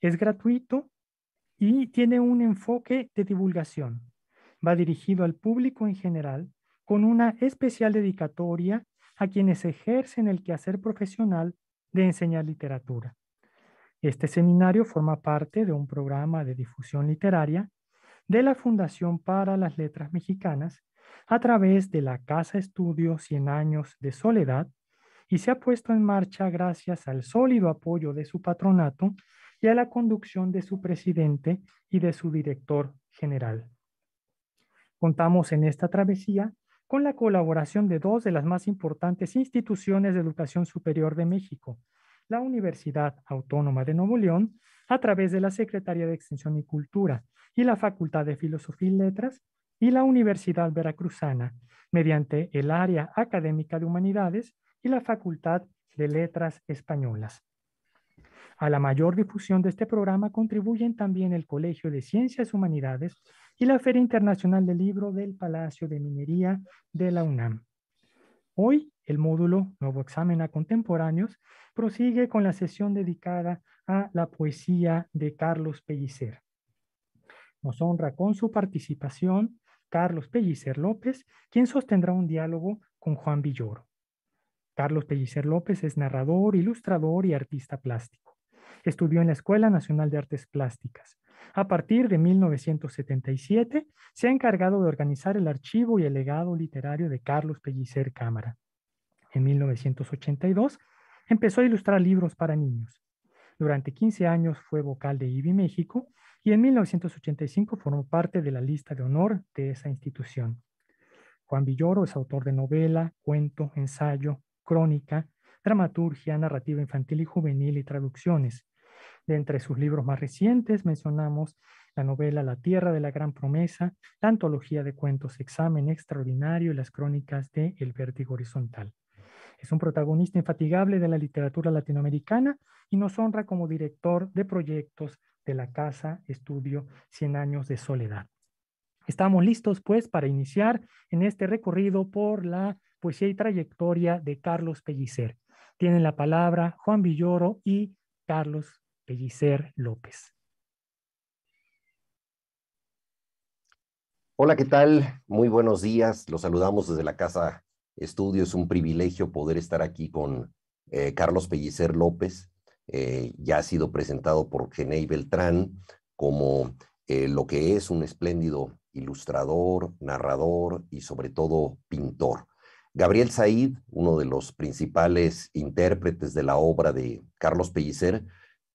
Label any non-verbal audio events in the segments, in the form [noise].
Es gratuito y tiene un enfoque de divulgación. Va dirigido al público en general con una especial dedicatoria a quienes ejercen el quehacer profesional de enseñar literatura. Este seminario forma parte de un programa de difusión literaria de la Fundación para las Letras Mexicanas a través de la Casa Estudio 100 años de soledad y se ha puesto en marcha gracias al sólido apoyo de su patronato y a la conducción de su presidente y de su director general. Contamos en esta travesía con la colaboración de dos de las más importantes instituciones de educación superior de México, la Universidad Autónoma de Nuevo León, a través de la Secretaría de Extensión y Cultura, y la Facultad de Filosofía y Letras, y la Universidad Veracruzana, mediante el Área Académica de Humanidades y la Facultad de Letras Españolas. A la mayor difusión de este programa contribuyen también el Colegio de Ciencias Humanidades y la Feria Internacional del Libro del Palacio de Minería de la UNAM. Hoy, el módulo Nuevo Examen a Contemporáneos prosigue con la sesión dedicada a la poesía de Carlos Pellicer. Nos honra con su participación Carlos Pellicer López, quien sostendrá un diálogo con Juan Villoro. Carlos Pellicer López es narrador, ilustrador y artista plástico. Estudió en la Escuela Nacional de Artes Plásticas. A partir de 1977, se ha encargado de organizar el archivo y el legado literario de Carlos Pellicer Cámara. En 1982, empezó a ilustrar libros para niños. Durante 15 años fue vocal de IBI México y en 1985 formó parte de la lista de honor de esa institución. Juan Villoro es autor de novela, cuento, ensayo, crónica, dramaturgia, narrativa infantil y juvenil y traducciones. De entre sus libros más recientes mencionamos la novela La Tierra de la Gran Promesa, la antología de cuentos Examen Extraordinario y las crónicas de El Vértigo Horizontal. Es un protagonista infatigable de la literatura latinoamericana y nos honra como director de proyectos de la Casa Estudio Cien años de soledad. Estamos listos pues para iniciar en este recorrido por la poesía y trayectoria de Carlos Pellicer tienen la palabra Juan Villoro y Carlos Pellicer López. Hola, ¿qué tal? Muy buenos días. Los saludamos desde la Casa Estudio. Es un privilegio poder estar aquí con eh, Carlos Pellicer López. Eh, ya ha sido presentado por Genei Beltrán como eh, lo que es un espléndido ilustrador, narrador y sobre todo pintor. Gabriel Said, uno de los principales intérpretes de la obra de Carlos Pellicer,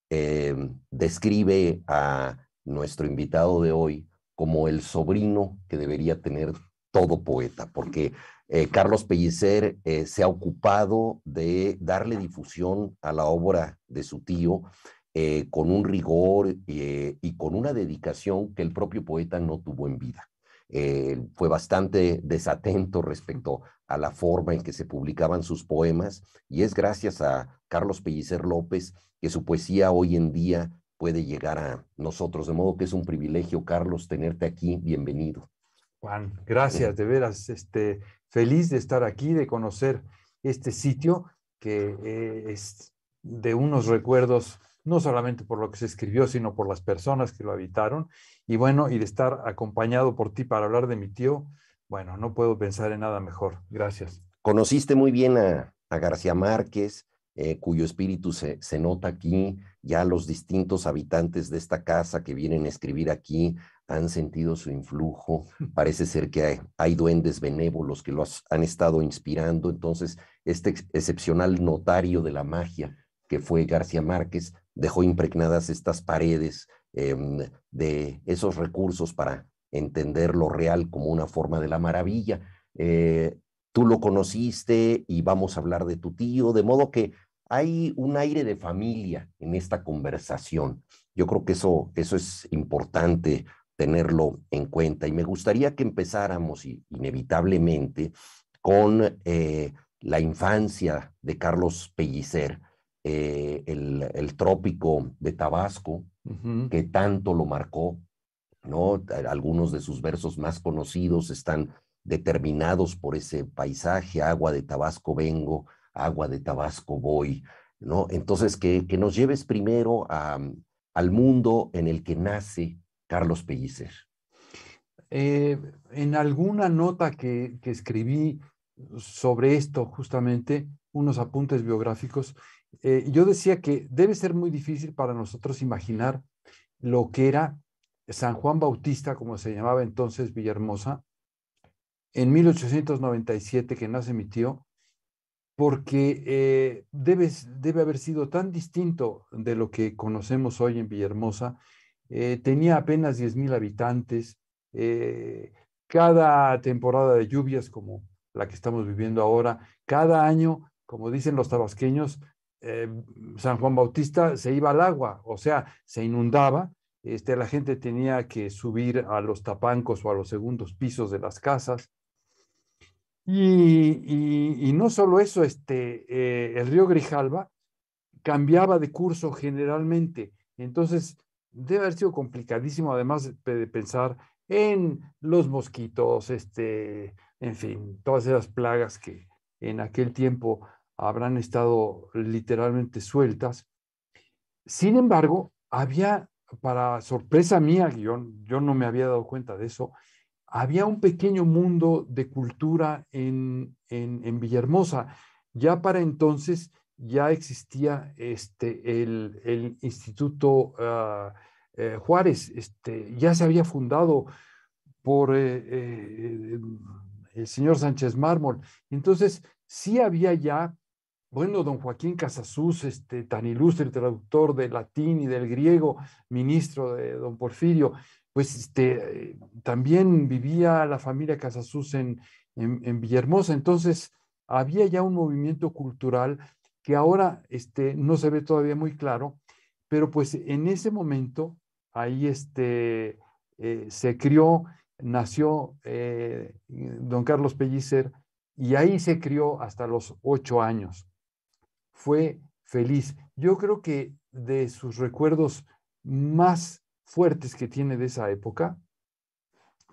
eh, describe a nuestro invitado de hoy como el sobrino que debería tener todo poeta, porque eh, Carlos Pellicer eh, se ha ocupado de darle difusión a la obra de su tío con un rigor y con una dedicación que el propio poeta no tuvo en vida. Eh, fue bastante desatento respecto a la forma en que se publicaban sus poemas y es gracias a Carlos Pellicer López que su poesía hoy en día puede llegar a nosotros. De modo que es un privilegio, Carlos, tenerte aquí. Bienvenido. Juan, gracias, de veras. Este, feliz de estar aquí, de conocer este sitio que eh, es de unos recuerdos no solamente por lo que se escribió, sino por las personas que lo habitaron. Y bueno, y de estar acompañado por ti para hablar de mi tío, bueno, no puedo pensar en nada mejor. Gracias. Conociste muy bien a, García Márquez, eh, cuyo espíritu se, nota aquí, ya los distintos habitantes de esta casa que vienen a escribir aquí han sentido su influjo, [laughs] parece ser que hay, duendes benévolos que los han estado inspirando, entonces este excepcional notario de la magia que fue García Márquez dejó impregnadas estas paredes em, de esos recursos para entender lo real como una forma de la maravilla. Eh, tú lo conociste y vamos a hablar de tu tío, de modo que hay un aire de familia en esta conversación. Yo creo que eso, eso es importante tenerlo en cuenta y me gustaría que empezáramos inevitablemente con eh, la infancia de Carlos Pellicer. Eh, el, trópico de Tabasco, que tanto lo marcó, ¿no? Algunos de sus versos más conocidos están determinados por ese paisaje, agua de Tabasco vengo, agua de Tabasco voy, ¿no? Entonces, que, nos lleves primero a, al mundo en el que nace Carlos Pellicer. Eh, en alguna nota que, que escribí sobre esto, justamente, unos apuntes biográficos, eh, yo decía que debe ser muy difícil para nosotros imaginar lo que era San Juan Bautista, como se llamaba entonces Villahermosa, en 1897 que nace mi tío, porque eh, debe, debe, haber sido tan distinto de lo que conocemos hoy en Villahermosa. Eh, tenía apenas 10.000 habitantes. cada temporada de lluvias, como la que estamos viviendo ahora, cada año, como dicen los tabasqueños, eh, San Juan Bautista se iba al agua, o sea, se inundaba, este, la gente tenía que subir a los tapancos o a los segundos pisos de las casas. Y, no solo eso, este, eh, el río Grijalba cambiaba de curso generalmente, entonces debe haber sido complicadísimo, además de pensar en los mosquitos, este, en fin, todas esas plagas que en aquel tiempo habrán estado literalmente sueltas. Sin embargo, había, para sorpresa mía, yo, yo no me había dado cuenta de eso, había un pequeño mundo de cultura en, Villahermosa. Ya para entonces ya existía este, el, Instituto ah, eh, Juárez, este, ya se había fundado por eh, eh, el señor Sánchez Mármol. Entonces, sí había ya bueno, don Joaquín Casasús, este, tan ilustre traductor del latín y del griego, ministro de don Porfirio, pues este, también vivía la familia Casasús en, Villahermosa. Entonces, había ya un movimiento cultural que ahora este, no se ve todavía muy claro, pero pues en ese momento ahí este, eh, se crió, nació eh, don Carlos Pellicer y ahí se crió hasta los ocho años fue feliz. Yo creo que de sus recuerdos más fuertes que tiene de esa época,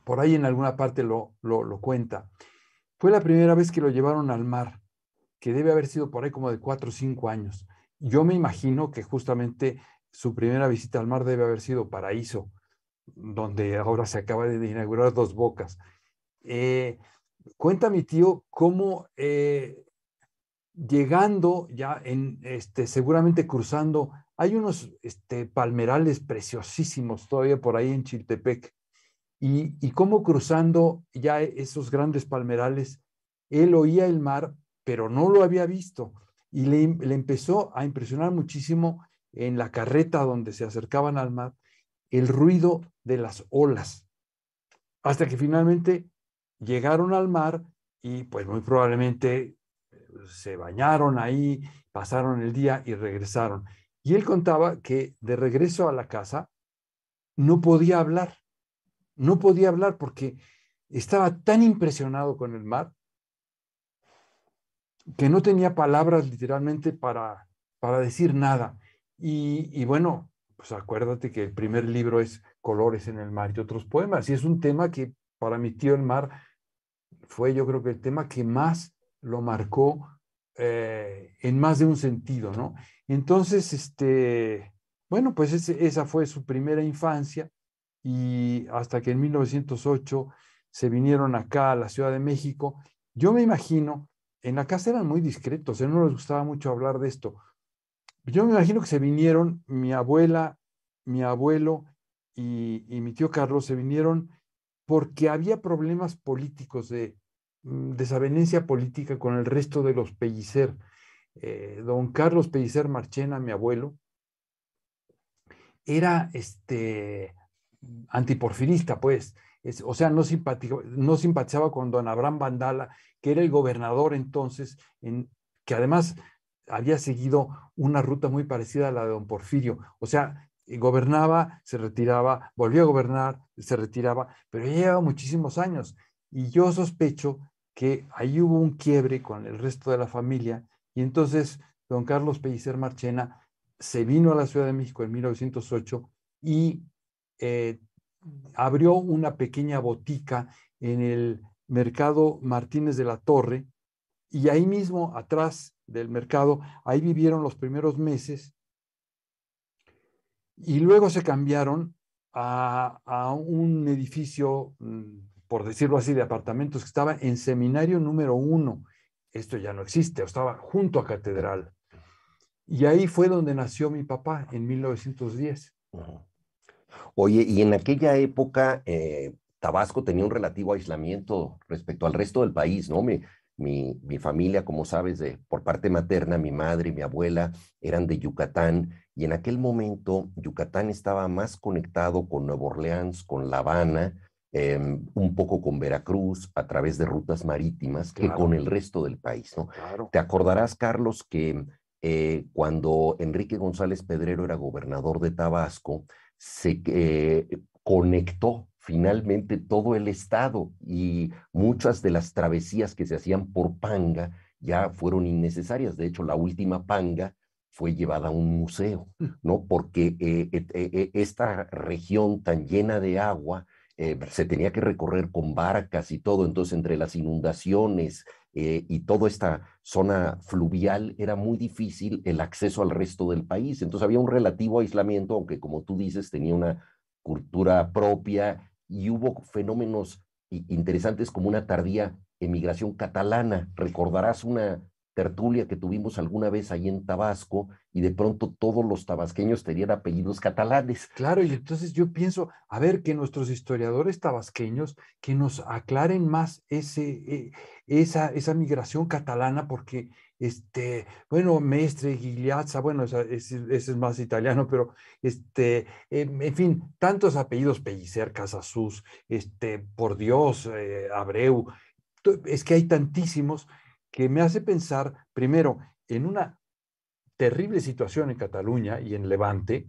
por ahí en alguna parte lo, lo, cuenta, fue la primera vez que lo llevaron al mar, que debe haber sido por ahí como de cuatro o cinco años. Yo me imagino que justamente su primera visita al mar debe haber sido Paraíso, donde ahora se acaba de inaugurar dos bocas. Eh, cuenta mi tío cómo eh, llegando ya en, este, seguramente cruzando, hay unos este, palmerales preciosísimos todavía por ahí en Chiltepec. Y, y cómo cruzando ya esos grandes palmerales, él oía el mar, pero no lo había visto. Y le, le empezó a impresionar muchísimo en la carreta donde se acercaban al mar el ruido de las olas. Hasta que finalmente llegaron al mar y pues muy probablemente se bañaron ahí, pasaron el día y regresaron. Y él contaba que de regreso a la casa no podía hablar, no podía hablar porque estaba tan impresionado con el mar que no tenía palabras literalmente para, para decir nada. Y, y, bueno, pues acuérdate que el primer libro es Colores en el mar y otros poemas. Y es un tema que para mi tío el mar fue yo creo que el tema que más lo marcó eh, en más de un sentido, ¿no? Entonces, este, bueno, pues esa fue su primera infancia y hasta que en 1908 se vinieron acá a la Ciudad de México. Yo me imagino, en la casa eran muy discretos, a ¿eh? no les gustaba mucho hablar de esto. Yo me imagino que se vinieron mi abuela, mi abuelo y, y mi tío Carlos, se vinieron porque había problemas políticos de, Mm, desavenencia política con el resto de los Pellicer. Eh, don Carlos Pellicer Marchena, mi abuelo, era este, antiporfirista, pues. o sea, no, simpatizaba con don Abraham Vandala, que era el gobernador entonces, que además había seguido una ruta muy parecida a la de don Porfirio. O sea, eh, gobernaba, se retiraba, volvió a gobernar, se retiraba, pero ya llevaba muchísimos años. Y yo sospecho que ahí hubo un quiebre con el resto de la familia y entonces don Carlos Pellicer Marchena se vino a la Ciudad de México en 1908 y eh, abrió una pequeña botica en el mercado Martínez de la Torre y ahí mismo atrás del mercado, ahí vivieron los primeros meses y luego se cambiaron a un edificio mm, por decirlo así, de apartamentos que estaba en seminario número uno. Esto ya no existe, estaba junto a catedral. Y ahí fue donde nació mi papá en 1910. Oye, y en aquella época eh, Tabasco tenía un relativo aislamiento respecto al resto del país, ¿no? Mi, mi familia, como sabes, de, por parte materna, mi madre y mi abuela eran de Yucatán y en aquel momento Yucatán estaba más conectado con Nueva Orleans, con La Habana, Em, un poco con Veracruz a través de rutas marítimas que con el resto del país. ¿no? Te acordarás, Carlos, que eh, cuando Enrique González Pedrero era gobernador de Tabasco, se eh, conectó finalmente todo el estado y muchas de las travesías que se hacían por Panga ya fueron innecesarias. De hecho, la última Panga fue llevada a un museo, mm. ¿no? Porque eh, esta región tan llena de agua eh, se tenía que recorrer con barcas y todo, entonces entre las inundaciones eh, y toda esta zona fluvial era muy difícil el acceso al resto del país. Entonces había un relativo aislamiento, aunque como tú dices tenía una cultura propia y hubo fenómenos interesantes como una tardía emigración catalana. Recordarás una tertulia que tuvimos alguna vez ahí en Tabasco y de pronto todos los tabasqueños tenían apellidos catalanes. Claro, y entonces yo pienso, a ver, que nuestros historiadores tabasqueños que nos aclaren más ese, eh, esa, esa migración catalana porque este, bueno, Mestre, Gigliazza, bueno, ese, es más italiano, pero este, em, en, fin, tantos apellidos, Pellicer, Casasus, este, por Dios, eh, Abreu, es que hay tantísimos que me hace pensar, primero, en una terrible situación en Cataluña y en Levante,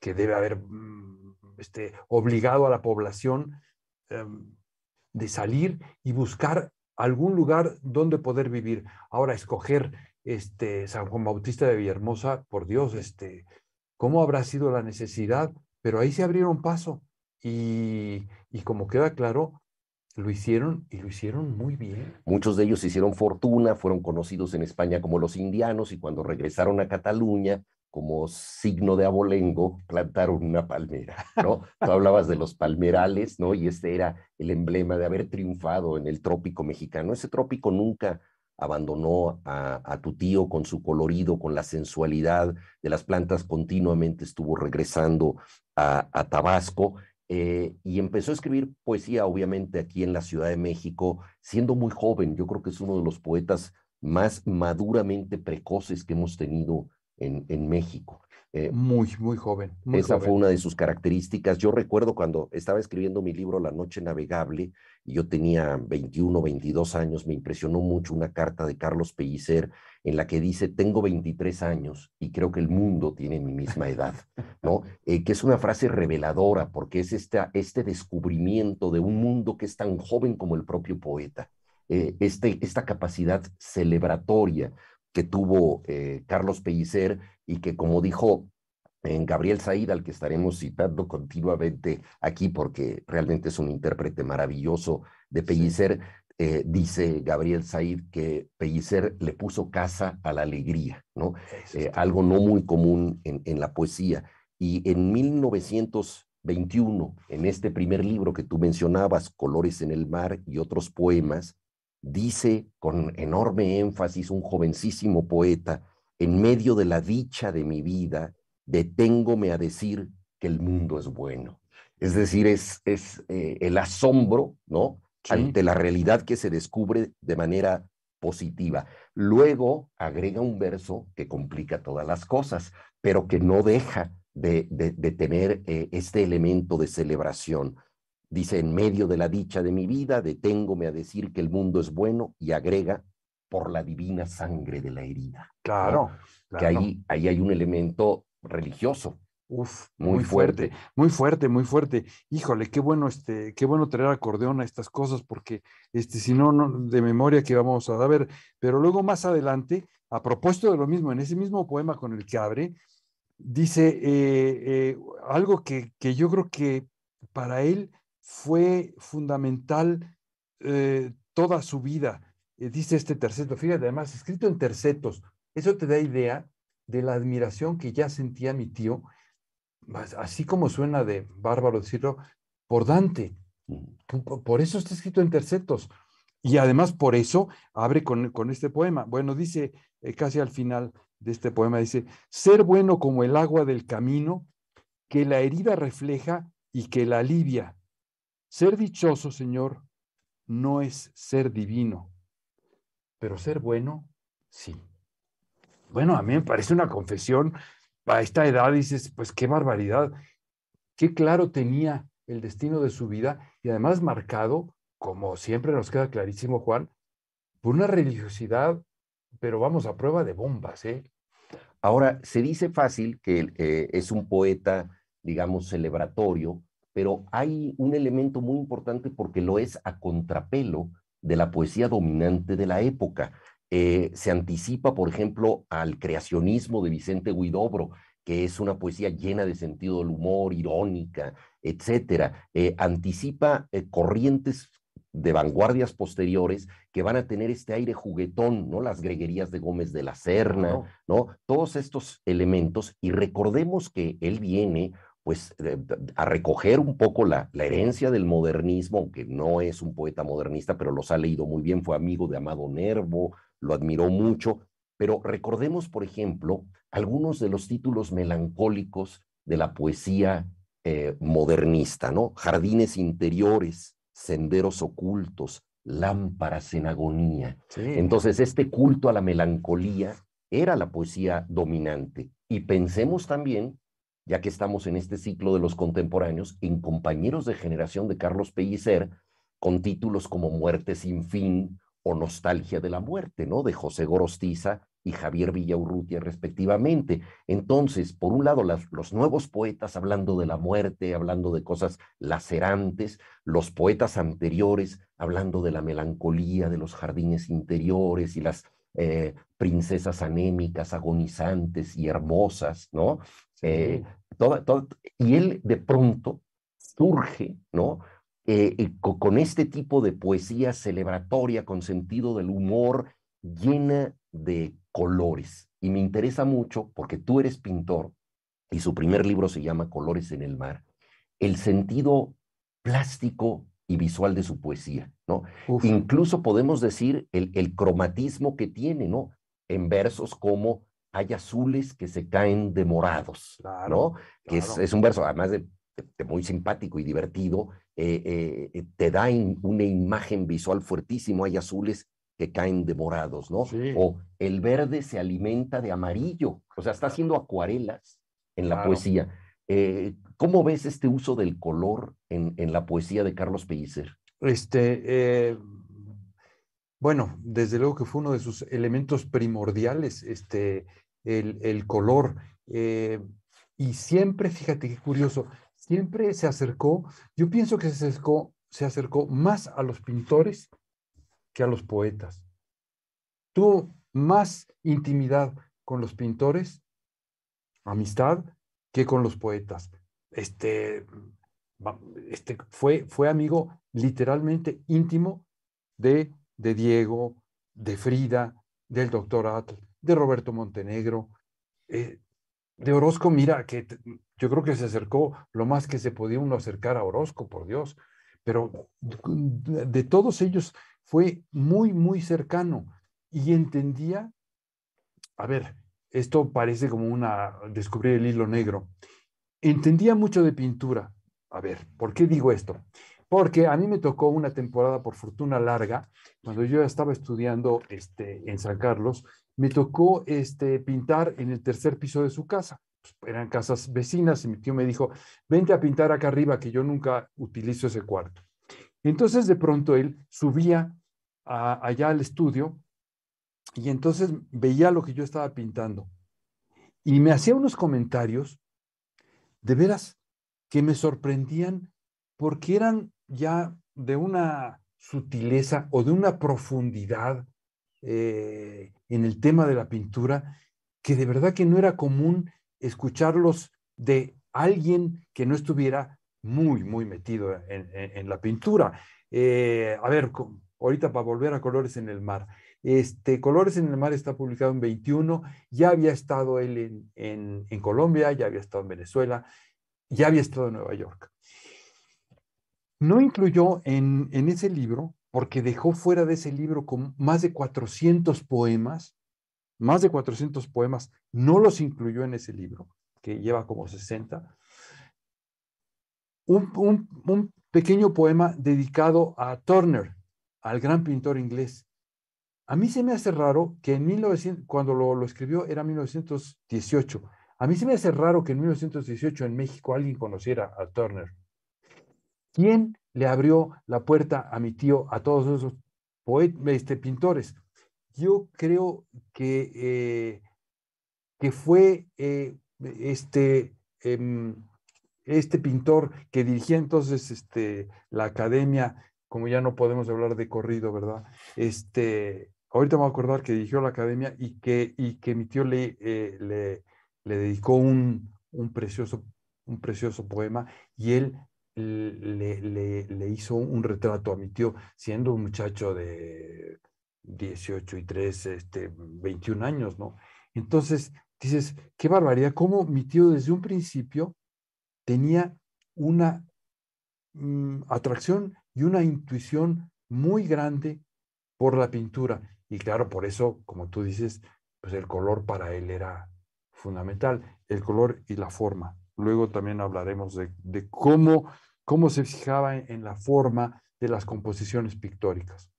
que debe haber mm, este, obligado a la población em, de salir y buscar algún lugar donde poder vivir. Ahora, escoger este, San Juan Bautista de Villahermosa, por Dios, este, ¿cómo habrá sido la necesidad? Pero ahí se abrieron paso y como queda claro, lo hicieron y lo hicieron muy bien. Muchos de ellos hicieron fortuna, fueron conocidos en España como los indianos y cuando regresaron a Cataluña, como signo de abolengo, plantaron una palmera, ¿no? [laughs] Tú hablabas de los palmerales, ¿no? Y este era el emblema de haber triunfado en el trópico mexicano. Ese trópico nunca abandonó a, tu tío con su colorido, con la sensualidad de las plantas, continuamente estuvo regresando a, a Tabasco eh, y empezó a escribir poesía, obviamente, aquí en la Ciudad de México, siendo muy joven. Yo creo que es uno de los poetas más maduramente precoces que hemos tenido en México. Eh, muy, muy joven. esa fue una de sus características. Yo recuerdo cuando estaba escribiendo mi libro La Noche Navegable, y yo tenía 21, 22 años, me impresionó mucho una carta de Carlos Pellicer en la que dice, tengo 23 años y creo que el mundo tiene mi misma edad, ¿no? [laughs] Eh, que es una frase reveladora porque es este descubrimiento de un mundo que es tan joven como el propio poeta. Eh, este, esta capacidad celebratoria que tuvo Carlos Pellicer y que como dijo en Gabriel Said, al que estaremos citando continuamente aquí porque realmente es un intérprete maravilloso de Pellicer, eh, dice Gabriel Said que Pellicer le puso casa a la alegría, ¿no? Eh, algo no muy común en, en la poesía. Y en 1921, en este primer libro que tú mencionabas, Colores en el Mar y otros poemas, dice con enorme énfasis un jovencísimo poeta, en medio de la dicha de mi vida, deténgome a decir que el mundo es bueno. Es decir, es, es eh, el asombro, ¿no? Ante la realidad que se descubre de manera positiva. Luego agrega un verso que complica todas las cosas, pero que no deja de, tener eh, este elemento de celebración. Dice, en medio de la dicha de mi vida, deténgome a decir que el mundo es bueno y agrega, por la divina sangre de la herida. Claro. Que ahí, ahí hay un elemento religioso. Uf, muy, fuerte. muy fuerte, muy fuerte. Híjole, qué bueno este, qué bueno traer acordeón a estas cosas, porque este, si no, de memoria que vamos a ver. Pero luego más adelante, a propósito de lo mismo, en ese mismo poema con el que abre, dice eh, eh, algo que, que, yo creo que para él fue fundamental eh, toda su vida eh, dice este terceto, fíjate, además, escrito en tercetos, eso te da idea de la admiración que ya sentía mi tío, así como suena de bárbaro decirlo, por Dante. Por eso está escrito en tercetos. Y además por eso abre con, este poema. Bueno, dice eh, casi al final de este poema, dice, ser bueno como el agua del camino, que la herida refleja y que la alivia. Ser dichoso, Señor, no es ser divino pero ser bueno, sí. Bueno, a mí me parece una confesión. A esta edad dices, pues qué barbaridad. Qué claro tenía el destino de su vida y además marcado, como siempre nos queda clarísimo, Juan, por una religiosidad, pero vamos a prueba de bombas, ¿eh? Ahora, se dice fácil que eh, es un poeta, digamos, celebratorio, pero hay un elemento muy importante porque lo es a contrapelo de la poesía dominante de la época. Eh, se anticipa, por ejemplo, al creacionismo de Vicente Huidobro, que es una poesía llena de sentido del humor, irónica, etcétera. Eh, anticipa eh, corrientes de vanguardias posteriores que van a tener este aire juguetón, ¿no? Las greguerías de Gómez de la Serna, ¿no? Todos estos elementos y recordemos que él viene pues a recoger un poco la, herencia del modernismo, aunque no es un poeta modernista, pero los ha leído muy bien, fue amigo de Amado Nervo, lo admiró mucho, pero recordemos, por ejemplo, algunos de los títulos melancólicos de la poesía eh, modernista, ¿no? Jardines interiores, senderos ocultos, lámparas en agonía. Entonces, este culto a la melancolía era la poesía dominante. Y pensemos también ya que estamos en este ciclo de los contemporáneos, en compañeros de generación de Carlos Pellicer, con títulos como Muerte sin fin o Nostalgia de la muerte, ¿no? De José Gorostiza y Javier Villaurrutia, respectivamente. Entonces, por un lado, los nuevos poetas hablando de la muerte, hablando de cosas lacerantes, los poetas anteriores hablando de la melancolía, de los jardines interiores y las eh, princesas anémicas, agonizantes y hermosas, ¿no? Eh, y él de pronto surge, ¿no? Eh, con este tipo de poesía celebratoria, con sentido del humor, llena de colores. Y me interesa mucho, porque tú eres pintor, y su primer libro se llama Colores en el Mar, el sentido plástico y visual de su poesía. Incluso podemos decir el, cromatismo que tiene, ¿no? En versos como hay azules que se caen de morados, ¿no? Que es, un verso, además de, muy simpático y divertido, eh, eh, eh, te da una imagen visual fuertísimo, hay azules que caen de morados, ¿no? O el verde se alimenta de amarillo, o sea, está haciendo acuarelas en la poesía. ¿Cómo ves este uso del color en, en la poesía de Carlos Pellicer? Este, eh, bueno, desde luego que fue uno de sus elementos primordiales, este, el, color. Eh, y siempre, fíjate qué curioso, siempre se acercó, yo pienso que se acercó, se acercó más a los pintores que a los poetas. Tuvo más intimidad con los pintores, amistad, que con los poetas. Este, este fue, fue amigo literalmente íntimo de, de Diego, de Frida, del doctor Atl, de Roberto Montenegro, eh, de Orozco, mira, que yo creo que se acercó lo más que se podía uno acercar a Orozco, por Dios, pero de todos ellos fue muy, muy cercano y entendía, a ver, esto parece como una, descubrir el hilo negro, entendía mucho de pintura, a ver, ¿por qué digo esto? porque a mí me tocó una temporada por fortuna larga, cuando yo estaba estudiando este, en San Carlos, me tocó este, pintar en el tercer piso de su casa. Pues, eran casas vecinas y mi tío me dijo, vente a pintar acá arriba, que yo nunca utilizo ese cuarto. Entonces de pronto él subía allá al estudio y entonces veía lo que yo estaba pintando y me hacía unos comentarios de veras que me sorprendían porque eran ya de una sutileza o de una profundidad eh, en el tema de la pintura que de verdad que no era común escucharlos de alguien que no estuviera muy, muy metido en, la pintura. Eh, a ver, ahorita para volver a Colores en el Mar. Este, Colores en el Mar está publicado en 21, ya había estado él en Colombia, ya había estado en Venezuela, ya había estado en Nueva York no incluyó en, ese libro, porque dejó fuera de ese libro con más de 400 poemas, más de 400 poemas, no los incluyó en ese libro, que lleva como 60, un, pequeño poema dedicado a Turner, al gran pintor inglés. A mí se me hace raro que en 1900, cuando lo, escribió era 1918. A mí se me hace raro que en 1918 en México alguien conociera a Turner. ¿Quién le abrió la puerta a mi tío, a todos esos poetas, este, pintores? Yo creo que, eh, que fue eh, este, em, este pintor que dirigía entonces este, la academia, como ya no podemos hablar de corrido, ¿verdad? Este, ahorita me voy a acordar que dirigió la academia y que, y que mi tío le, eh, le, dedicó un, precioso, un precioso poema y él le, hizo un retrato a mi tío, siendo un muchacho de 18 y 3, este, 21 años, ¿no? Entonces, dices, qué barbaridad, cómo mi tío desde un principio tenía una mm, atracción y una intuición muy grande por la pintura. Y claro, por eso, como tú dices, pues el color para él era fundamental, el color y la forma. Luego también hablaremos de, cómo, cómo se fijaba en, la forma de las composiciones pictóricas.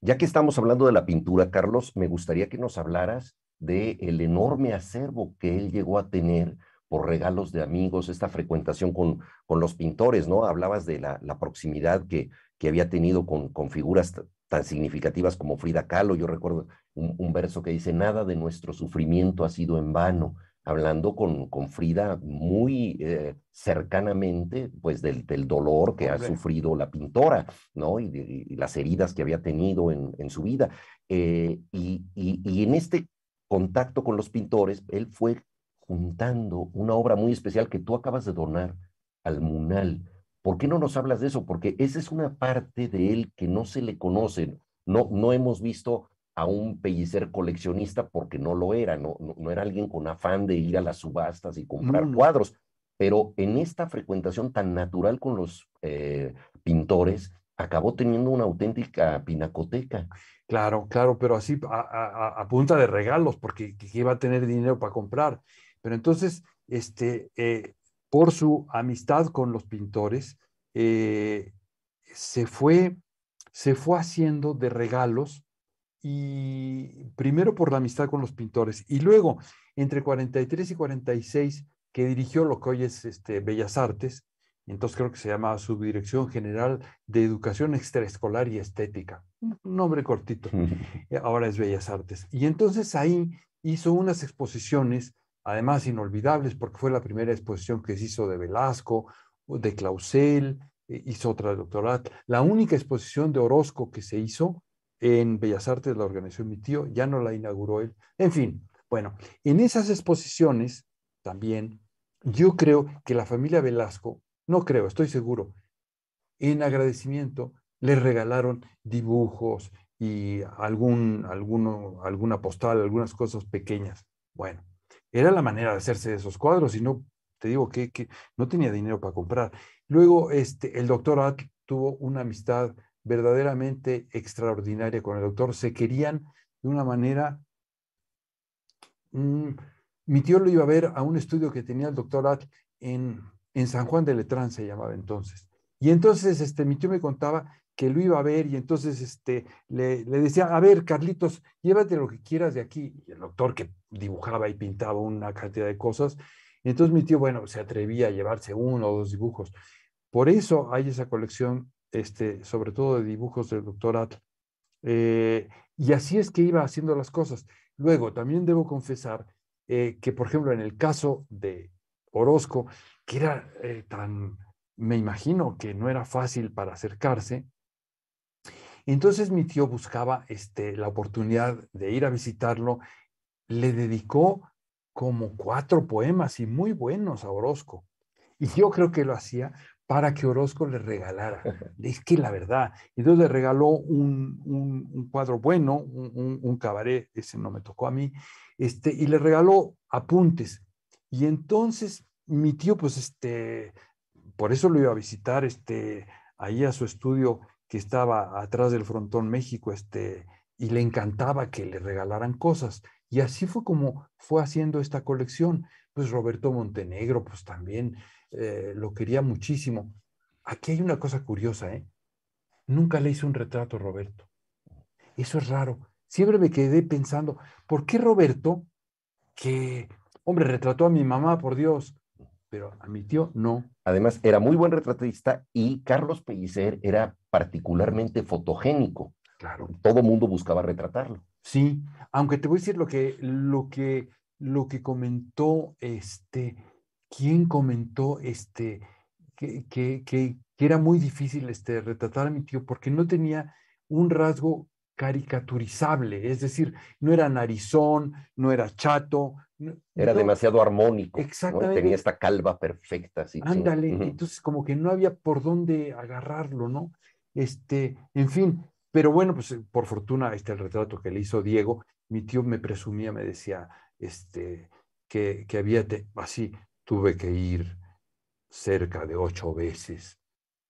Ya que estamos hablando de la pintura, Carlos, me gustaría que nos hablaras del el enorme acervo que él llegó a tener por regalos de amigos, esta frecuentación con, los pintores, ¿no? Hablabas de la, proximidad que, que había tenido con, figuras tan significativas como Frida Kahlo. Yo recuerdo un, verso que dice, nada de nuestro sufrimiento ha sido en vano hablando con, con Frida muy eh, cercanamente, pues del, dolor que ha sufrido la pintora, ¿no? Y, las heridas que había tenido en, su vida. Eh, y, en este contacto con los pintores, él fue juntando una obra muy especial que tú acabas de donar al Munal. ¿Por qué no nos hablas de eso? Porque esa es una parte de él que no se le conoce. No, no hemos visto a un pellicer coleccionista porque no lo era, no, era alguien con afán de ir a las subastas y comprar cuadros, pero en esta frecuentación tan natural con los eh, pintores, acabó teniendo una auténtica pinacoteca. Claro, claro, pero así a, punta de regalos, porque iba a tener dinero para comprar. Pero entonces, este, eh, por su amistad con los pintores, eh, se, fue, se fue haciendo de regalos y primero por la amistad con los pintores y luego entre 43 y 46 que dirigió lo que hoy es este, Bellas Artes, entonces creo que se llama Subdirección General de Educación Extraescolar y Estética, un nombre cortito, eh, ahora es Bellas Artes. Y entonces ahí hizo unas exposiciones, además inolvidables, porque fue la primera exposición que se hizo de Velasco, de Clausel, eh, hizo otra doctorada la única exposición de Orozco que se hizo en Bellas Artes la organizó mi tío, ya no la inauguró él. En fin, bueno, en esas exposiciones también yo creo que la familia Velasco, no creo, estoy seguro, en agradecimiento le regalaron dibujos y algún, alguno, alguna postal, algunas cosas pequeñas. Bueno, era la manera de hacerse de esos cuadros y no, te digo que, no tenía dinero para comprar. Luego, este, el doctor tuvo una amistad verdaderamente extraordinaria con el doctor. Se querían de una manera... Mm, mi tío lo iba a ver a un estudio que tenía el doctor en, en San Juan de Letrán, se llamaba entonces. Y entonces este, mi tío me contaba que lo iba a ver y entonces este, le, decía, a ver, Carlitos, llévate lo que quieras de aquí. Y el doctor que dibujaba y pintaba una cantidad de cosas. entonces mi tío, bueno, se atrevía a llevarse uno o dos dibujos. Por eso hay esa colección este, sobre todo de dibujos del doctor eh, y así es que iba haciendo las cosas. Luego, también debo confesar eh, que, por ejemplo, en el caso de Orozco, que era eh, tan, me imagino que no era fácil para acercarse, entonces mi tío buscaba este, la oportunidad de ir a visitarlo, le dedicó como cuatro poemas y muy buenos a Orozco. Y yo creo que lo hacía para que Orozco le regalara. Es que la verdad. y Entonces le regaló un, cuadro bueno, un, cabaret, ese no me tocó a mí, este, y le regaló apuntes. Y entonces mi tío, pues, este, por eso lo iba a visitar, este, ahí a su estudio que estaba atrás del frontón México, este, y le encantaba que le regalaran cosas. Y así fue como fue haciendo esta colección. Pues Roberto Montenegro, pues también eh, lo quería muchísimo. Aquí hay una cosa curiosa, ¿eh? Nunca le hice un retrato a Roberto. Eso es raro. Siempre me quedé pensando, ¿por qué Roberto, que, hombre, retrató a mi mamá, por Dios, pero a mi tío no? Además, era muy buen retratista y Carlos Pellicer era particularmente fotogénico. Claro. Todo mundo buscaba retratarlo. Sí, aunque te voy a decir lo que, lo que, lo que comentó este, ¿Quién comentó este, que, era muy difícil este, retratar a mi tío porque no tenía un rasgo caricaturizable, es decir, no era narizón, no era chato. era demasiado armónico. Exactamente. Tenía esta calva perfecta. Ándale, entonces como que no había por dónde agarrarlo, ¿no? Este, en fin, pero bueno, pues por fortuna este el retrato que le hizo Diego, mi tío me presumía, me decía, este, que, había así tuve que ir cerca de ocho veces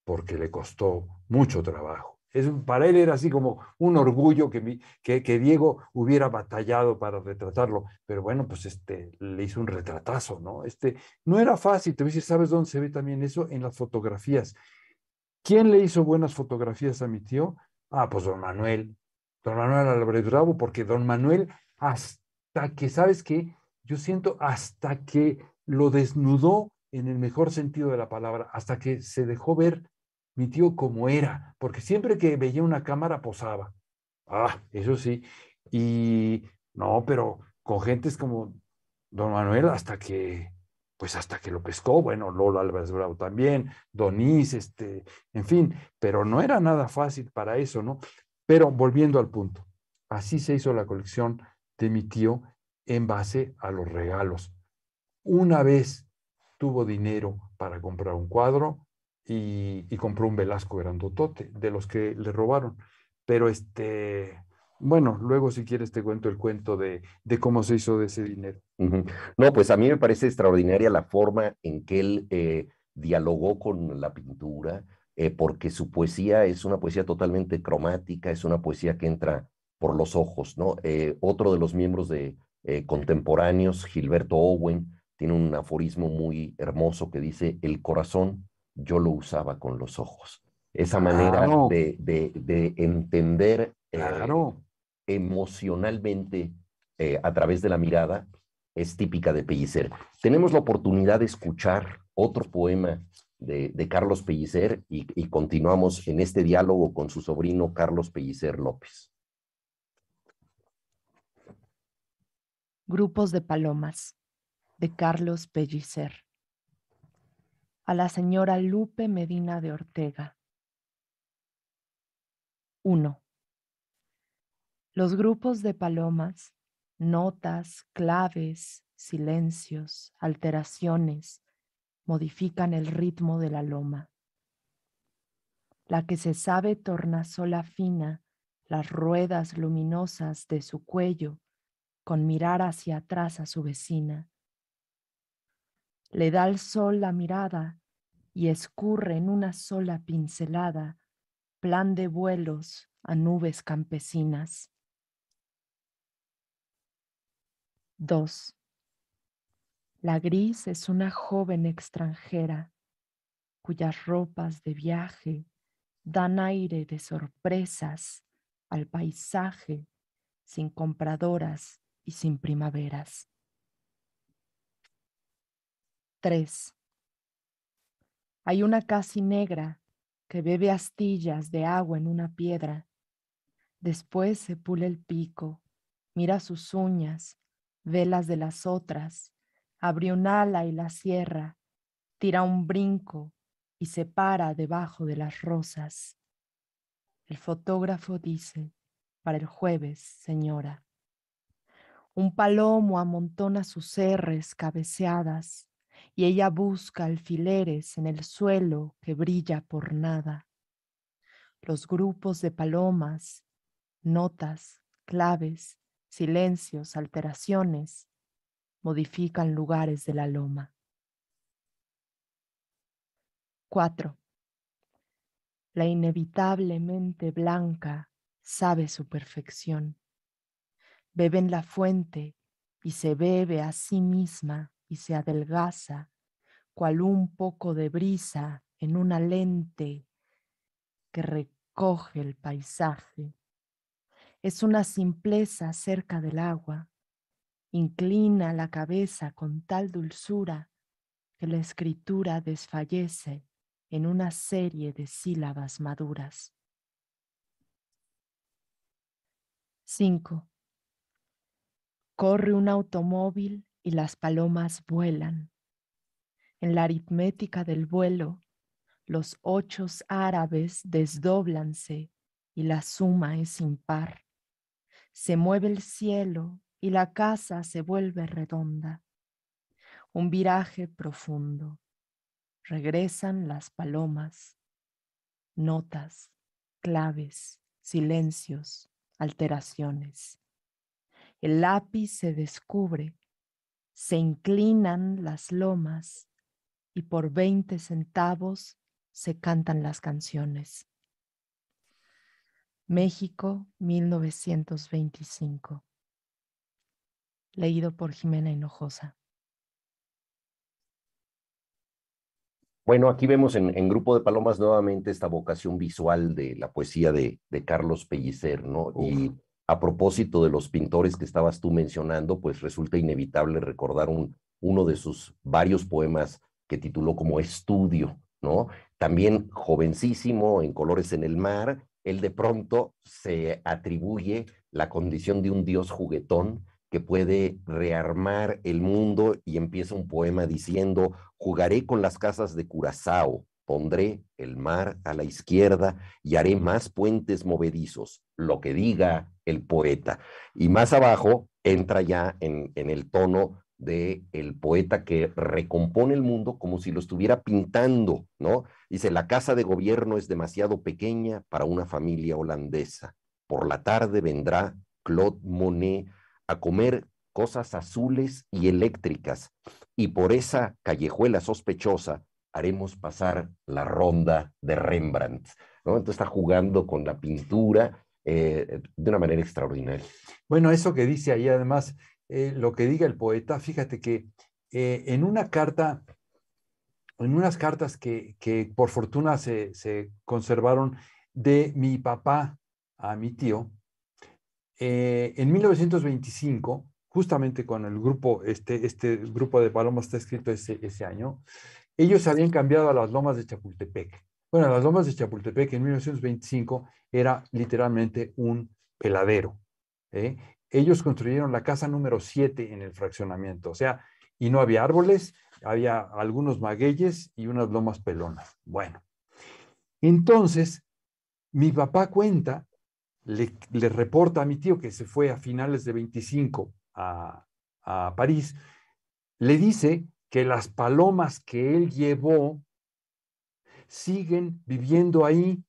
porque le costó mucho trabajo. Es, para él era así como un orgullo que, que, Diego hubiera batallado para retratarlo, pero bueno, pues este, le hizo un retratazo, ¿no? Este, no era fácil, te voy ¿sabes dónde se ve también eso? En las fotografías. ¿Quién le hizo buenas fotografías a mi tío? Ah, pues don Manuel. Don Manuel Álvarez Bravo, porque don Manuel, hasta que, ¿sabes qué? Yo siento hasta que lo desnudó en el mejor sentido de la palabra, hasta que se dejó ver mi tío como era, porque siempre que veía una cámara posaba. Ah, eso sí. Y no, pero con gentes como don Manuel hasta que, pues hasta que lo pescó, bueno, Lola Álvarez Bravo también, Donis, este, en fin, pero no era nada fácil para eso, ¿no? Pero volviendo al punto, así se hizo la colección de mi tío en base a los regalos. Una vez tuvo dinero para comprar un cuadro y, compró un Velasco grandotote de los que le robaron. Pero este, bueno, luego si quieres te cuento el cuento de, cómo se hizo de ese dinero. No, pues a mí me parece extraordinaria la forma en que él eh, dialogó con la pintura, eh, porque su poesía es una poesía totalmente cromática, es una poesía que entra por los ojos, ¿no? Eh, otro de los miembros de contemporáneos, Gilberto Owen, tiene un aforismo muy hermoso que dice, el corazón yo lo usaba con los ojos. Esa manera de, entender eh, emocionalmente eh, a través de la mirada es típica de Pellicer. Tenemos la oportunidad de escuchar otro poema de, Carlos Pellicer y continuamos en este diálogo con su sobrino Carlos Pellicer López. Grupos de palomas de Carlos Pellicer. A la señora Lupe Medina de Ortega. 1. Los grupos de palomas, notas, claves, silencios, alteraciones, modifican el ritmo de la loma. La que se sabe torna sola fina, las ruedas luminosas de su cuello, con mirar hacia atrás a su vecina, le da al sol la mirada y escurre en una sola pincelada plan de vuelos a nubes campesinas. 2. La gris es una joven extranjera cuyas ropas de viaje dan aire de sorpresas al paisaje sin compradoras y sin primaveras. 3. Hay una casi negra que bebe astillas de agua en una piedra. Después se pule el pico, mira sus uñas, ve las de las otras, abre un ala y la cierra, tira un brinco y se para debajo de las rosas. El fotógrafo dice, para el jueves, señora. Un palomo amontona sus herres cabeceadas, y ella busca alfileres en el suelo que brilla por nada. Los grupos de palomas, notas, claves, silencios, alteraciones, modifican lugares de la loma. 4. La inevitablemente blanca sabe su perfección. Bebe en la fuente y se bebe a sí misma se adelgaza, cual un poco de brisa en una lente que recoge el paisaje. Es una simpleza cerca del agua. Inclina la cabeza con tal dulzura que la escritura desfallece en una serie de sílabas maduras. 5. Corre un automóvil y las palomas vuelan. En la aritmética del vuelo, los ochos árabes desdóblanse y la suma es impar. Se mueve el cielo y la casa se vuelve redonda. Un viraje profundo. Regresan las palomas, notas, claves, silencios, alteraciones. El lápiz se descubre se inclinan las lomas y por 20 centavos se cantan las canciones. México, 1925. Leído por Jimena Hinojosa. Bueno, aquí vemos en, Grupo de Palomas nuevamente esta vocación visual de la poesía de, Carlos Pellicer, ¿no? Y a propósito de los pintores que estabas tú mencionando, pues resulta inevitable recordar un, uno de sus varios poemas que tituló como Estudio, ¿no? También jovencísimo, en Colores en el Mar, él de pronto se atribuye la condición de un dios juguetón que puede rearmar el mundo y empieza un poema diciendo, jugaré con las casas de Curazao, Pondré el mar a la izquierda y haré más puentes movedizos, lo que diga el poeta. Y más abajo entra ya en, el tono de poeta que recompone el mundo como si lo estuviera pintando, ¿no? Dice, la casa de gobierno es demasiado pequeña para una familia holandesa. Por la tarde vendrá Claude Monet a comer cosas azules y eléctricas, y por esa callejuela sospechosa haremos pasar la ronda de Rembrandt. ¿no? Entonces está jugando con la pintura eh, de una manera extraordinaria. Bueno, eso que dice ahí además, eh, lo que diga el poeta, fíjate que eh, en una carta, en unas cartas que, que por fortuna se, se, conservaron de mi papá a mi tío, en 1925, justamente con el grupo, este, este grupo de palomas está escrito ese, ese año, ellos habían cambiado a las lomas de Chapultepec. Bueno, las lomas de Chapultepec en 1925 era literalmente un peladero. ¿eh? Ellos construyeron la casa número 7 en el fraccionamiento, o sea, y no había árboles, había algunos magueyes y unas lomas pelonas. Bueno, entonces mi papá cuenta, le, reporta a mi tío que se fue a finales de 25 a, a París, le dice que las palomas que él llevó siguen viviendo ahí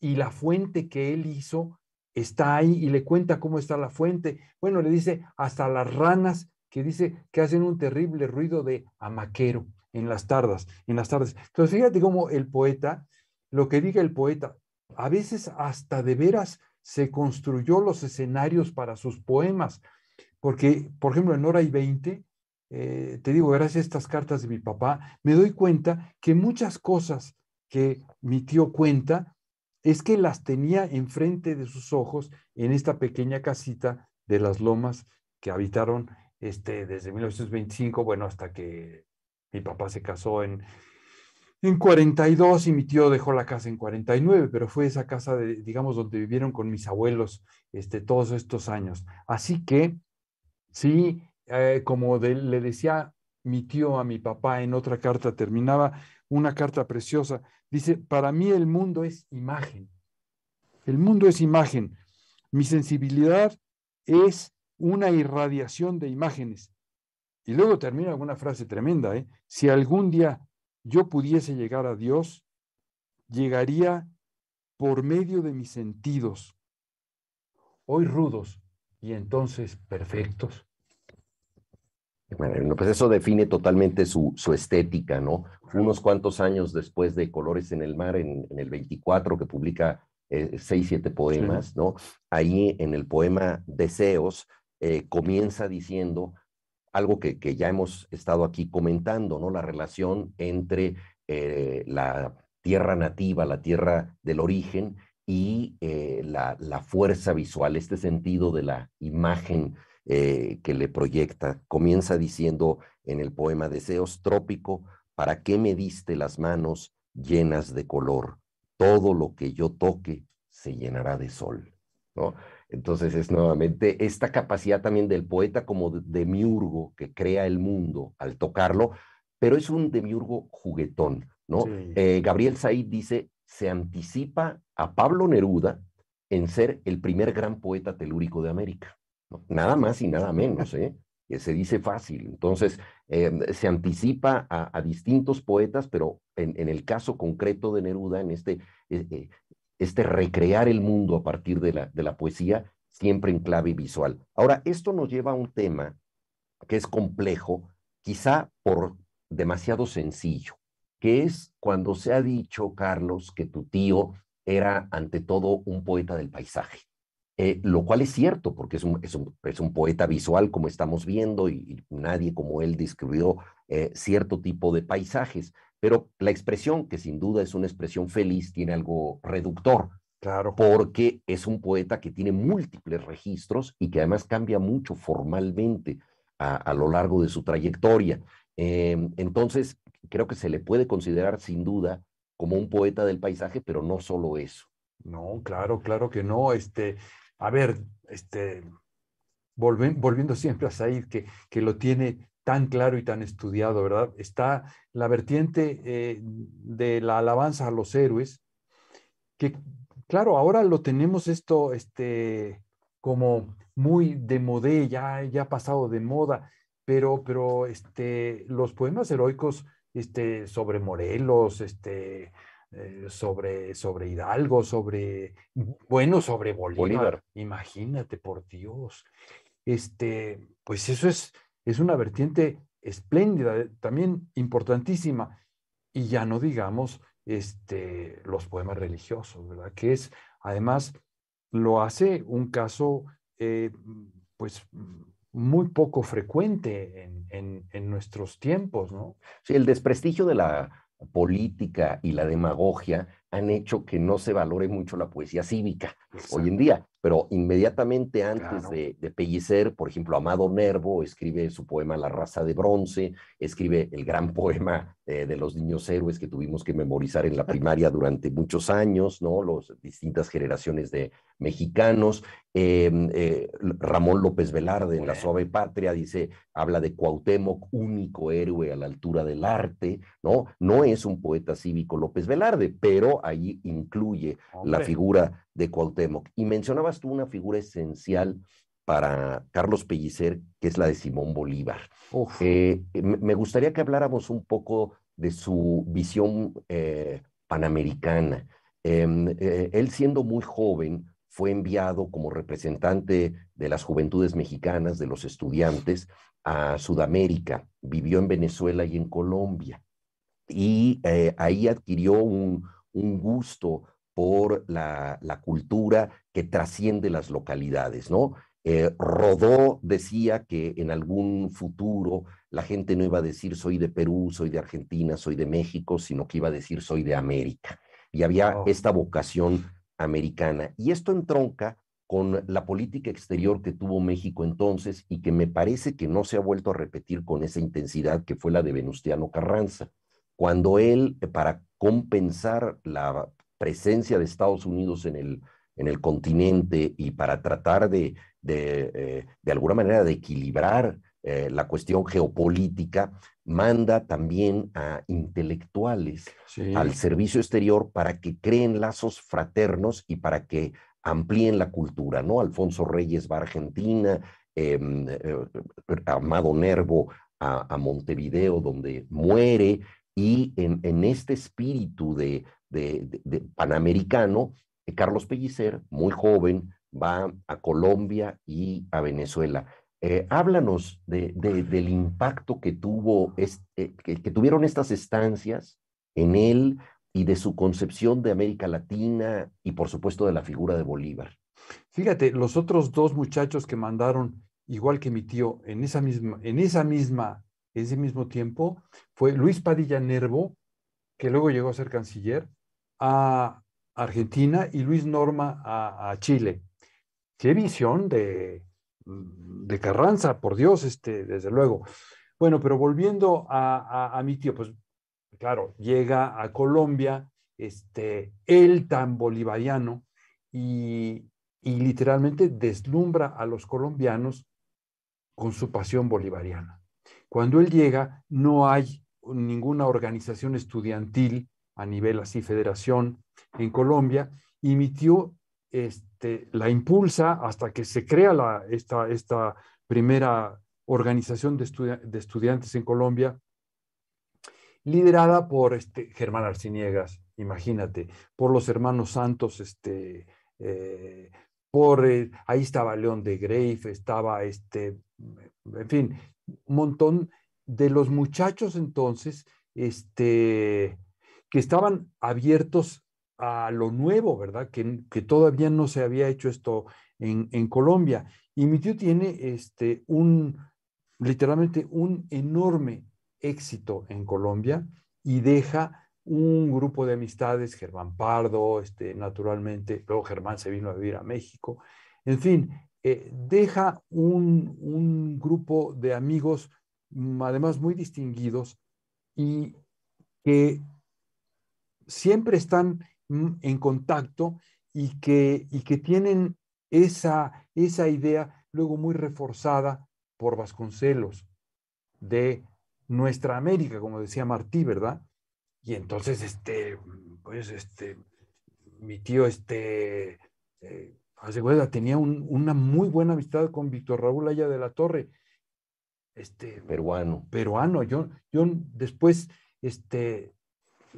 y la fuente que él hizo está ahí y le cuenta cómo está la fuente. Bueno, le dice hasta las ranas que dice que hacen un terrible ruido de amaquero en las tardas, en las tardes. Entonces, fíjate cómo el poeta, lo que diga el poeta, a veces hasta de veras se construyó los escenarios para sus poemas, porque, por ejemplo, en Hora y Veinte, eh, te digo, gracias a estas cartas de mi papá, me doy cuenta que muchas cosas que mi tío cuenta es que las tenía enfrente de sus ojos en esta pequeña casita de las lomas que habitaron este, desde 1925, bueno, hasta que mi papá se casó en, en 42 y mi tío dejó la casa en 49, pero fue esa casa, de, digamos, donde vivieron con mis abuelos este, todos estos años. Así que sí, eh, como le decía mi tío a mi papá en otra carta, terminaba una carta preciosa, dice, para mí el mundo es imagen. El mundo es imagen. Mi sensibilidad es una irradiación de imágenes. Y luego termina con una frase tremenda, ¿eh? si algún día yo pudiese llegar a Dios, llegaría por medio de mis sentidos, hoy rudos y entonces perfectos, bueno, pues eso define totalmente su, estética, ¿no? unos cuantos años después de Colores en el Mar, en, el 24, que publica eh, seis, siete poemas, ¿no? Ahí en el poema Deseos eh, comienza diciendo algo que, ya hemos estado aquí comentando, ¿no? La relación entre eh, la tierra nativa, la tierra del origen y la, la, fuerza visual, este sentido de la imagen eh, que le proyecta. Comienza diciendo en el poema Deseos trópico, ¿para qué me diste las manos llenas de color? Todo lo que yo toque se llenará de sol. ¿no? Entonces es nuevamente esta capacidad también del poeta como de, demiurgo que crea el mundo al tocarlo, pero es un demiurgo juguetón, ¿no? Eh, Gabriel Said dice, se anticipa a Pablo Neruda en ser el primer gran poeta telúrico de América. Nada más y nada menos, ¿eh? que se dice fácil. Entonces, em, se anticipa a, distintos poetas, pero en, el caso concreto de Neruda, en este, e, e, este recrear el mundo a partir de la, de la poesía, siempre en clave visual. Ahora, esto nos lleva a un tema que es complejo, quizá por demasiado sencillo, que es cuando se ha dicho, Carlos, que tu tío era ante todo un poeta del paisaje. Eh, lo cual es cierto, porque es un, es poeta visual, como estamos viendo, y, nadie como él describió eh, cierto tipo de paisajes. Pero la expresión, que sin duda es una expresión feliz, tiene algo reductor. Claro. Porque es un poeta que tiene múltiples registros y que además cambia mucho formalmente a, lo largo de su trayectoria. Em, entonces, creo que se le puede considerar sin duda como un poeta del paisaje, pero no solo eso. No, claro, claro que no. Este, a ver, este, volviendo siempre a Said, que, lo tiene tan claro y tan estudiado, ¿verdad? Está la vertiente eh, de la alabanza a los héroes, que claro, ahora lo tenemos esto este, como muy de moda, ya, ya pasado de moda, pero, pero este, los poemas heroicos este, sobre Morelos, este, eh, sobre, sobre Hidalgo, sobre, bueno, sobre Bolívar. Imagínate, por Dios. Este, pues eso es, es una vertiente espléndida, eh, también importantísima. Y ya no digamos este, los poemas religiosos, ¿verdad? Que es, además, lo hace un caso, eh, pues, muy poco frecuente en, en, nuestros tiempos, ¿no? Sí, el desprestigio de la política y la demagogia han hecho que no se valore mucho la poesía cívica hoy en día pero inmediatamente antes de, de, Pellicer, por ejemplo, Amado Nervo escribe su poema La raza de bronce, escribe el gran [laughs] poema eh, de los niños héroes que tuvimos que memorizar en la [laughs] primaria durante muchos años, ¿no? Las distintas generaciones de mexicanos. Em, eh, Ramón López Velarde en La suave patria dice, habla de Cuauhtémoc, único héroe a la altura del arte, ¿no? No es un poeta cívico López Velarde, pero ahí incluye la figura de Cuauhtémoc. Y mencionaba una figura esencial para Carlos Pellicer, que es la de Simón Bolívar. Eh, me gustaría que habláramos un poco de su visión eh, panamericana. Em, eh, él siendo muy joven fue enviado como representante de las juventudes mexicanas, de los estudiantes, a Sudamérica. Vivió en Venezuela y en Colombia. Y ahí adquirió un, un gusto por la, cultura que trasciende las localidades, ¿no? Eh, Rodó decía que en algún futuro la gente no iba a decir soy de Perú, soy de Argentina, soy de México, sino que iba a decir soy de América. Y había esta vocación americana. Y esto entronca con la política exterior que tuvo México entonces y que me parece que no se ha vuelto a repetir con esa intensidad que fue la de Venustiano Carranza, cuando él, eh, para compensar la presencia de Estados Unidos en el, en el continente y para tratar de, de, eh, de alguna manera, de equilibrar eh, la cuestión geopolítica, manda también a intelectuales al servicio exterior para que creen lazos fraternos y para que amplíen la cultura, ¿no? Alfonso Reyes va a Argentina, em, eh, Amado Nervo a, Montevideo, donde muere, y en este espíritu de, de, panamericano, eh, Carlos Pellicer, muy joven, va a Colombia y a Venezuela. Eh, háblanos del impacto que, tuvo eh, que, tuvieron estas estancias en él y de su concepción de América Latina y por supuesto de la figura de Bolívar. Fíjate, los otros dos muchachos que mandaron, igual que mi tío, en esa misma, en esa misma, ese mismo tiempo, fue Luis Padilla Nervo, que luego llegó a ser canciller, a Argentina y Luis Norma a, Chile. Qué visión mm, de, Carranza, por Dios, este, desde luego. Bueno, pero volviendo a, mi tío, pues claro, llega a Colombia, este, él tan bolivariano y, y literalmente deslumbra a los colombianos con su pasión bolivariana. Cuando él llega, no hay ninguna organización estudiantil a nivel así federación en Colombia, emitió este, la impulsa hasta que se crea esta, esta primera organización de, estudiantes en Colombia, liderada por este, Germán Arciniegas, imagínate, por los hermanos Santos, este, eh, por, eh, ahí estaba León de Greif estaba este, en fin, un montón de los muchachos entonces, este, que estaban abiertos a lo nuevo, ¿verdad? Que, que todavía no se había hecho esto en, Colombia. Y mi tío tiene este, un, literalmente un enorme éxito en Colombia y deja un grupo de amistades, Germán Pardo, este, naturalmente, luego Germán se vino a vivir a México, en fin, eh, deja un, un, grupo de amigos, mm, además muy distinguidos, y que siempre están mm, en contacto y que, que tienen esa, esa idea luego muy reforzada por Vasconcelos de nuestra América, como decía Martí, ¿verdad? Y entonces, este, pues, este, mi tío, este, eh, tenía una muy buena amistad con Víctor Raúl Aya de la Torre. Este, peruano. Peruano. Yo, yo después, este,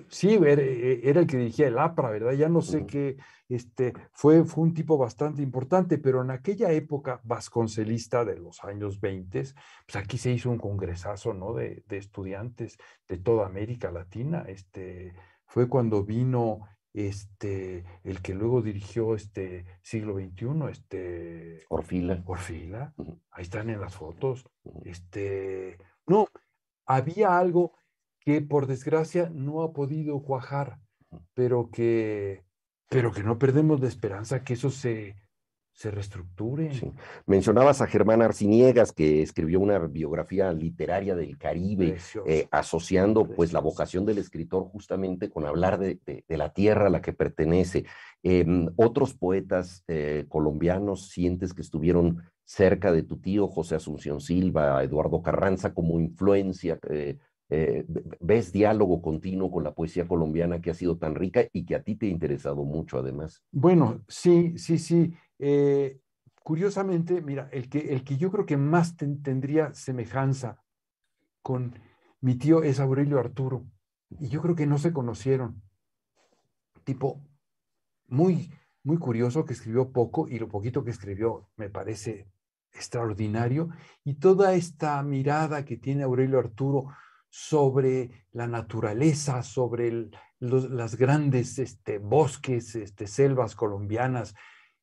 Sí, er, eh, era el que dirigía el APRA, ¿verdad? Ya no sé qué, este, fue, fue un tipo bastante importante, pero en aquella época vasconcelista de los años 20, pues aquí se hizo un congresazo, ¿no? De, estudiantes de toda América Latina, este, fue cuando vino este, el que luego dirigió este siglo XXI, este... Orfila. Orfila, ahí están en las fotos, este, no, había algo que por desgracia no ha podido cuajar, pero que, pero que no perdemos la esperanza que eso se, se reestructure. Mencionabas a Germán Arciniegas, que escribió una biografía literaria del Caribe, eh, asociando pues la vocación del escritor justamente con hablar de, de, la tierra a la que pertenece. Eh, otros poetas eh, colombianos sientes que estuvieron cerca de tu tío José Asunción Silva, Eduardo Carranza, como influencia eh, eh, ves diálogo continuo con la poesía colombiana que ha sido tan rica y que a ti te ha interesado mucho además. Bueno, sí, sí, sí. Eh, curiosamente, mira, el que, el que yo creo que más tendría semejanza con mi tío es Aurelio Arturo, y yo creo que no se conocieron. Tipo muy, muy curioso que escribió poco y lo poquito que escribió me parece extraordinario. Y toda esta mirada que tiene Aurelio Arturo sobre la naturaleza, sobre los, las grandes este, bosques, este, selvas colombianas,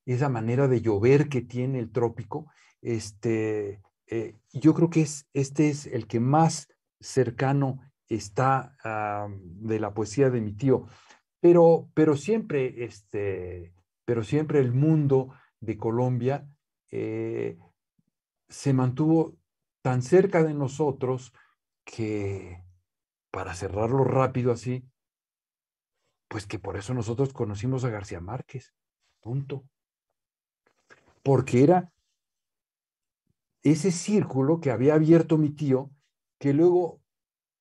esa manera de llover que tiene el trópico. Este, eh, yo creo que este es el que más cercano está ah, de la poesía de mi tío. Pero, siempre, pero siempre el mundo de Colombia eh, se mantuvo tan cerca de nosotros que, para cerrarlo rápido así, pues que por eso nosotros conocimos a García Márquez, punto. Porque era ese círculo que había abierto mi tío, que luego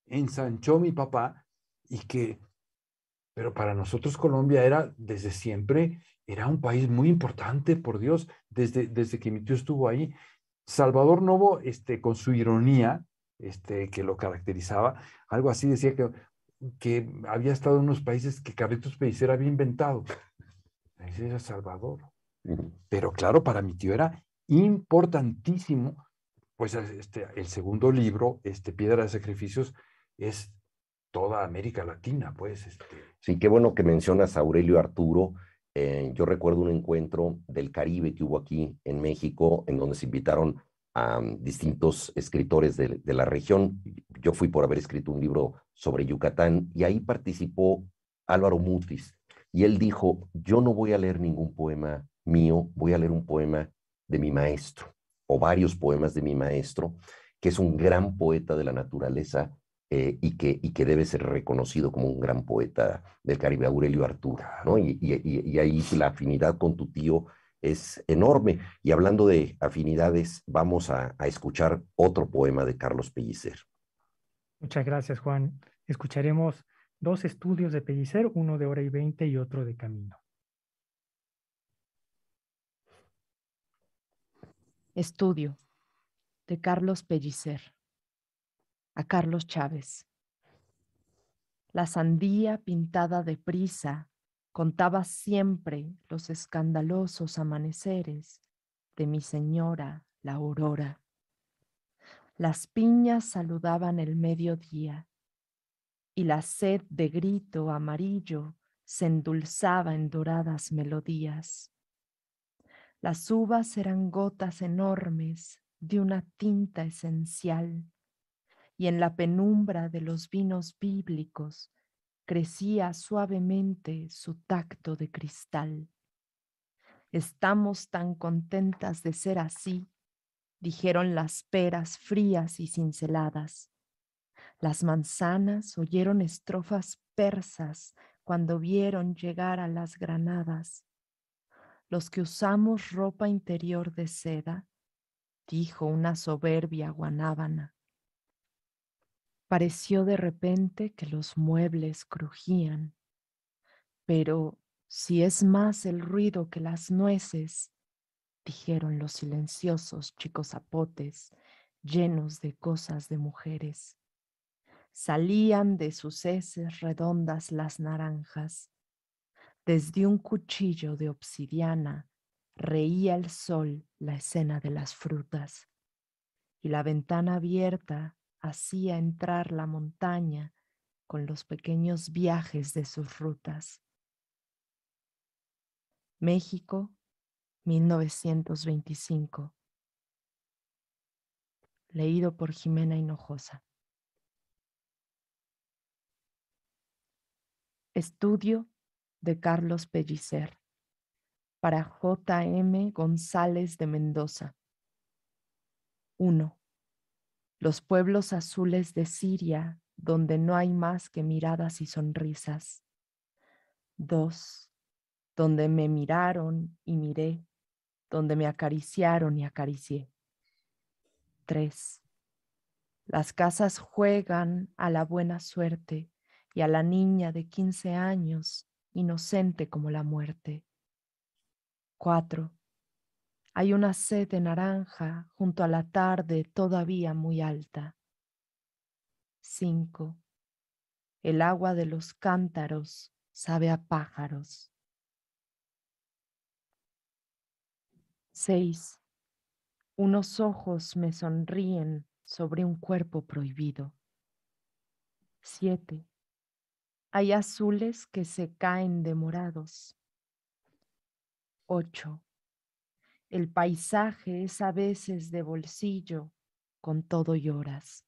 ensanchó mi papá y que, pero para nosotros Colombia era desde siempre, era un país muy importante, por Dios, desde, desde que mi tío estuvo ahí. Salvador Novo, este, con su ironía, este, que lo caracterizaba. Algo así decía que, que había estado en unos países que Carlitos Pellicer había inventado. Ese Salvador. Pero claro, para mi tío era importantísimo, pues este, el segundo libro, este, Piedra de Sacrificios, es toda América Latina, pues. Este. Sí, qué bueno que mencionas a Aurelio Arturo. Eh, yo recuerdo un encuentro del Caribe que hubo aquí en México, en donde se invitaron distintos escritores de, la región. Yo fui por haber escrito un libro sobre Yucatán y ahí participó Álvaro Mutis y él dijo, yo no voy a leer ningún poema mío, voy a leer un poema de mi maestro o varios poemas de mi maestro, que es un gran poeta de la naturaleza eh, y, que, debe ser reconocido como un gran poeta del Caribe, Aurelio Arturo, ¿no? Y, y ahí la afinidad con tu tío es enorme. Y hablando de afinidades, vamos a, escuchar otro poema de Carlos Pellicer. Muchas gracias, Juan. Escucharemos dos estudios de Pellicer, uno de hora y veinte y otro de camino. Estudio de Carlos Pellicer a Carlos Chávez. La sandía pintada de prisa contaba siempre los escandalosos amaneceres de mi señora la aurora. Las piñas saludaban el mediodía y la sed de grito amarillo se endulzaba en doradas melodías. Las uvas eran gotas enormes de una tinta esencial y en la penumbra de los vinos bíblicos crecía suavemente su tacto de cristal. Estamos tan contentas de ser así, dijeron las peras frías y cinceladas. Las manzanas oyeron estrofas persas cuando vieron llegar a las granadas. Los que usamos ropa interior de seda, dijo una soberbia guanábana, Pareció de repente que los muebles crujían, pero si es más el ruido que las nueces, dijeron los silenciosos chicos zapotes llenos de cosas de mujeres. Salían de sus heces redondas las naranjas. Desde un cuchillo de obsidiana reía el sol la escena de las frutas. Y la ventana abierta hacía entrar la montaña con los pequeños viajes de sus rutas. México, 1925. Leído por Jimena Hinojosa. Estudio de Carlos Pellicer para J.M. González de Mendoza. 1 los pueblos azules de Siria, donde no hay más que miradas y sonrisas. Dos, donde me miraron y miré, donde me acariciaron y acaricié. Tres, las casas juegan a la buena suerte y a la niña de quince años, inocente como la muerte. Cuatro, hay una sed de naranja junto a la tarde todavía muy alta. 5. El agua de los cántaros sabe a pájaros. 6. Unos ojos me sonríen sobre un cuerpo prohibido. 7. Hay azules que se caen de morados. 8. El paisaje es a veces de bolsillo, con todo lloras.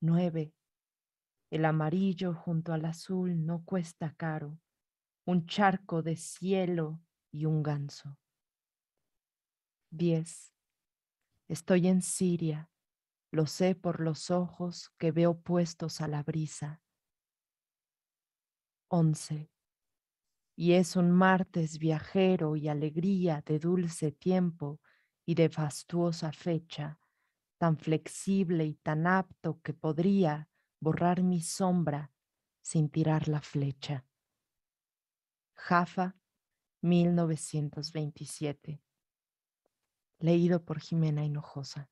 9. El amarillo junto al azul no cuesta caro, un charco de cielo y un ganso. Diez. Estoy en Siria, lo sé por los ojos que veo puestos a la brisa. 11 y es un martes viajero y alegría de dulce tiempo y de fastuosa fecha, tan flexible y tan apto que podría borrar mi sombra sin tirar la flecha. Jafa, 1927. Leído por Jimena Hinojosa.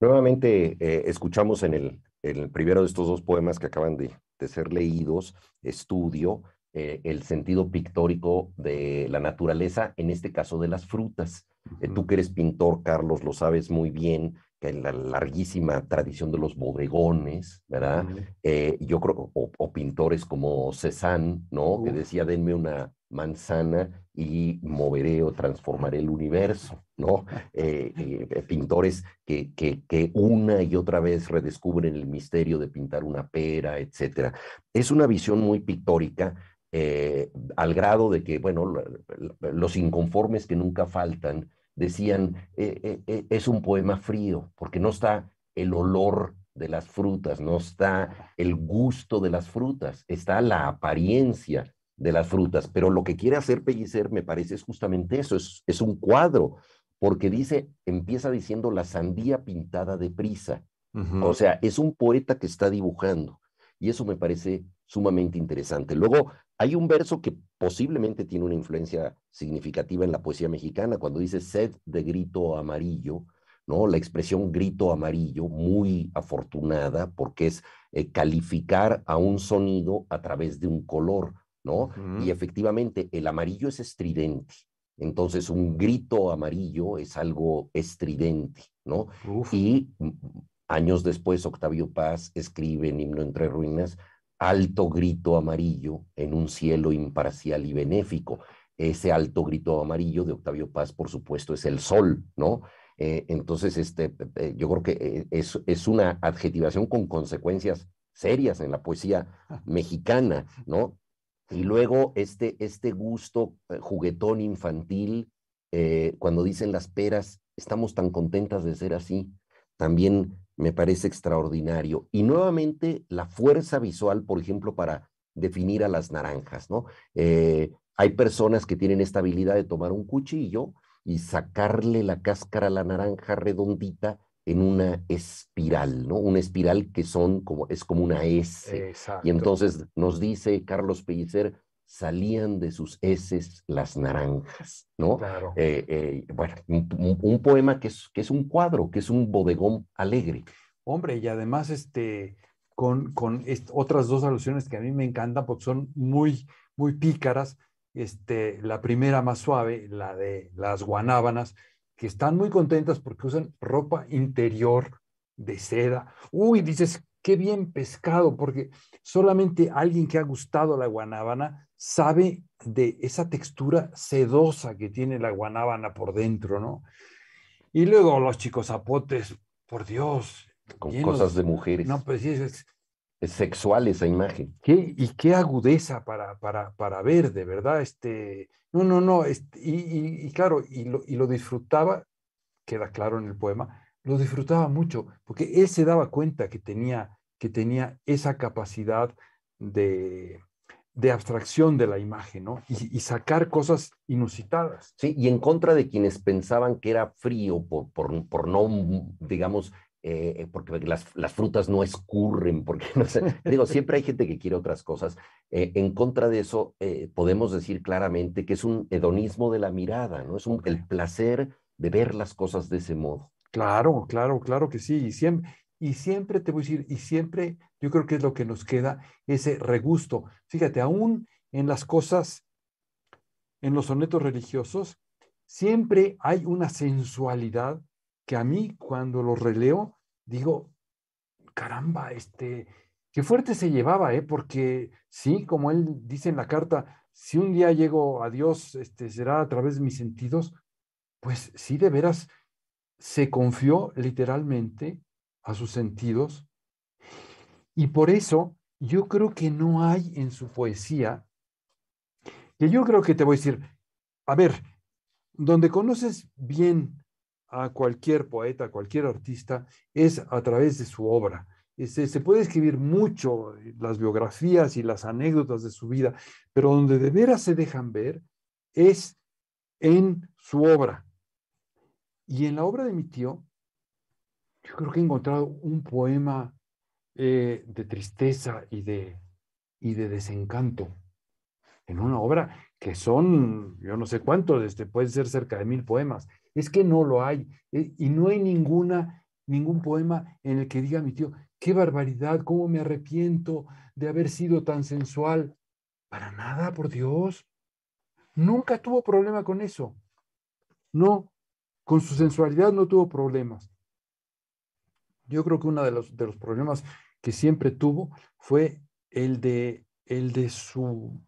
Nuevamente eh, escuchamos en el primero de estos dos poemas que acaban de, ser leídos, estudio eh, el sentido pictórico de la naturaleza, en este caso de las frutas. Eh, tú que eres pintor, Carlos, lo sabes muy bien, que la larguísima tradición de los bodegones, ¿verdad? Eh, yo creo, o, pintores como Cézanne, ¿no? Que decía, denme una manzana y moveré o transformaré el universo, ¿no? [laughs] Eh, eh, pintores que, que, una y otra vez redescubren el misterio de pintar una pera, etcétera. Es una visión muy pictórica, al grado de que, bueno, los inconformes que nunca faltan, decían, eh, eh, eh, es un poema frío, porque no está el olor de las frutas, no está el gusto de las frutas, está la apariencia de las frutas. Pero lo que quiere hacer Pellicer, me parece, es justamente eso, es, un cuadro, porque dice, empieza diciendo la sandía pintada de prisa. O sea, es un poeta que está dibujando. Y eso me parece sumamente interesante. Luego, hay un verso que posiblemente tiene una influencia significativa en la poesía mexicana, cuando dice sed de grito amarillo, ¿no? La expresión grito amarillo, muy afortunada, porque es eh, calificar a un sonido a través de un color, ¿no? Y efectivamente, el amarillo es estridente. Entonces, un grito amarillo es algo estridente, ¿no? Y mm, años después, Octavio Paz escribe en Himno entre Ruinas alto grito amarillo en un cielo imparcial y benéfico. Ese alto grito amarillo de Octavio Paz, por supuesto, es el sol, ¿no? Eh, entonces, este, eh, yo creo que eh, es, una adjetivación con consecuencias serias en la poesía [laughs] mexicana, ¿no? Y luego este, este gusto juguetón infantil, cuando dicen las peras, estamos tan contentas de ser así, también me parece extraordinario. Y nuevamente la fuerza visual, por ejemplo, para definir a las naranjas, ¿no? Eh, hay personas que tienen esta habilidad de tomar un cuchillo y sacarle la cáscara a la naranja redondita en una espiral, ¿no? Una espiral que son como, es como una S. Y entonces nos dice Carlos Pellicer, salían de sus heces las naranjas, ¿no? Claro. Eh, eh, bueno, un, poema que es, un cuadro, que es un bodegón alegre. Hombre, y además este, con, otras dos alusiones que a mí me encantan porque son muy, muy pícaras. Este, la primera más suave, la de las guanábanas, que están muy contentas porque usan ropa interior de seda. Uy, dices, qué bien pescado, porque solamente alguien que ha gustado la guanábana sabe de esa textura sedosa que tiene la guanábana por dentro, ¿no? Y luego los chicos zapotes, por Dios. Con cosas de mujeres. No, pues sí, es, sexual esa imagen. y qué agudeza para, para, ver, de verdad. Este, no, no, no. Este, y, claro, y y lo disfrutaba, queda claro en el poema, lo disfrutaba mucho, porque él se daba cuenta que tenía, que tenía esa capacidad de, abstracción de la imagen, Y, sacar cosas inusitadas. Sí, y en contra de quienes pensaban que era frío por, por, no, digamos, eh, porque las, frutas no escurren, porque [laughs] no sé, digo, siempre hay gente que quiere otras cosas. Eh, en contra de eso, eh, podemos decir claramente que es un hedonismo de la mirada, ¿no? Es el placer de ver las cosas de ese modo. Claro, claro, claro que sí. Y siempre, y siempre te voy a decir, y siempre yo creo que es lo que nos queda, ese regusto. Fíjate, aún en las cosas, en los sonetos religiosos, siempre hay una sensualidad que a mí cuando lo releo, digo, caramba, este, qué fuerte se llevaba, ¿eh? porque sí, como él dice en la carta, si un día llego a Dios, este, será a través de mis sentidos, pues sí, de veras, se confió literalmente a sus sentidos y por eso yo creo que no hay en su poesía, que yo creo que te voy a decir, a ver, donde conoces bien a cualquier poeta, a cualquier artista, es a través de su obra. Este, se puede escribir mucho eh, las biografías y las anécdotas de su vida, pero donde de veras se dejan ver es en su obra. Y en la obra de mi tío, yo creo que he encontrado un poema eh, de tristeza y de, y de desencanto en una obra que son, yo no sé cuántos, este, pueden ser cerca de mil poemas. Es que no lo hay. Eh, y no hay ninguna, ningún poema en el que diga mi tío, qué barbaridad, cómo me arrepiento de haber sido tan sensual. Para nada, por Dios. Nunca tuvo problema con eso. No, con su sensualidad no tuvo problemas. Yo creo que uno de los, de los problemas que siempre tuvo fue el de, el de su,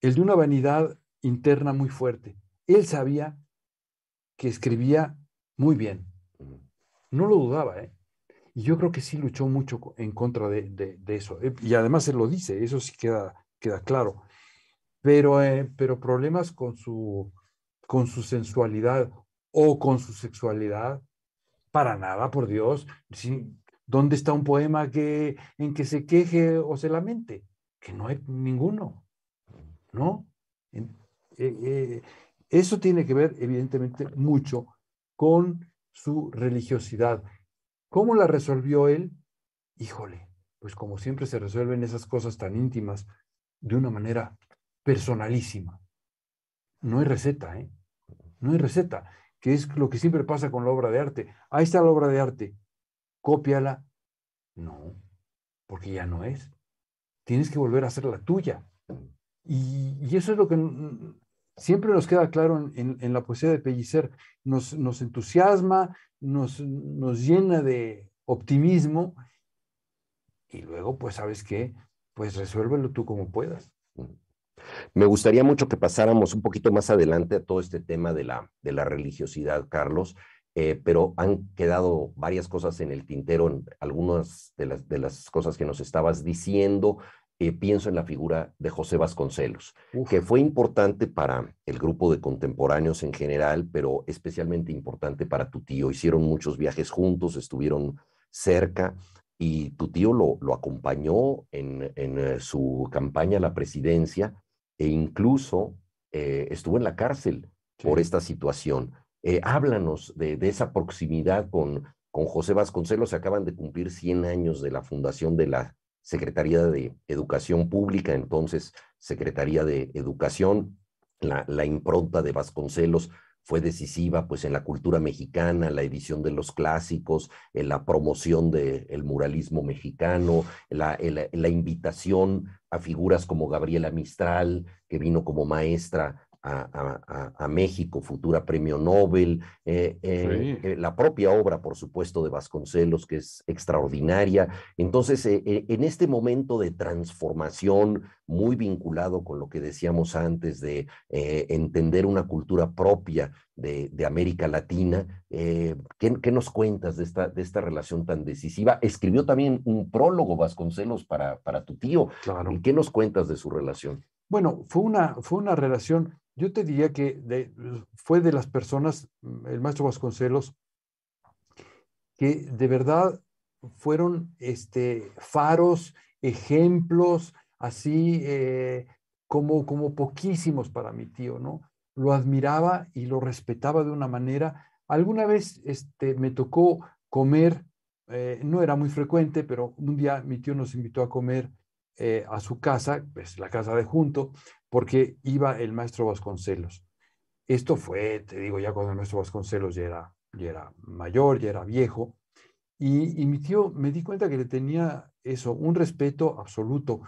el de una vanidad interna muy fuerte. Él sabía que escribía muy bien. No lo dudaba, ¿eh? Y yo creo que sí luchó mucho en contra de, eso. Eh, y además él lo dice, eso sí queda, queda claro. Pero, eh, pero problemas con su, con su sensualidad o con su sexualidad. Para nada, por Dios. ¿Dónde está un poema que, en que se queje o se lamente? Que no hay ninguno. ¿No? Eh, eh, eso tiene que ver, evidentemente, mucho con su religiosidad. ¿Cómo la resolvió él? Híjole, pues como siempre se resuelven esas cosas tan íntimas de una manera personalísima. No hay receta, ¿eh? No hay receta que es lo que siempre pasa con la obra de arte. Ahí está la obra de arte, cópiala. No, porque ya no es. Tienes que volver a hacer la tuya. Y, eso es lo que siempre nos queda claro en, la poesía de Pellicer. Nos, entusiasma, nos, nos, llena de optimismo y luego, pues, ¿sabes qué? Pues resuélvelo tú como puedas. Me gustaría mucho que pasáramos un poquito más adelante a todo este tema de la, de la religiosidad, Carlos, eh, pero han quedado varias cosas en el tintero, algunas de las, de las cosas que nos estabas diciendo. Eh, pienso en la figura de José Vasconcelos, que fue importante para el grupo de contemporáneos en general, pero especialmente importante para tu tío. Hicieron muchos viajes juntos, estuvieron cerca y tu tío lo, acompañó en, eh, su campaña a la presidencia e incluso eh, estuvo en la cárcel por esta situación. Eh, háblanos de, esa proximidad con, con José Vasconcelos. Acaban de cumplir 100 años de la fundación de la Secretaría de Educación Pública, entonces Secretaría de Educación, la, la impronta de Vasconcelos fue decisiva pues en la cultura mexicana, la edición de los clásicos, en la promoción del muralismo mexicano, la, la invitación a figuras como Gabriela Mistral, que vino como maestra a, México, futura premio Nobel, eh, eh, eh, la propia obra, por supuesto, de Vasconcelos, que es extraordinaria. Entonces, en este momento de transformación, muy vinculado con lo que decíamos antes de entender una cultura propia, de, América Latina. Eh, ¿qué, nos cuentas de esta, de esta relación tan decisiva? Escribió también un prólogo, Vasconcelos, para, tu tío. Claro. ¿Qué nos cuentas de su relación? Bueno, fue una, fue una relación, yo te diría que fue de las personas, el maestro Vasconcelos, que de verdad fueron este, faros, ejemplos, así eh, como, como poquísimos para mi tío, ¿no? lo admiraba y lo respetaba de una manera. Alguna vez este, me tocó comer, eh, no era muy frecuente, pero un día mi tío nos invitó a comer eh, a su casa, pues la casa de junto, porque iba el maestro Vasconcelos. Esto fue, te digo, ya cuando el maestro Vasconcelos ya era, ya era mayor, ya era viejo, y, y mi tío me di cuenta que le tenía eso, un respeto absoluto.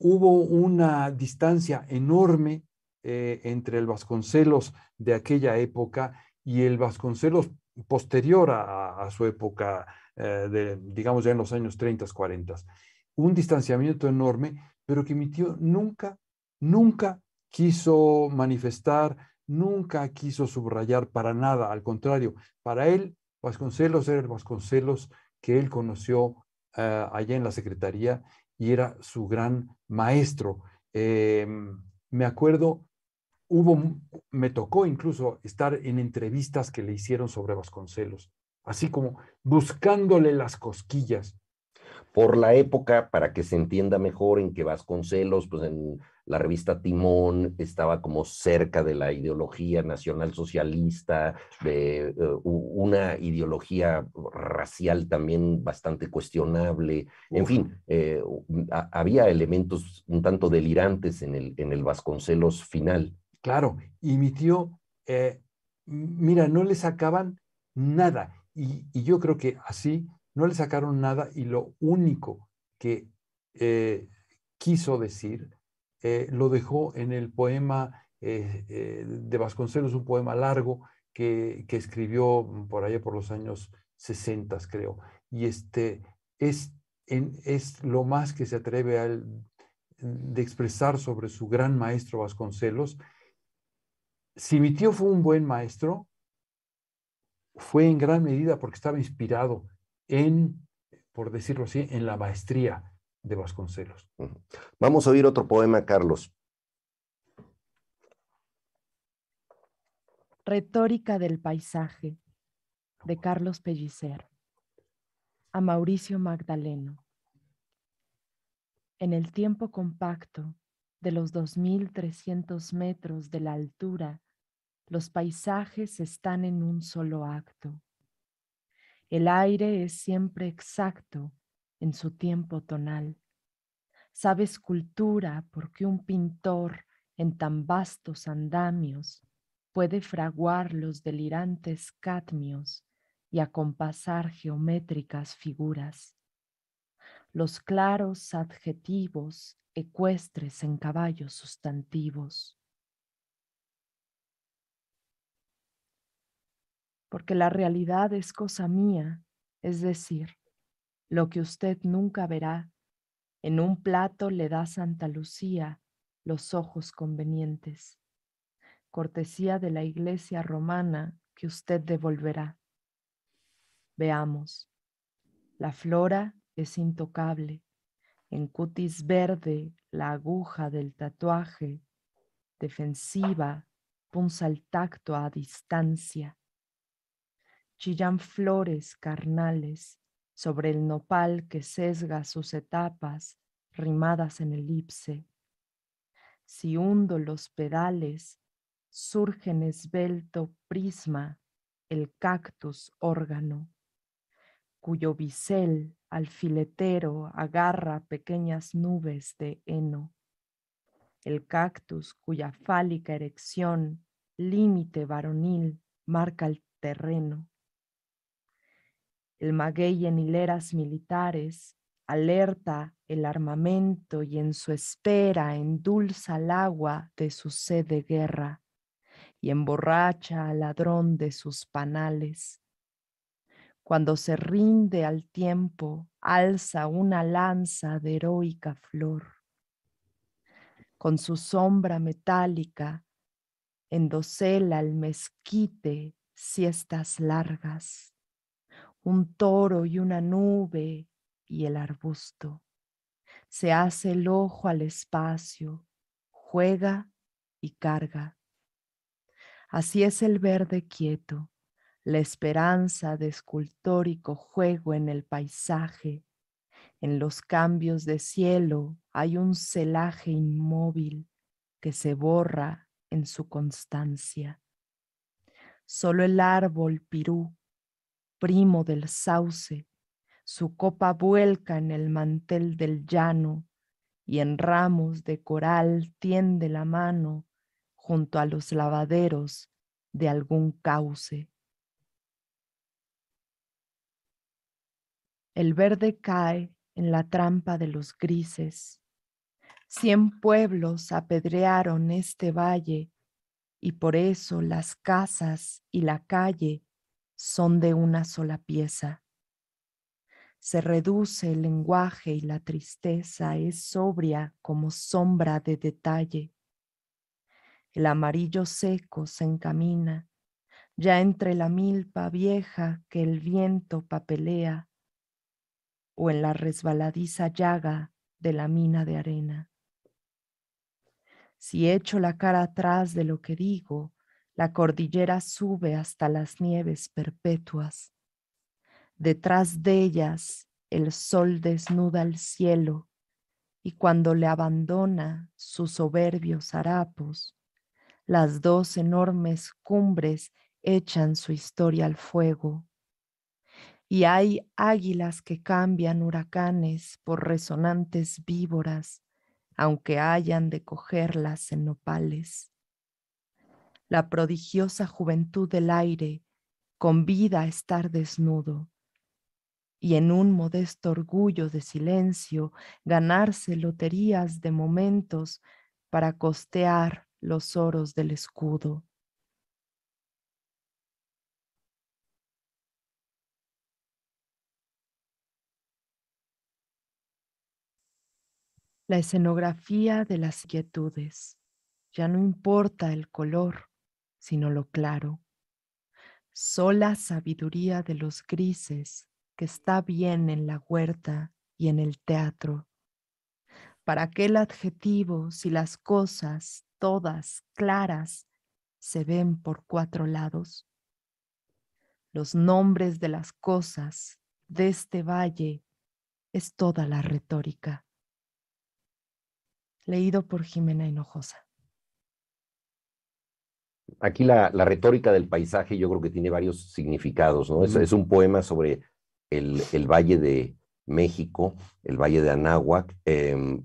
Hubo una distancia enorme eh, entre el Vasconcelos de aquella época y el Vasconcelos posterior a, su época, eh, digamos ya en los años 30, 40. Un distanciamiento enorme, pero que mi tío nunca, nunca quiso manifestar, nunca quiso subrayar para nada, al contrario, para él Vasconcelos era el Vasconcelos que él conoció eh, allá en la Secretaría y era su gran maestro. Em, me acuerdo hubo, me tocó incluso estar en entrevistas que le hicieron sobre Vasconcelos, así como buscándole las cosquillas. Por la época, para que se entienda mejor, en que Vasconcelos, pues en la revista Timón estaba como cerca de la ideología nacionalsocialista, de eh, una ideología racial también bastante cuestionable. En fin, eh, había elementos un tanto delirantes en el, en el Vasconcelos final. Claro, y mi tío, eh, mira, no le sacaban nada. Y, yo creo que así no le sacaron nada y lo único que eh, quiso decir eh, lo dejó en el poema de Vasconcelos, un poema largo que, escribió por allá por los años 60, creo. Y este es, es lo más que se atreve a de expresar sobre su gran maestro Vasconcelos si mi tío fue un buen maestro, fue en gran medida porque estaba inspirado en, por decirlo así, en la maestría de Vasconcelos. Vamos a oír otro poema, Carlos. Retórica del paisaje, de Carlos Pellicer, a Mauricio Magdaleno. En el tiempo compacto de los 2.300 metros de la altura los paisajes están en un solo acto. El aire es siempre exacto en su tiempo tonal. Sabe escultura porque un pintor en tan vastos andamios puede fraguar los delirantes cadmios y acompasar geométricas figuras. Los claros adjetivos ecuestres en caballos sustantivos. porque la realidad es cosa mía, es decir, lo que usted nunca verá, en un plato le da Santa Lucía los ojos convenientes, cortesía de la iglesia romana que usted devolverá. Veamos, la flora es intocable, en cutis verde la aguja del tatuaje, defensiva, punza el tacto a distancia chillan flores carnales sobre el nopal que sesga sus etapas rimadas en elipse. Si hundo los pedales, surge en esbelto prisma el cactus órgano, cuyo bisel alfiletero agarra pequeñas nubes de heno. El cactus cuya fálica erección, límite varonil, marca el terreno el maguey en hileras militares, alerta el armamento y en su espera endulza el agua de su sed de guerra y emborracha al ladrón de sus panales. Cuando se rinde al tiempo, alza una lanza de heroica flor. Con su sombra metálica, endosela el mezquite siestas largas un toro y una nube y el arbusto. Se hace el ojo al espacio, juega y carga. Así es el verde quieto, la esperanza de escultórico juego en el paisaje. En los cambios de cielo hay un celaje inmóvil que se borra en su constancia. Solo el árbol pirú primo del sauce, su copa vuelca en el mantel del llano y en ramos de coral tiende la mano junto a los lavaderos de algún cauce. El verde cae en la trampa de los grises. Cien pueblos apedrearon este valle y por eso las casas y la calle son de una sola pieza. Se reduce el lenguaje y la tristeza es sobria como sombra de detalle. El amarillo seco se encamina, ya entre la milpa vieja que el viento papelea, o en la resbaladiza llaga de la mina de arena. Si echo la cara atrás de lo que digo, la cordillera sube hasta las nieves perpetuas. Detrás de ellas el sol desnuda el cielo y cuando le abandona sus soberbios harapos, las dos enormes cumbres echan su historia al fuego. Y hay águilas que cambian huracanes por resonantes víboras, aunque hayan de cogerlas en nopales la prodigiosa juventud del aire, convida a estar desnudo y en un modesto orgullo de silencio ganarse loterías de momentos para costear los oros del escudo. La escenografía de las quietudes. Ya no importa el color, sino lo claro. Sola sabiduría de los grises que está bien en la huerta y en el teatro. ¿Para qué el adjetivo si las cosas todas claras se ven por cuatro lados? Los nombres de las cosas de este valle es toda la retórica. Leído por Jimena Hinojosa aquí la, retórica del paisaje yo creo que tiene varios significados, ¿no? Es, un poema sobre el, Valle de México, el Valle de Anáhuac, em,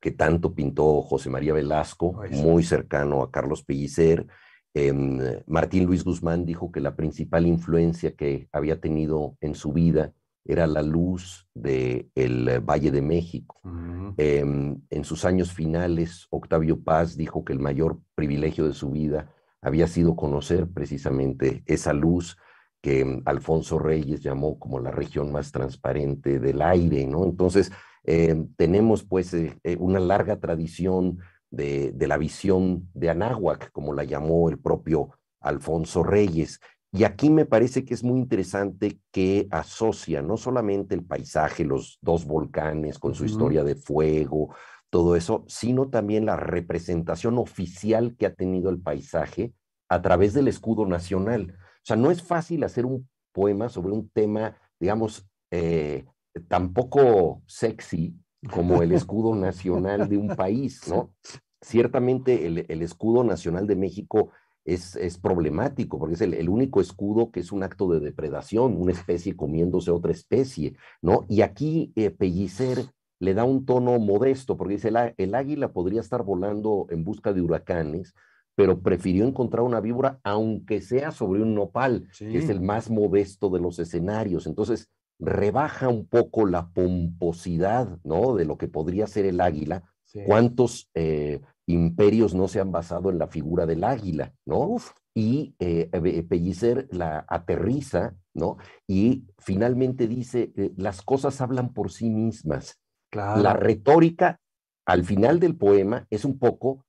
que tanto pintó José María Velasco, muy cercano a Carlos Pellicer. Em, Martín Luis Guzmán dijo que la principal influencia que había tenido en su vida era la luz del el Valle de México. Em, en sus años finales, Octavio Paz dijo que el mayor privilegio de su vida había sido conocer precisamente esa luz que mm, Alfonso Reyes llamó como la región más transparente del aire, ¿no? Entonces, eh, tenemos pues eh, eh, una larga tradición de, la visión de Anáhuac, como la llamó el propio Alfonso Reyes. Y aquí me parece que es muy interesante que asocia no solamente el paisaje, los dos volcanes con su historia de fuego, todo eso, sino también la representación oficial que ha tenido el paisaje a través del escudo nacional. O sea, no es fácil hacer un poema sobre un tema, digamos, eh, tampoco sexy como el escudo nacional de un país, [laughs] ¿no? Ciertamente el, escudo nacional de México es, es problemático porque es el, único escudo que es un acto de depredación, una especie comiéndose otra especie, ¿no? Y aquí eh, Pellicer le da un tono modesto, porque dice, el, águila podría estar volando en busca de huracanes, pero prefirió encontrar una víbora, aunque sea sobre un nopal, que es el más modesto de los escenarios. Entonces, rebaja un poco la pomposidad, ¿no? De lo que podría ser el águila. ¿Cuántos eh, imperios no se han basado en la figura del águila, ¿no? Y eh, eh, Pellicer la aterriza, ¿no? Y finalmente dice, las cosas hablan por sí mismas. La retórica al final del poema es un poco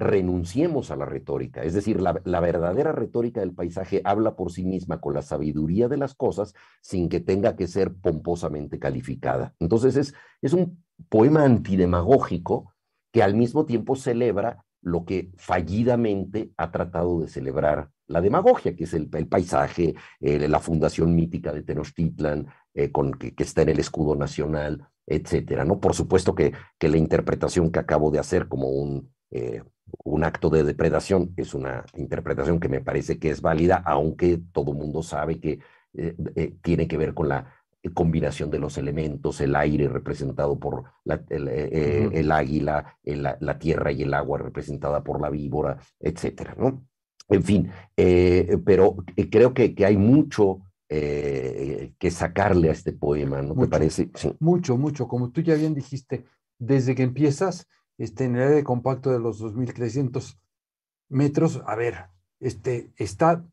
renunciemos a la retórica, es decir, la, verdadera retórica del paisaje habla por sí misma con la sabiduría de las cosas sin que tenga que ser pomposamente calificada. Entonces es, es un poema antidemagógico que al mismo tiempo celebra lo que fallidamente ha tratado de celebrar la demagogia, que es el, paisaje, eh, la fundación mítica de Tenochtitlan, eh, que está en el escudo nacional, etcétera, ¿no? Por supuesto que, la interpretación que acabo de hacer como un, eh, un acto de depredación es una interpretación que me parece que es válida, aunque todo mundo sabe que eh, eh, tiene que ver con la combinación de los elementos, el aire representado por el, águila, la, tierra y el agua representada por la víbora, etcétera, ¿no? En fin, pero creo que, que hay mucho eh, que sacarle a este poema, ¿no? Mucho, ¿Te parece? Mucho, mucho. Como tú ya bien dijiste, desde que empiezas, este, en el área de compacto de los 2.300 metros, a ver, este, está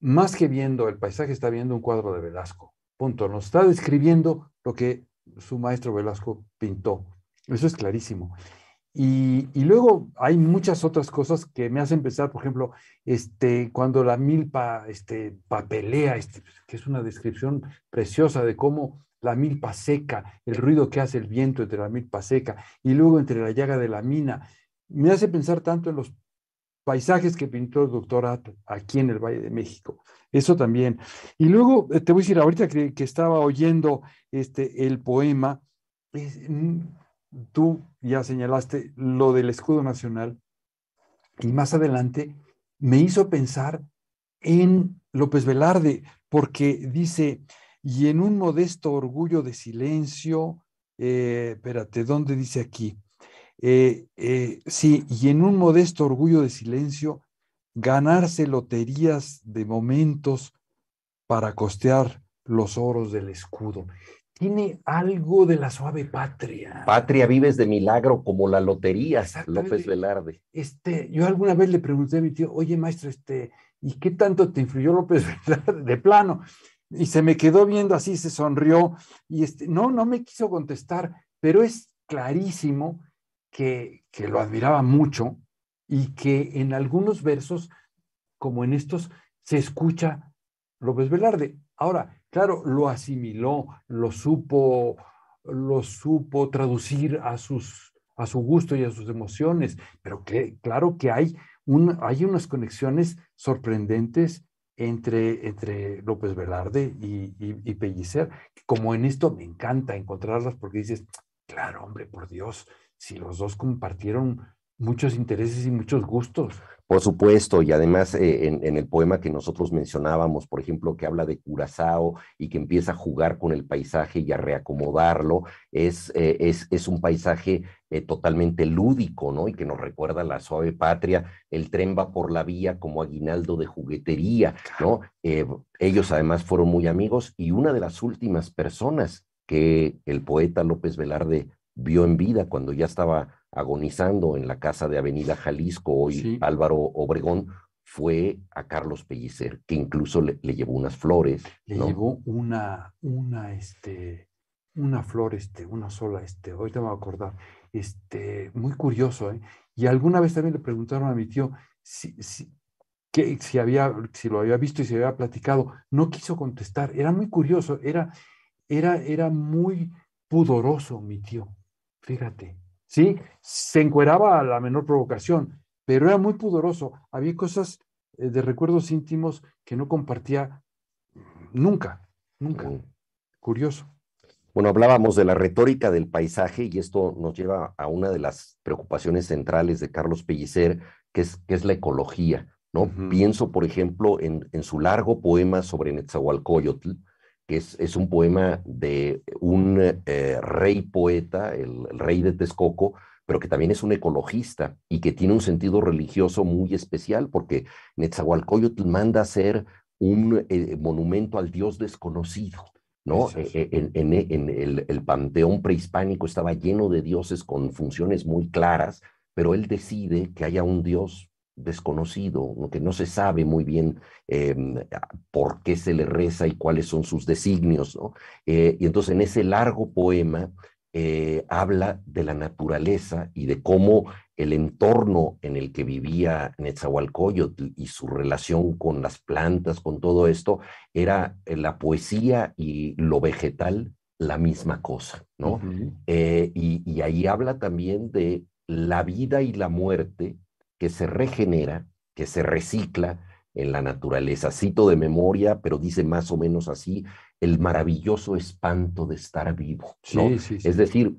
más que viendo el paisaje, está viendo un cuadro de Velasco. Punto. Nos está describiendo lo que su maestro Velasco pintó. Eso es clarísimo. Y, luego hay muchas otras cosas que me hacen pensar, por ejemplo, este, cuando la milpa este, papelea, este, pues, que es una descripción preciosa de cómo la milpa seca, el ruido que hace el viento entre la milpa seca y luego entre la llaga de la mina, me hace pensar tanto en los paisajes que pintó el doctor aquí en el Valle de México. Eso también. Y luego eh, te voy a decir, ahorita que, que estaba oyendo este, el poema, mm, tú ya señalaste lo del escudo nacional y más adelante me hizo pensar en López Velarde, porque dice, y en un modesto orgullo de silencio, eh, espérate, ¿dónde dice aquí? Eh, eh, sí, y en un modesto orgullo de silencio, ganarse loterías de momentos para costear los oros del escudo tiene algo de la suave patria. Patria vives de milagro como la lotería, López Velarde. Este, yo alguna vez le pregunté a mi tío, oye maestro, este, ¿y qué tanto te influyó López [laughs] Velarde? De plano. Y se me quedó viendo así, se sonrió, y este, no, no me quiso contestar, pero es clarísimo que, que lo admiraba mucho y que en algunos versos, como en estos, se escucha López Velarde. Ahora, Claro, lo asimiló, lo supo, lo supo traducir a, sus, a su gusto y a sus emociones, pero claro que hay, hay unas conexiones sorprendentes entre, entre López Velarde y, Pellicer, como en esto me encanta encontrarlas porque dices, claro, hombre, por Dios, si los dos compartieron muchos intereses y muchos gustos. Por supuesto, y además eh, en, el poema que nosotros mencionábamos, por ejemplo, que habla de Curazao y que empieza a jugar con el paisaje y a reacomodarlo, es, eh, es, es, un paisaje eh, totalmente lúdico, ¿no? Y que nos recuerda la suave patria, el tren va por la vía como aguinaldo de juguetería, ¿no? ellos además fueron muy amigos y una de las últimas personas que el poeta López Velarde vio en vida cuando ya estaba agonizando en la casa de Avenida Jalisco, y Álvaro Obregón, fue a Carlos Pellicer, que incluso le, llevó unas flores. Le llevó una, una, este, una flor, este, una sola, este, ahorita me voy a acordar, este, muy curioso, ¿eh? Y alguna vez también le preguntaron a mi tío si, que, si, había, si lo había visto y se había platicado. No quiso contestar, era muy curioso, era, era, era muy pudoroso mi tío, fíjate. ¿sí? Se encueraba a la menor provocación, pero era muy pudoroso. Había cosas eh, de recuerdos íntimos que no compartía nunca, nunca. Curioso. Bueno, hablábamos de la retórica del paisaje y esto nos lleva a una de las preocupaciones centrales de Carlos Pellicer, que es, es la ecología. ¿no? Pienso, por ejemplo, en, en, su largo poema sobre Netzahualcoyotl, que es, un poema de un eh, rey poeta, el, rey de Texcoco, pero que también es un ecologista y que tiene un sentido religioso muy especial, porque Netzahualcoyotl manda a hacer un eh, monumento al dios desconocido. ¿no? E, e, en, el, panteón prehispánico estaba lleno de dioses con funciones muy claras, pero él decide que haya un dios desconocido, que no se sabe muy bien em, por qué se le reza y cuáles son sus designios. ¿no? Eh, y entonces en ese largo poema eh, habla de la naturaleza y de cómo el entorno en el que vivía Netzahualcóyotl y su relación con las plantas, con todo esto, era eh, la poesía y lo vegetal la misma cosa, ¿no? y, y ahí habla también de la vida y la muerte que se regenera, que se recicla en la naturaleza. Cito de memoria, pero dice más o menos así, el maravilloso espanto de estar vivo. Es decir,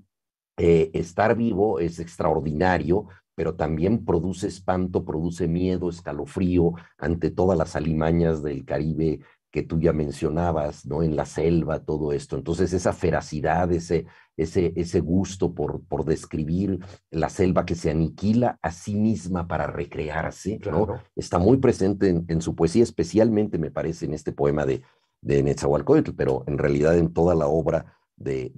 eh, estar vivo es extraordinario, pero también produce espanto, produce miedo, escalofrío ante todas las alimañas del Caribe que tú ya mencionabas, ¿no? En la selva, todo esto. Entonces, esa feracidad, ese, ese, ese gusto por, por describir la selva que se aniquila a sí misma para recrearse, ¿no? Está muy presente en, su poesía, especialmente, me parece, en este poema de, de pero en realidad en toda la obra de,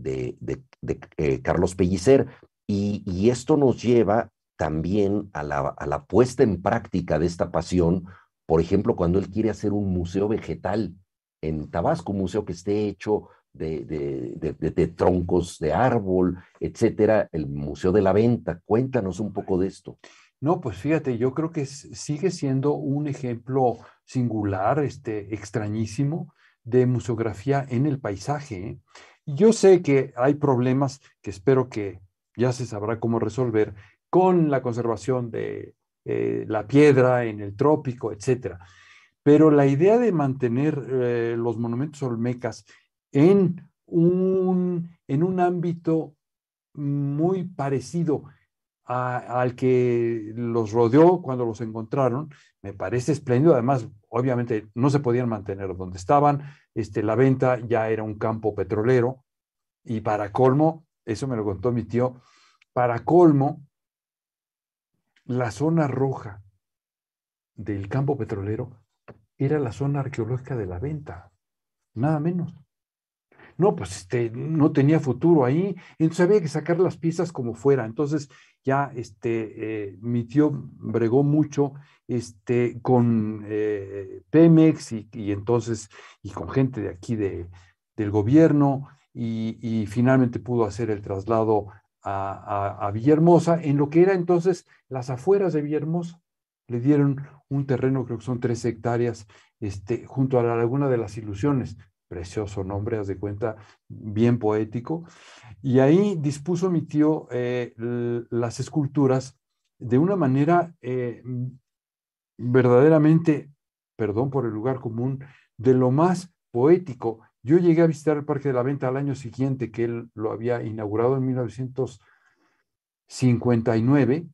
eh, Carlos Pellicer. Y, esto nos lleva también a la, a la puesta en práctica de esta pasión por ejemplo, cuando él quiere hacer un museo vegetal en Tabasco, un museo que esté hecho de, troncos de árbol, etcétera, el Museo de la Venta. Cuéntanos un poco de esto. No, pues fíjate, yo creo que sigue siendo un ejemplo singular, este, extrañísimo, de museografía en el paisaje. ¿eh? Yo sé que hay problemas que espero que ya se sabrá cómo resolver con la conservación de eh, la piedra, en el trópico, etc. Pero la idea de mantener eh, los monumentos olmecas en un, en un ámbito muy parecido al que los rodeó cuando los encontraron, me parece espléndido. Además, obviamente no se podían mantener donde estaban, este, la venta ya era un campo petrolero y para colmo, eso me lo contó mi tío, para colmo, la zona roja del campo petrolero era la zona arqueológica de la venta, nada menos. No, pues este, no tenía futuro ahí, entonces había que sacar las piezas como fuera. Entonces ya este, eh, mi tío bregó mucho este, con eh, Pemex y, entonces, y con gente de aquí de, del gobierno, y, y finalmente pudo hacer el traslado a, Villahermosa, en lo que era entonces las afueras de Villahermosa. Le dieron un terreno, creo que son tres hectáreas, este, junto a la Laguna de las Ilusiones. Precioso nombre, haz de cuenta, bien poético. Y ahí dispuso mi tío eh, las esculturas de una manera eh, verdaderamente, perdón por el lugar común, de lo más poético yo llegué a visitar el Parque de la Venta al año siguiente que él lo había inaugurado en 1959.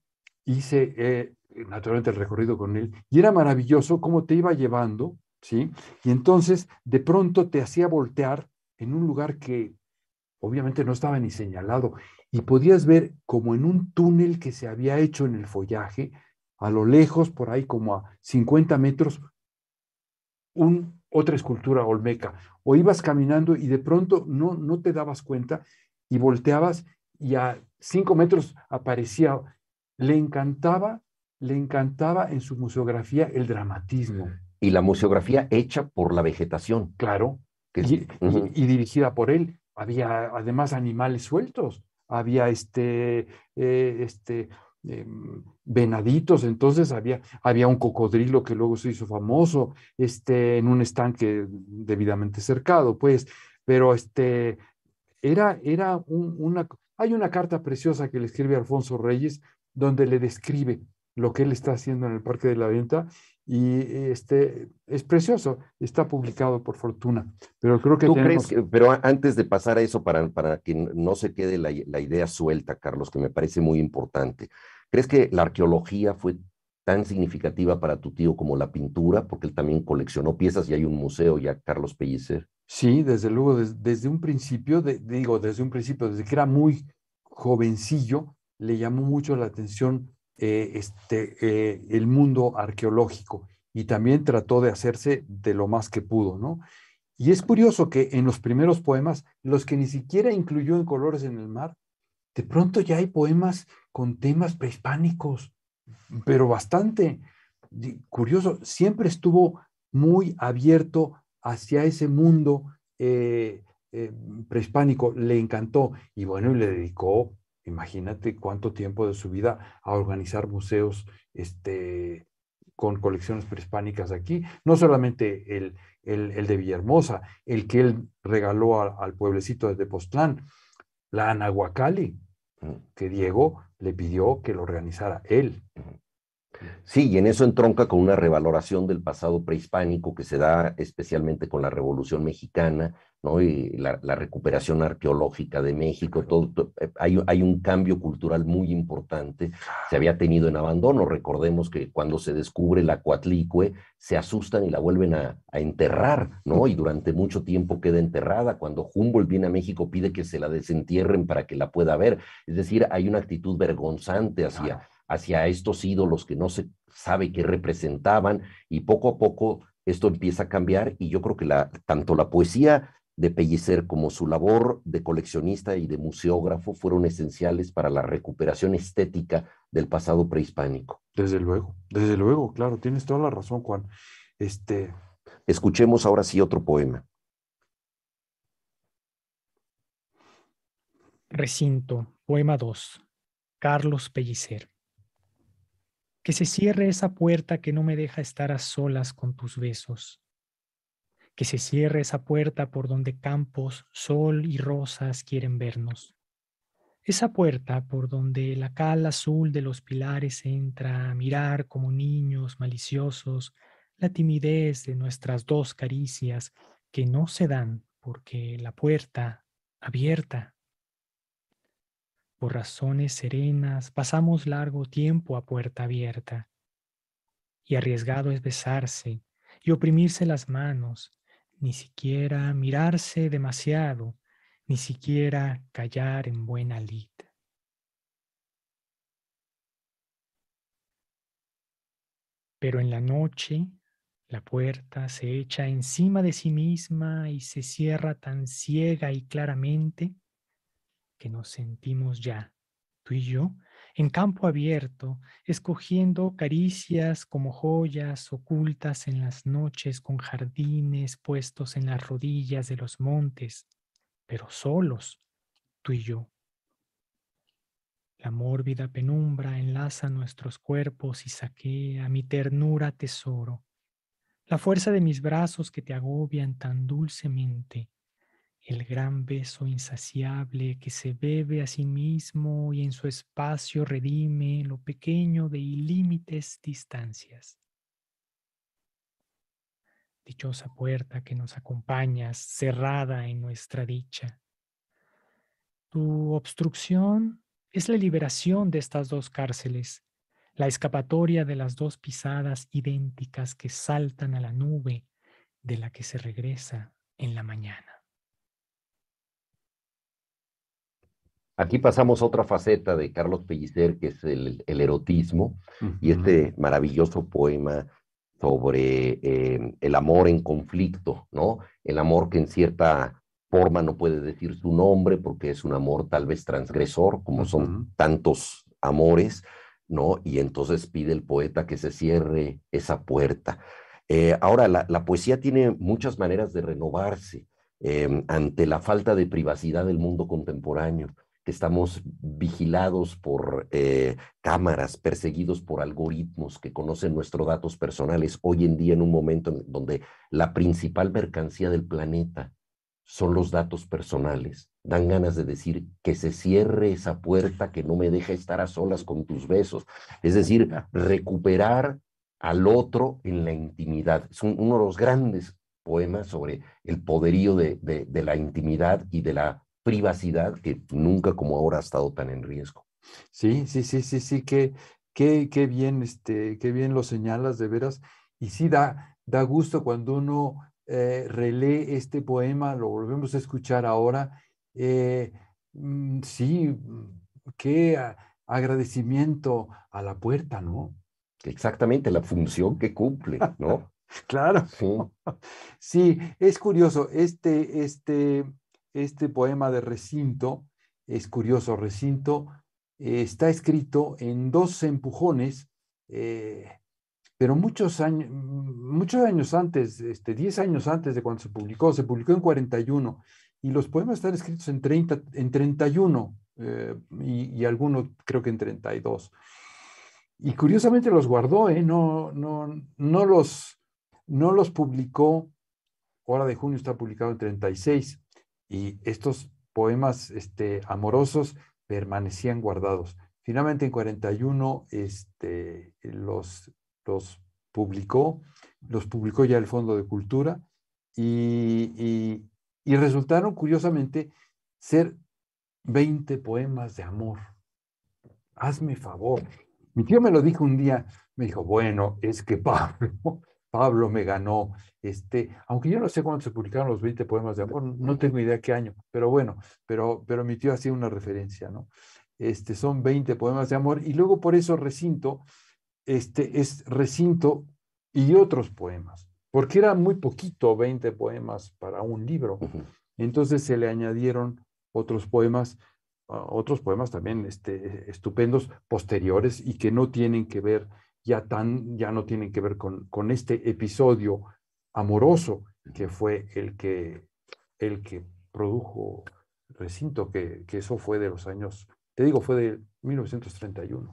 Hice eh, naturalmente el recorrido con él y era maravilloso cómo te iba llevando, ¿sí? Y entonces de pronto te hacía voltear en un lugar que obviamente no estaba ni señalado y podías ver como en un túnel que se había hecho en el follaje, a lo lejos, por ahí como a 50 metros, un otra escultura olmeca, o ibas caminando y de pronto no, no te dabas cuenta y volteabas y a cinco metros aparecía. Le encantaba, le encantaba en su museografía el dramatismo. Y la museografía hecha por la vegetación. Claro, y, dirigida por él. Había además animales sueltos, había este, eh, este Em, venaditos, entonces había, había un cocodrilo que luego se hizo famoso, este, en un estanque debidamente cercado, pues, pero este, era, era una... Hay una carta preciosa que le escribe Alfonso Reyes donde le describe lo que él está haciendo en el Parque de la Venta y este es precioso, está publicado por fortuna, pero creo que, crees pero antes de pasar a eso para, para que no se quede la, idea suelta, Carlos, que me parece muy importante. ¿Crees que la arqueología fue tan significativa para tu tío como la pintura, porque él también coleccionó piezas y hay un museo ya Carlos Pellicer? Sí, desde luego desde, un principio, digo, desde un principio, desde que era muy jovencillo, le llamó mucho la atención eh, este, eh, el mundo arqueológico y también trató de hacerse de lo más que pudo, ¿no? Y es curioso que en los primeros poemas, los que ni siquiera incluyó en Colores en el Mar, de pronto ya hay poemas con temas prehispánicos, pero bastante curioso. Siempre estuvo muy abierto hacia ese mundo eh, prehispánico, le encantó y bueno, le dedicó Imagínate cuánto tiempo de su vida a organizar museos este, con colecciones prehispánicas aquí. No solamente el, de Villahermosa, el que él regaló al pueblecito de postlán la Anahuacali, mm. que Diego le pidió que lo organizara él. Sí, y en eso entronca con una revaloración del pasado prehispánico que se da especialmente con la Revolución Mexicana y la, recuperación arqueológica de México, todo, eh, hay, un cambio cultural muy importante, se había tenido en abandono. Recordemos que cuando se descubre la Coatlicue, se asustan y la vuelven a, enterrar, ¿no? Y durante mucho tiempo queda enterrada. Cuando Humboldt viene a México, pide que se la desentierren para que la pueda ver. Es decir, hay una actitud vergonzante hacia, estos ídolos que no se sabe qué representaban y poco a poco esto empieza a cambiar y yo creo que tanto la poesía de Pellicer como su labor de coleccionista y de museógrafo fueron esenciales para la recuperación estética del pasado prehispánico. Desde luego, desde luego, claro, tienes toda la razón, Juan. Este... Escuchemos ahora sí otro poema. Recinto, poema 2, Carlos Pellicer. Que se cierre esa puerta que no me deja estar a solas con tus besos que se cierre esa puerta por donde campos, sol y rosas quieren vernos. Esa puerta por donde la cal azul de los pilares entra a mirar como niños maliciosos la timidez de nuestras dos caricias que no se dan porque la puerta abierta. Por razones serenas pasamos largo tiempo a puerta abierta y arriesgado es besarse y oprimirse las manos ni siquiera mirarse demasiado, ni siquiera callar en buena lid. Pero en la noche la puerta se echa encima de sí misma y se cierra tan ciega y claramente que nos sentimos ya, tú y yo, en campo abierto, escogiendo caricias como joyas ocultas en las noches con jardines puestos en las rodillas de los montes, pero solos, tú y yo. La mórbida penumbra enlaza nuestros cuerpos y saquea mi ternura tesoro, la fuerza de mis brazos que te agobian tan dulcemente el gran beso insaciable que se bebe a sí mismo y en su espacio redime lo pequeño de ilímites distancias. Dichosa puerta que nos acompañas, cerrada en nuestra dicha. Tu obstrucción es la liberación de estas dos cárceles, la escapatoria de las dos pisadas idénticas que saltan a la nube de la que se regresa en la mañana. Aquí pasamos a otra faceta de Carlos Pellicer, que es el, erotismo, y este maravilloso poema sobre eh, el amor en conflicto, ¿no? El amor que en cierta forma no puede decir su nombre porque es un amor tal vez transgresor, como son tantos amores, ¿no? Y entonces pide el poeta que se cierre esa puerta. Eh, ahora, la, poesía tiene muchas maneras de renovarse eh, ante la falta de privacidad del mundo contemporáneo que estamos vigilados por eh, cámaras, perseguidos por algoritmos que conocen nuestros datos personales, hoy en día en un momento donde la principal mercancía del planeta son los datos personales. Dan ganas de decir que se cierre esa puerta que no me deja estar a solas con tus besos. Es decir, recuperar al otro en la intimidad. Es uno de los grandes poemas sobre el poderío de, de la intimidad y de la privacidad que nunca como ahora ha estado tan en riesgo. Sí, sí, sí, sí, sí, qué, qué, qué bien, este, qué bien lo señalas de veras. Y sí da, da gusto cuando uno eh, relee este poema, lo volvemos a escuchar ahora. Eh, mm, sí, mm, qué agradecimiento a la puerta, ¿no? Exactamente, la función que cumple, ¿no? [laughs] claro. Sí. [laughs] sí. es curioso, este, este este poema de Recinto, es curioso, Recinto eh, está escrito en dos empujones, eh, pero muchos años, muchos años antes, este, 10 años antes de cuando se publicó, se publicó en 41, y los poemas están escritos en, 30, en 31 eh, y, y algunos creo que en 32. Y curiosamente los guardó, no, no, los, no los publicó, hora de junio está publicado en 36, y estos poemas este, amorosos permanecían guardados. Finalmente en 41 este, los, los publicó, los publicó ya el Fondo de Cultura y, y resultaron curiosamente ser 20 poemas de amor. Hazme favor. Mi tío me lo dijo un día, me dijo, bueno, es que [laughs] Pablo Pablo me ganó, este, aunque yo no sé cuándo se publicaron los 20 poemas de amor, no tengo idea qué año, pero bueno, pero, pero mi tío hacía una referencia, ¿no? Este, son 20 poemas de amor y luego por eso recinto, este es recinto y otros poemas, porque era muy poquito 20 poemas para un libro. Entonces se le añadieron otros poemas, ah, otros poemas también este, estupendos posteriores y que no tienen que ver ya, tan, ya no tienen que ver con, este episodio amoroso que fue el que, el que produjo Recinto, que, eso fue de los años, te digo, fue de 1931.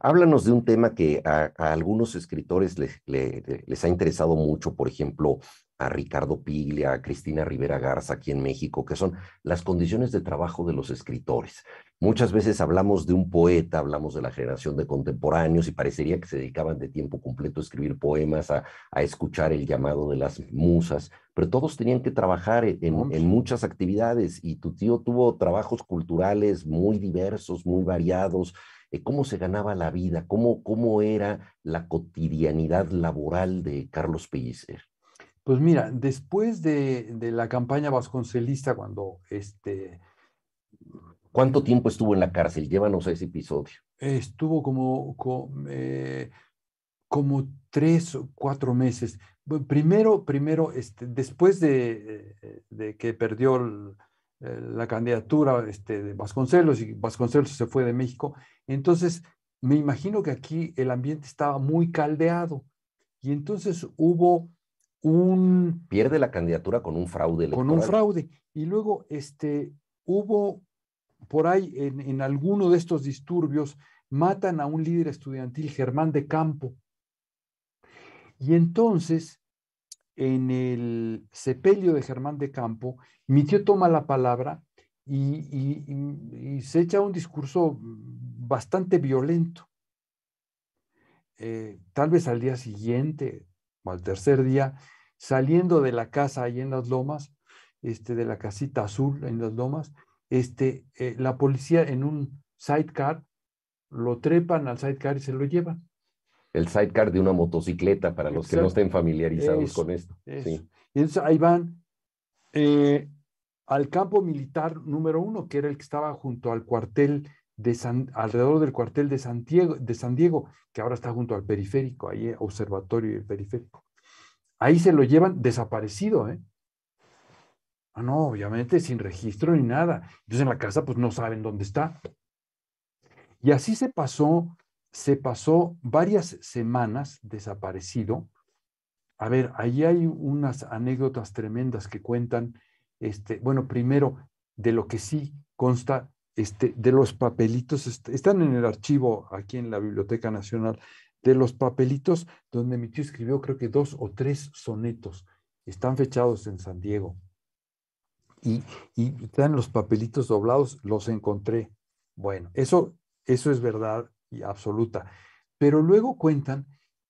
Háblanos de un tema que a, algunos escritores les, ha interesado mucho, por ejemplo, a Ricardo Piglia, a Cristina Rivera Garza aquí en México, que son las condiciones de trabajo de los escritores. Muchas veces hablamos de un poeta, hablamos de la generación de contemporáneos y parecería que se dedicaban de tiempo completo a escribir poemas, a, escuchar el llamado de las musas, pero todos tenían que trabajar en, muchas actividades y tu tío tuvo trabajos culturales muy diversos, muy variados. Eh, ¿Cómo se ganaba la vida? ¿Cómo, cómo era la cotidianidad laboral de Carlos Pellicer? Pues mira, después de, la campaña vasconcelista, cuando este... ¿Cuánto tiempo estuvo en la cárcel? Llévanos a ese episodio. Estuvo como, eh, como, tres o cuatro meses. primero, primero este, después de, eh, que perdió eh, la candidatura este, de Vasconcelos y Vasconcelos se fue de México, entonces me imagino que aquí el ambiente estaba muy caldeado y entonces hubo pierde la candidatura con un fraude electoral. Con un fraude. Y luego este hubo por ahí en, en alguno de estos disturbios matan a un líder estudiantil, Germán de Campo. Y entonces, en el sepelio de Germán de Campo, mi tío toma la palabra y, y, se echa un discurso bastante violento. Eh, tal vez al día siguiente, al tercer día, saliendo de la casa ahí en las lomas, este, de la casita azul en las lomas, este, eh, la policía en un sidecar, lo trepan al sidecar y se lo llevan. El sidecar de una motocicleta, para los que no estén familiarizados con esto. Y entonces ahí van eh, al campo militar número uno, que era el que estaba junto al cuartel de alrededor del cuartel de, de San Diego, que ahora está junto al periférico, ahí eh, observatorio y el periférico. Ahí se lo llevan desaparecido, ¿eh? Ah, no, obviamente sin registro ni nada. Entonces en la casa pues no saben dónde está. Y así se pasó, se pasó varias semanas desaparecido. A ver, ahí hay unas anécdotas tremendas que cuentan, este, bueno, primero de lo que sí consta este, de los papelitos, este, están en el archivo aquí en la Biblioteca Nacional, de los papelitos donde mi tío escribió creo que dos o tres sonetos, están fechados en San Diego. Y, y están los papelitos doblados, los encontré. Bueno, eso, eso es verdad y absoluta. Pero luego cuentan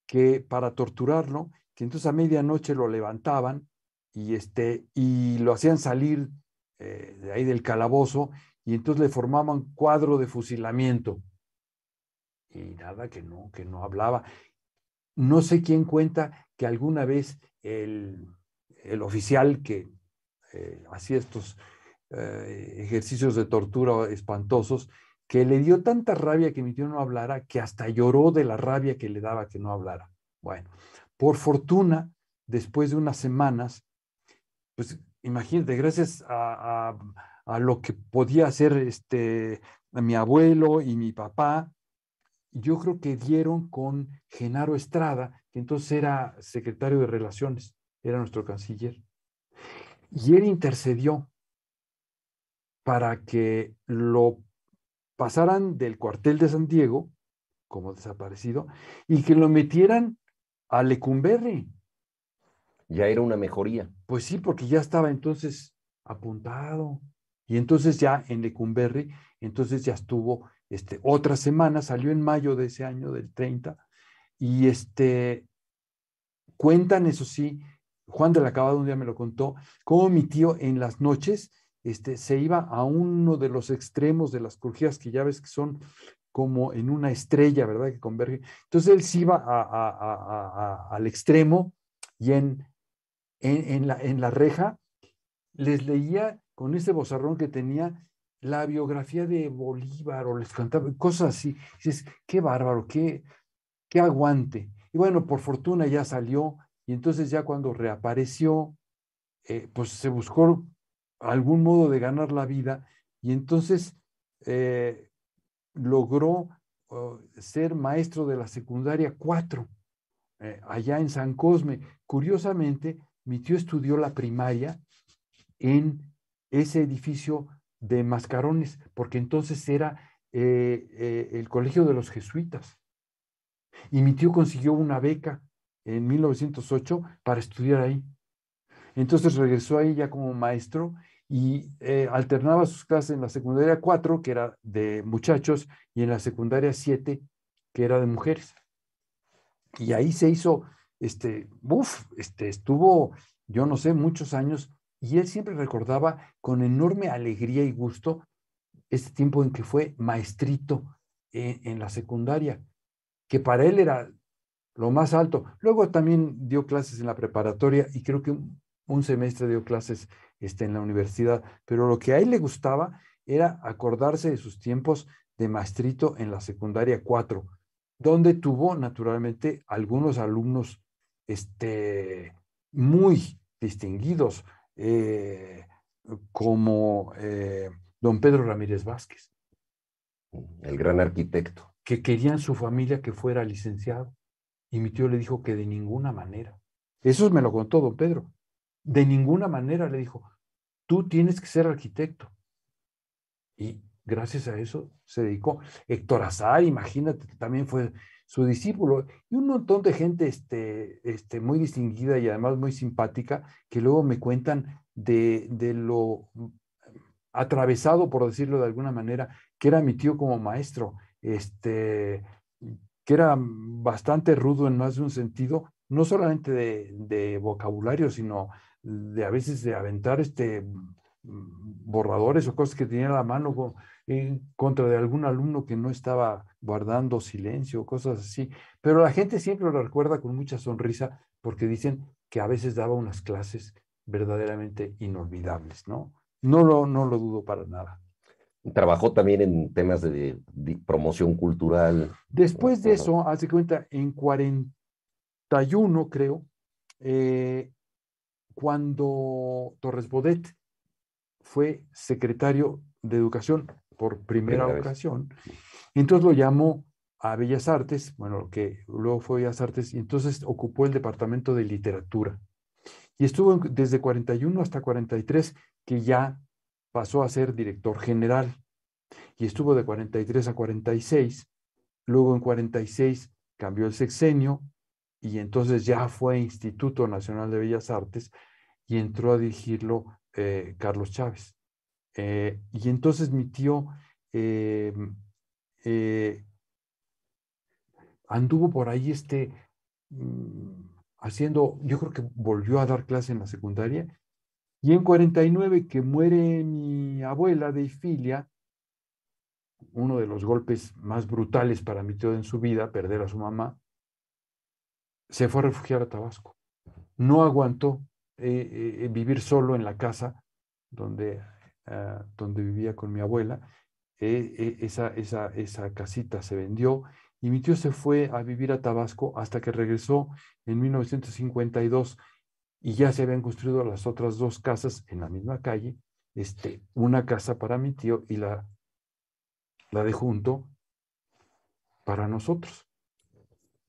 que para torturarlo, que entonces a medianoche lo levantaban y, este, y lo hacían salir eh, de ahí del calabozo y entonces le formaban cuadro de fusilamiento. Y nada, que no, que no hablaba. No sé quién cuenta que alguna vez el, el oficial que eh, hacía estos eh, ejercicios de tortura espantosos, que le dio tanta rabia que mi tío no hablara, que hasta lloró de la rabia que le daba que no hablara. Bueno, por fortuna, después de unas semanas, pues imagínate, gracias a, lo que podía hacer este, mi abuelo y mi papá, yo creo que dieron con Genaro Estrada, que entonces era secretario de Relaciones, era nuestro canciller. Y él intercedió para que lo pasaran del cuartel de San Diego como desaparecido y que lo metieran a Lecumberri ya era una mejoría. Pues sí, porque ya estaba entonces apuntado. Y entonces ya en Lecumberri, entonces ya estuvo este, otra semana, salió en mayo de ese año, del 30, y este, cuentan, eso sí, Juan de la Cabada un día me lo contó, cómo mi tío en las noches este, se iba a uno de los extremos de las crujías, que ya ves que son como en una estrella, ¿verdad? Que convergen. Entonces él se iba al extremo y en en, la, en la reja, les leía con ese bozarrón que tenía la biografía de Bolívar o les cantaba cosas así. dices, qué bárbaro, qué, qué aguante. Y bueno, por fortuna ya salió y entonces ya cuando reapareció, eh, pues se buscó algún modo de ganar la vida y entonces eh, logró oh, ser maestro de la secundaria 4 eh, allá en San Cosme. Curiosamente, mi tío estudió la primaria en ese edificio de mascarones, porque entonces era eh, eh, el colegio de los jesuitas. Y mi tío consiguió una beca en 1908 para estudiar ahí. Entonces regresó ahí ya como maestro y eh, alternaba sus clases en la secundaria 4, que era de muchachos, y en la secundaria 7, que era de mujeres. Y ahí se hizo este, uf, este, estuvo, yo no sé, muchos años, y él siempre recordaba con enorme alegría y gusto este tiempo en que fue maestrito en, la secundaria, que para él era lo más alto. Luego también dio clases en la preparatoria y creo que un, semestre dio clases este, en la universidad, pero lo que a él le gustaba era acordarse de sus tiempos de maestrito en la secundaria 4, donde tuvo naturalmente algunos alumnos este, muy distinguidos, eh, como eh, don Pedro Ramírez Vázquez. El gran arquitecto. Que querían su familia que fuera licenciado. Y mi tío le dijo que de ninguna manera. Eso me lo contó don Pedro. De ninguna manera le dijo, tú tienes que ser arquitecto. Y gracias a eso se dedicó. Héctor Azar, imagínate, también fue su discípulo, y un montón de gente este, este, muy distinguida y además muy simpática, que luego me cuentan de, lo atravesado, por decirlo de alguna manera, que era mi tío como maestro, este, que era bastante rudo en más de un sentido, no solamente de, de vocabulario, sino de a veces de aventar este borradores o cosas que tenía a la mano en contra de algún alumno que no estaba guardando silencio, o cosas así. Pero la gente siempre lo recuerda con mucha sonrisa porque dicen que a veces daba unas clases verdaderamente inolvidables, ¿no? No lo, no lo dudo para nada. Trabajó también en temas de, promoción cultural. Después de este, eso, hace cuenta, en 41, creo, eh, cuando Torres Bodet fue secretario de Educación por primera, ocasión. Entonces lo llamó a Bellas Artes, bueno, que luego fue Bellas Artes, y entonces ocupó el departamento de literatura. Y estuvo desde 41 hasta 43, que ya pasó a ser director general. Y estuvo de 43 a 46. Luego en 46 cambió el sexenio y entonces ya fue Instituto Nacional de Bellas Artes y entró a dirigirlo eh, Carlos Chávez. Eh, y entonces mi tío eh, anduvo por ahí este, mm, haciendo, yo creo que volvió a dar clase en la secundaria. Y en 49, que muere mi abuela de filia uno de los golpes más brutales para mi tío en su vida, perder a su mamá, se fue a refugiar a Tabasco. No aguantó eh, eh, vivir solo en la casa donde, ah, donde vivía con mi abuela. Eh, esa, esa, casita se vendió y mi tío se fue a vivir a Tabasco hasta que regresó en 1952 y ya se habían construido las otras dos casas en la misma calle, este, una casa para mi tío y la, la de junto para nosotros.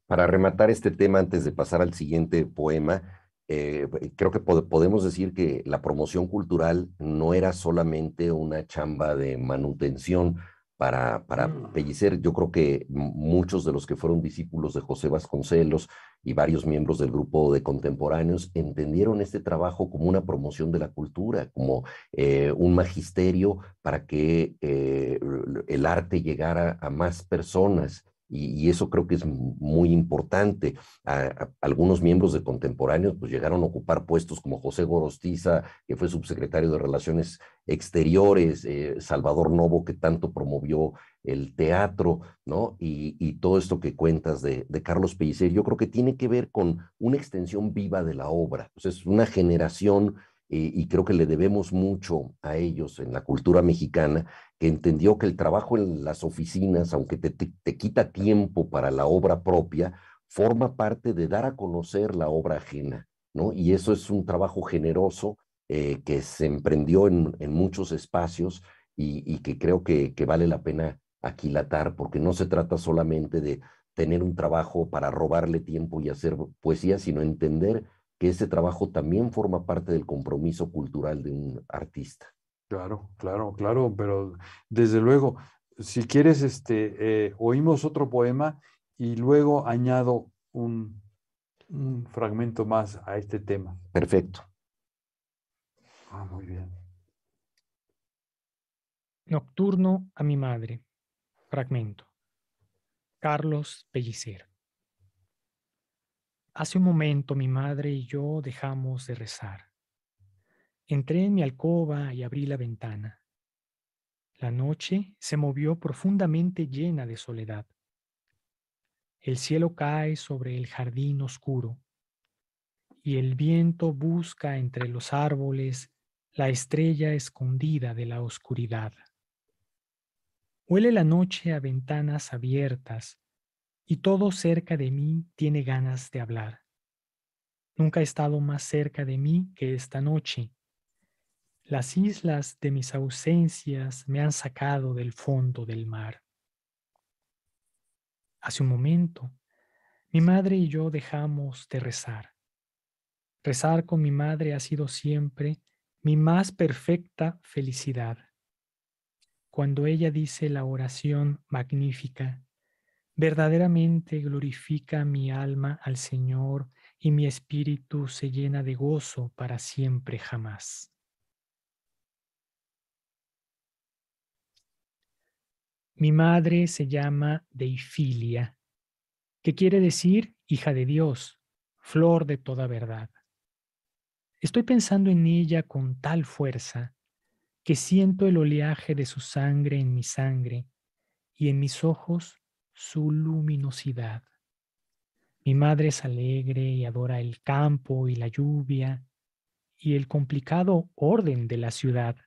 Para rematar este tema antes de pasar al siguiente poema, eh, creo que podemos decir que la promoción cultural no era solamente una chamba de manutención para, mm. Pellicer. Yo creo que muchos de los que fueron discípulos de José Vasconcelos y varios miembros del grupo de contemporáneos entendieron este trabajo como una promoción de la cultura, como eh, un magisterio para que eh, el arte llegara a más personas y, eso creo que es muy importante. algunos miembros de contemporáneos pues llegaron a ocupar puestos como José Gorostiza, que fue subsecretario de Relaciones Exteriores, eh, Salvador Novo, que tanto promovió el teatro, ¿no? Y, todo esto que cuentas de, Carlos Pellicer, yo creo que tiene que ver con una extensión viva de la obra. es una generación eh, y creo que le debemos mucho a ellos en la cultura mexicana, que entendió que el trabajo en las oficinas, aunque te, quita tiempo para la obra propia, forma parte de dar a conocer la obra ajena, ¿no? Y eso es un trabajo generoso eh, que se emprendió en, muchos espacios y, que creo que, que vale la pena aquilatar, porque no se trata solamente de tener un trabajo para robarle tiempo y hacer poesía, sino entender que ese trabajo también forma parte del compromiso cultural de un artista. Claro, claro, claro, pero desde luego, si quieres, este, eh, oímos otro poema y luego añado un, un fragmento más a este tema. Perfecto. Ah, muy bien. Nocturno a mi madre. Fragmento. Carlos Pellicer. Hace un momento mi madre y yo dejamos de rezar. Entré en mi alcoba y abrí la ventana. La noche se movió profundamente llena de soledad. El cielo cae sobre el jardín oscuro y el viento busca entre los árboles la estrella escondida de la oscuridad. Huele la noche a ventanas abiertas y todo cerca de mí tiene ganas de hablar. Nunca he estado más cerca de mí que esta noche. Las islas de mis ausencias me han sacado del fondo del mar. Hace un momento, mi madre y yo dejamos de rezar. Rezar con mi madre ha sido siempre mi más perfecta felicidad. Cuando ella dice la oración magnífica, Verdaderamente glorifica mi alma al Señor y mi espíritu se llena de gozo para siempre jamás. Mi madre se llama Deifilia, que quiere decir hija de Dios, flor de toda verdad. Estoy pensando en ella con tal fuerza que siento el oleaje de su sangre en mi sangre y en mis ojos su luminosidad. Mi madre es alegre y adora el campo y la lluvia y el complicado orden de la ciudad.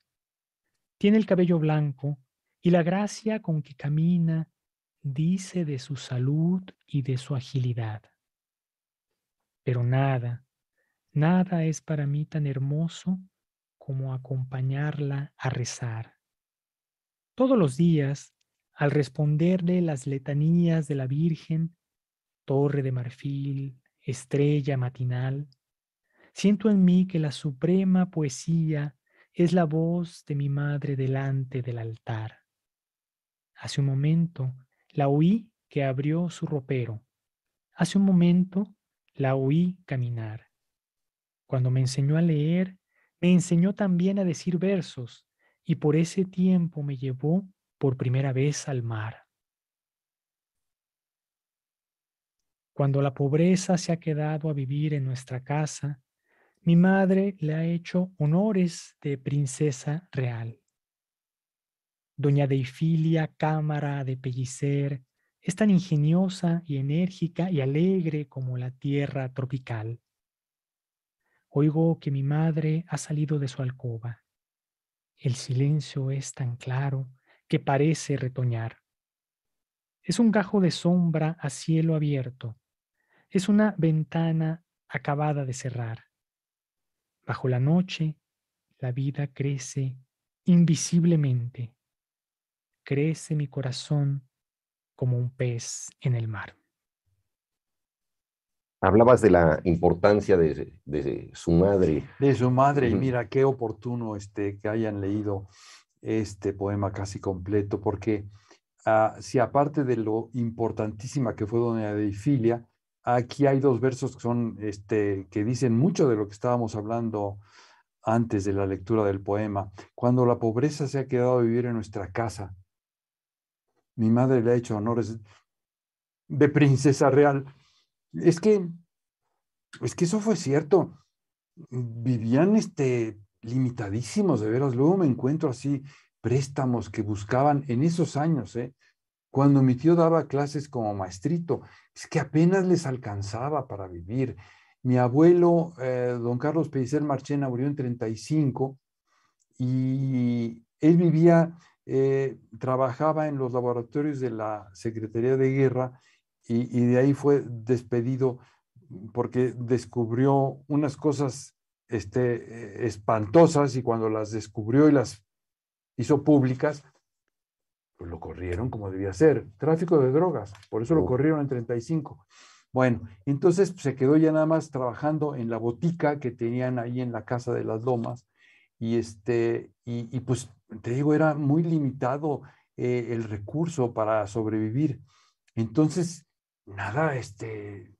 Tiene el cabello blanco y la gracia con que camina dice de su salud y de su agilidad. Pero nada, nada es para mí tan hermoso como acompañarla a rezar. Todos los días al responderle las letanías de la Virgen, torre de marfil, estrella matinal, siento en mí que la suprema poesía es la voz de mi madre delante del altar. Hace un momento la oí que abrió su ropero. Hace un momento la oí caminar. Cuando me enseñó a leer, me enseñó también a decir versos y por ese tiempo me llevó por primera vez al mar. Cuando la pobreza se ha quedado a vivir en nuestra casa, mi madre le ha hecho honores de princesa real. Doña Deifilia, cámara de pellicer, es tan ingeniosa y enérgica y alegre como la tierra tropical. Oigo que mi madre ha salido de su alcoba. El silencio es tan claro que parece retoñar. Es un gajo de sombra a cielo abierto. Es una ventana acabada de cerrar. Bajo la noche, la vida crece invisiblemente. Crece mi corazón como un pez en el mar. Hablabas de la importancia de, su madre. De su madre, y mira qué oportuno este, que hayan leído este poema casi completo, porque ah, si aparte de lo importantísima que fue Doña filia aquí hay dos versos que son este que dicen mucho de lo que estábamos hablando antes de la lectura del poema. Cuando la pobreza se ha quedado a vivir en nuestra casa, mi madre le ha hecho honores de princesa real. Es que, es que eso fue cierto. Vivían este, limitadísimos, de veras. Luego me encuentro así préstamos que buscaban en esos años, ¿eh? cuando mi tío daba clases como maestrito, es que apenas les alcanzaba para vivir. Mi abuelo, eh, don Carlos Pellicer Marchena, murió en 35 y él vivía, eh, trabajaba en los laboratorios de la Secretaría de Guerra y, y de ahí fue despedido porque descubrió unas cosas este, eh, espantosas y cuando las descubrió y las hizo públicas, pues lo corrieron como debía ser. Tráfico de drogas, por eso lo corrieron en 35. Bueno, entonces pues, se quedó ya nada más trabajando en la botica que tenían ahí en la Casa de las Lomas y, este, y, pues te digo, era muy limitado eh, el recurso para sobrevivir. Entonces, nada, este,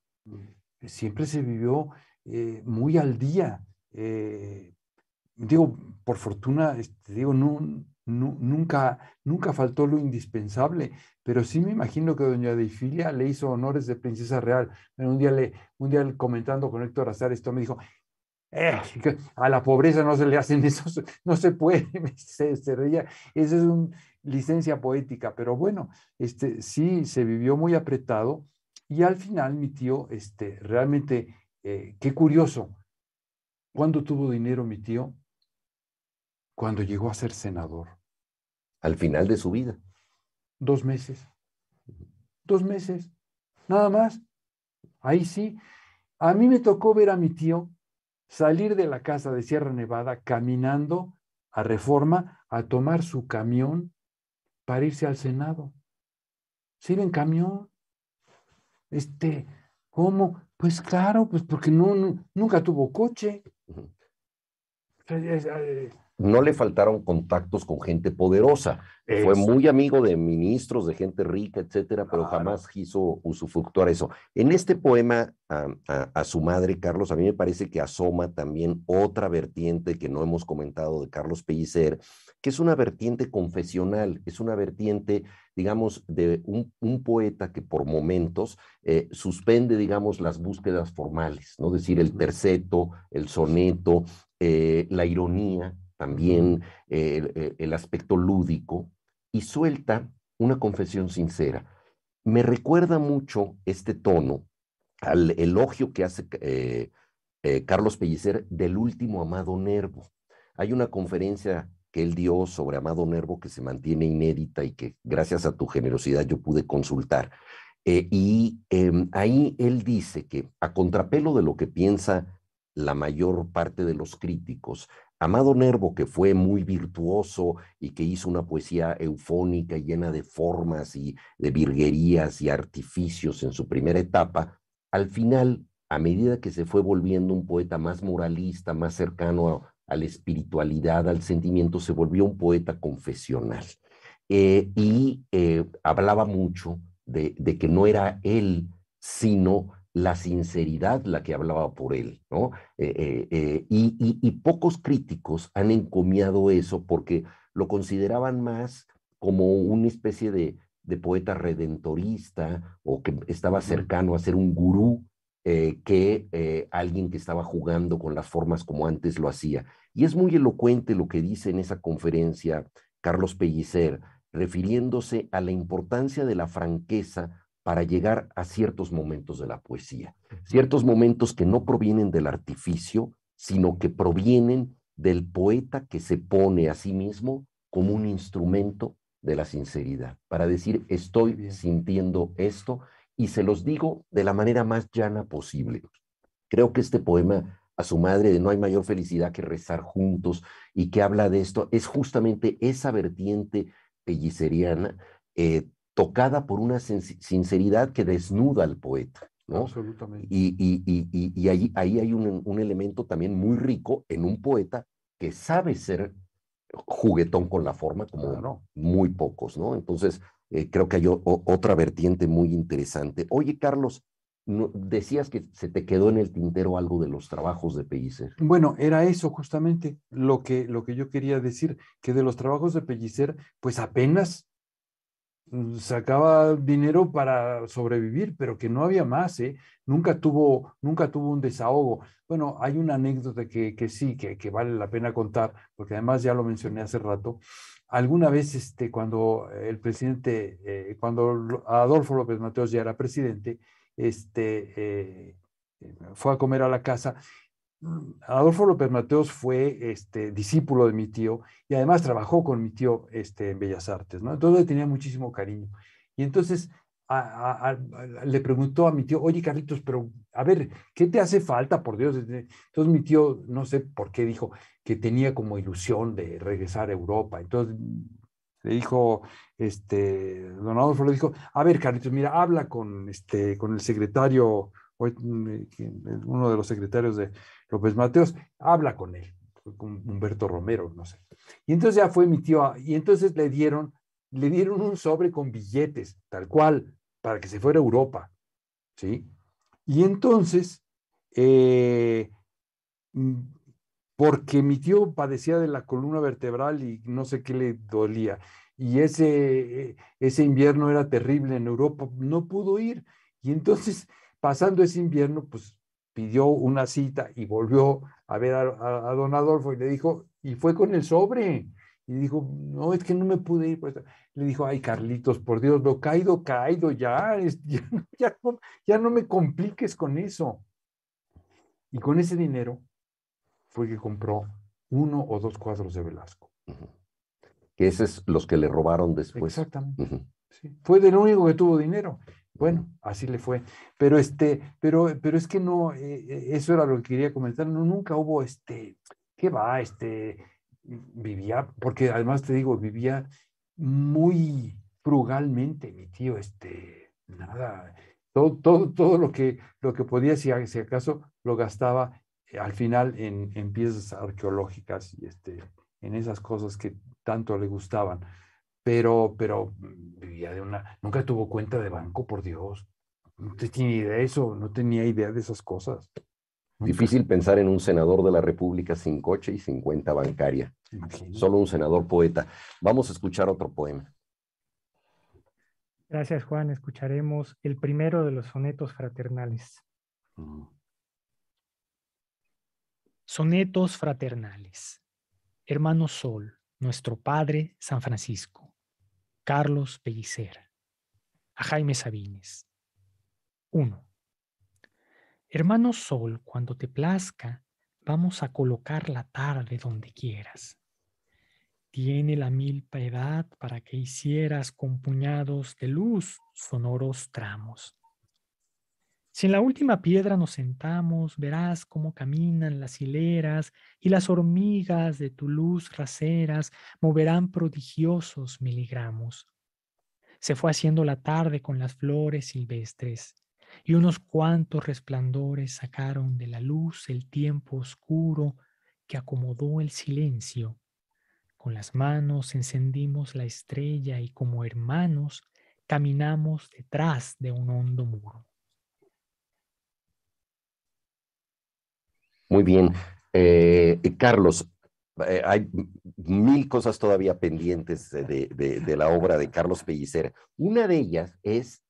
siempre se vivió eh, muy al día eh, digo, por fortuna, este, digo, nunca, nunca faltó lo indispensable, pero sí me imagino que doña Deifilia le hizo honores de princesa real. en un día, le, un día comentando con Héctor Azar esto me dijo, eh, a la pobreza no se le hacen esos, [laughs] no se puede, [laughs] Esa es una licencia poética, pero bueno, este, sí se vivió muy apretado y al final mi tío, este, realmente, eh, qué curioso, ¿Cuándo tuvo dinero mi tío? Cuando llegó a ser senador. Al final de su vida. Dos meses. Dos meses. Nada más. Ahí sí. A mí me tocó ver a mi tío salir de la casa de Sierra Nevada caminando a Reforma a tomar su camión para irse al Senado. ¿Sí ven camión. Este, ¿cómo? Pues claro, pues porque no, nunca tuvo coche no le faltaron contactos con gente poderosa. Fue muy amigo de ministros, de gente rica, etcétera, pero jamás quiso usufructuar eso. En este poema a, su madre, Carlos, a mí me parece que asoma también otra vertiente que no hemos comentado de Carlos Pellicer, que es una vertiente confesional, es una vertiente, digamos, de un, poeta que por momentos eh, suspende, digamos, las búsquedas formales, ¿no? Es decir, el terceto, el soneto, eh, la ironía, también eh, eh, el, aspecto lúdico, y suelta una confesión sincera. Me recuerda mucho este tono al elogio que hace eh, Carlos Pellicer del último Amado Nervo. Hay una conferencia que él dio sobre Amado Nervo que se mantiene inédita y que gracias a tu generosidad yo pude consultar. y em, ahí él dice que a contrapelo de lo que piensa la mayor parte de los críticos, Amado Nervo, que fue muy virtuoso y que hizo una poesía eufónica llena de formas y de virguerías y artificios en su primera etapa, al final, a medida que se fue volviendo un poeta más moralista, más cercano a, la espiritualidad, al sentimiento, se volvió un poeta confesional. Eh, y eh, hablaba mucho de, de que no era él, sino la sinceridad la que hablaba por él, ¿no? Eh, eh, eh, y, pocos críticos han encomiado eso porque lo consideraban más como una especie de, poeta redentorista o que estaba cercano a ser un gurú que alguien que estaba jugando con las formas como antes lo hacía. Y es muy elocuente lo que dice en esa conferencia Carlos Pellicer, refiriéndose a la importancia de la franqueza para llegar a ciertos momentos de la poesía, ciertos momentos que no provienen del artificio, sino que provienen del poeta que se pone a sí mismo como un instrumento de la sinceridad, para decir estoy sintiendo esto y se los digo de la manera más llana posible. Creo que este poema a su madre de No hay mayor felicidad que rezar juntos y que habla de esto, es justamente esa vertiente pelliceriana eh, tocada por una sinceridad que desnuda al poeta. ¿no? Absolutamente. Y, ahí, ahí, hay un, elemento también muy rico en un poeta que sabe ser juguetón con la forma, como muy pocos, ¿no? Entonces, eh, creo que hay otra vertiente muy interesante. Oye, Carlos, decías que se te quedó en el tintero algo de los trabajos de Pellicer. Bueno, era eso justamente lo que, lo que yo quería decir, que de los trabajos de Pellicer, pues apenas Mm, sacaba dinero para sobrevivir, pero que no había más, ¿eh? nunca, tuvo, nunca tuvo un desahogo. Bueno, hay una anécdota que, sí, que, vale la pena contar, porque además ya lo mencioné hace rato. Alguna vez, este, cuando el presidente, eh, cuando Adolfo López Mateos ya era presidente, este, eh, fue a comer a la casa Adolfo López Mateos fue este, discípulo de mi tío y además trabajó con mi tío este, en Bellas Artes, ¿no? Entonces le tenía muchísimo cariño. Y entonces le preguntó a mi tío, oye Carlitos, pero a ver, ¿qué te hace falta, por Dios? Entonces mi tío, no sé por qué, dijo que tenía como ilusión de regresar a Europa. Entonces le dijo, este, don Adolfo le dijo, a ver Carlitos, mira, habla con, este, con el secretario, eh, uno de los secretarios de López Mateos, habla con él, con Humberto Romero, no sé. Y entonces ya fue mi tío, y entonces le dieron, le dieron un sobre con billetes, tal cual, para que se fuera a Europa, ¿sí? Y entonces, eh, porque mi tío padecía de la columna vertebral y no sé qué le dolía, y ese, e, ese invierno era terrible en Europa, no pudo ir, y entonces, pasando ese invierno, pues pidió una cita y volvió a ver a, don Adolfo y le dijo, y fue con el sobre. Y dijo, no, es que no me pude ir. Por Le dijo, ay, Carlitos, por Dios, lo caído, caído, ya, [laughs] ya, no, me compliques con eso. Y con ese dinero fue que compró uno o dos cuadros de Velasco. Que esos los que le robaron después. Exactamente. Fue del único que tuvo dinero. Bueno, así le fue. Pero este, pero, pero es que no, eh, eso era lo que quería comentar. No, nunca hubo este, ¿qué va? Este, vivía, porque además te digo, vivía muy frugalmente, mi tío, este, nada, todo, todo, todo lo que lo que podía, si, acaso lo gastaba eh, al final en, en piezas arqueológicas y este, en esas cosas que tanto le gustaban pero, pero vivía de una, nunca tuvo cuenta de banco, por Dios. No tenía idea de eso, no tenía idea de esas cosas. Difícil pensar en un senador de la República sin coche y sin cuenta bancaria. Solo un senador poeta. Vamos a escuchar otro poema. Gracias, Juan. Escucharemos el primero de los sonetos fraternales. Mm. Sonetos fraternales. Hermano Sol, nuestro Padre San Francisco. Carlos Pellicera, a Jaime Sabines. 1. Hermano Sol, cuando te plazca, vamos a colocar la tarde donde quieras. Tiene la milpa edad para que hicieras con puñados de luz sonoros tramos. Si en la última piedra nos sentamos, verás cómo caminan las hileras y las hormigas de tu luz raseras moverán prodigiosos miligramos. Se fue haciendo la tarde con las flores silvestres y unos cuantos resplandores sacaron de la luz el tiempo oscuro que acomodó el silencio. Con las manos encendimos la estrella y como hermanos caminamos detrás de un hondo muro. Muy bien. Eh, eh, Carlos, eh, hay mil cosas todavía pendientes de, la obra de Carlos Pellicer. Una de ellas es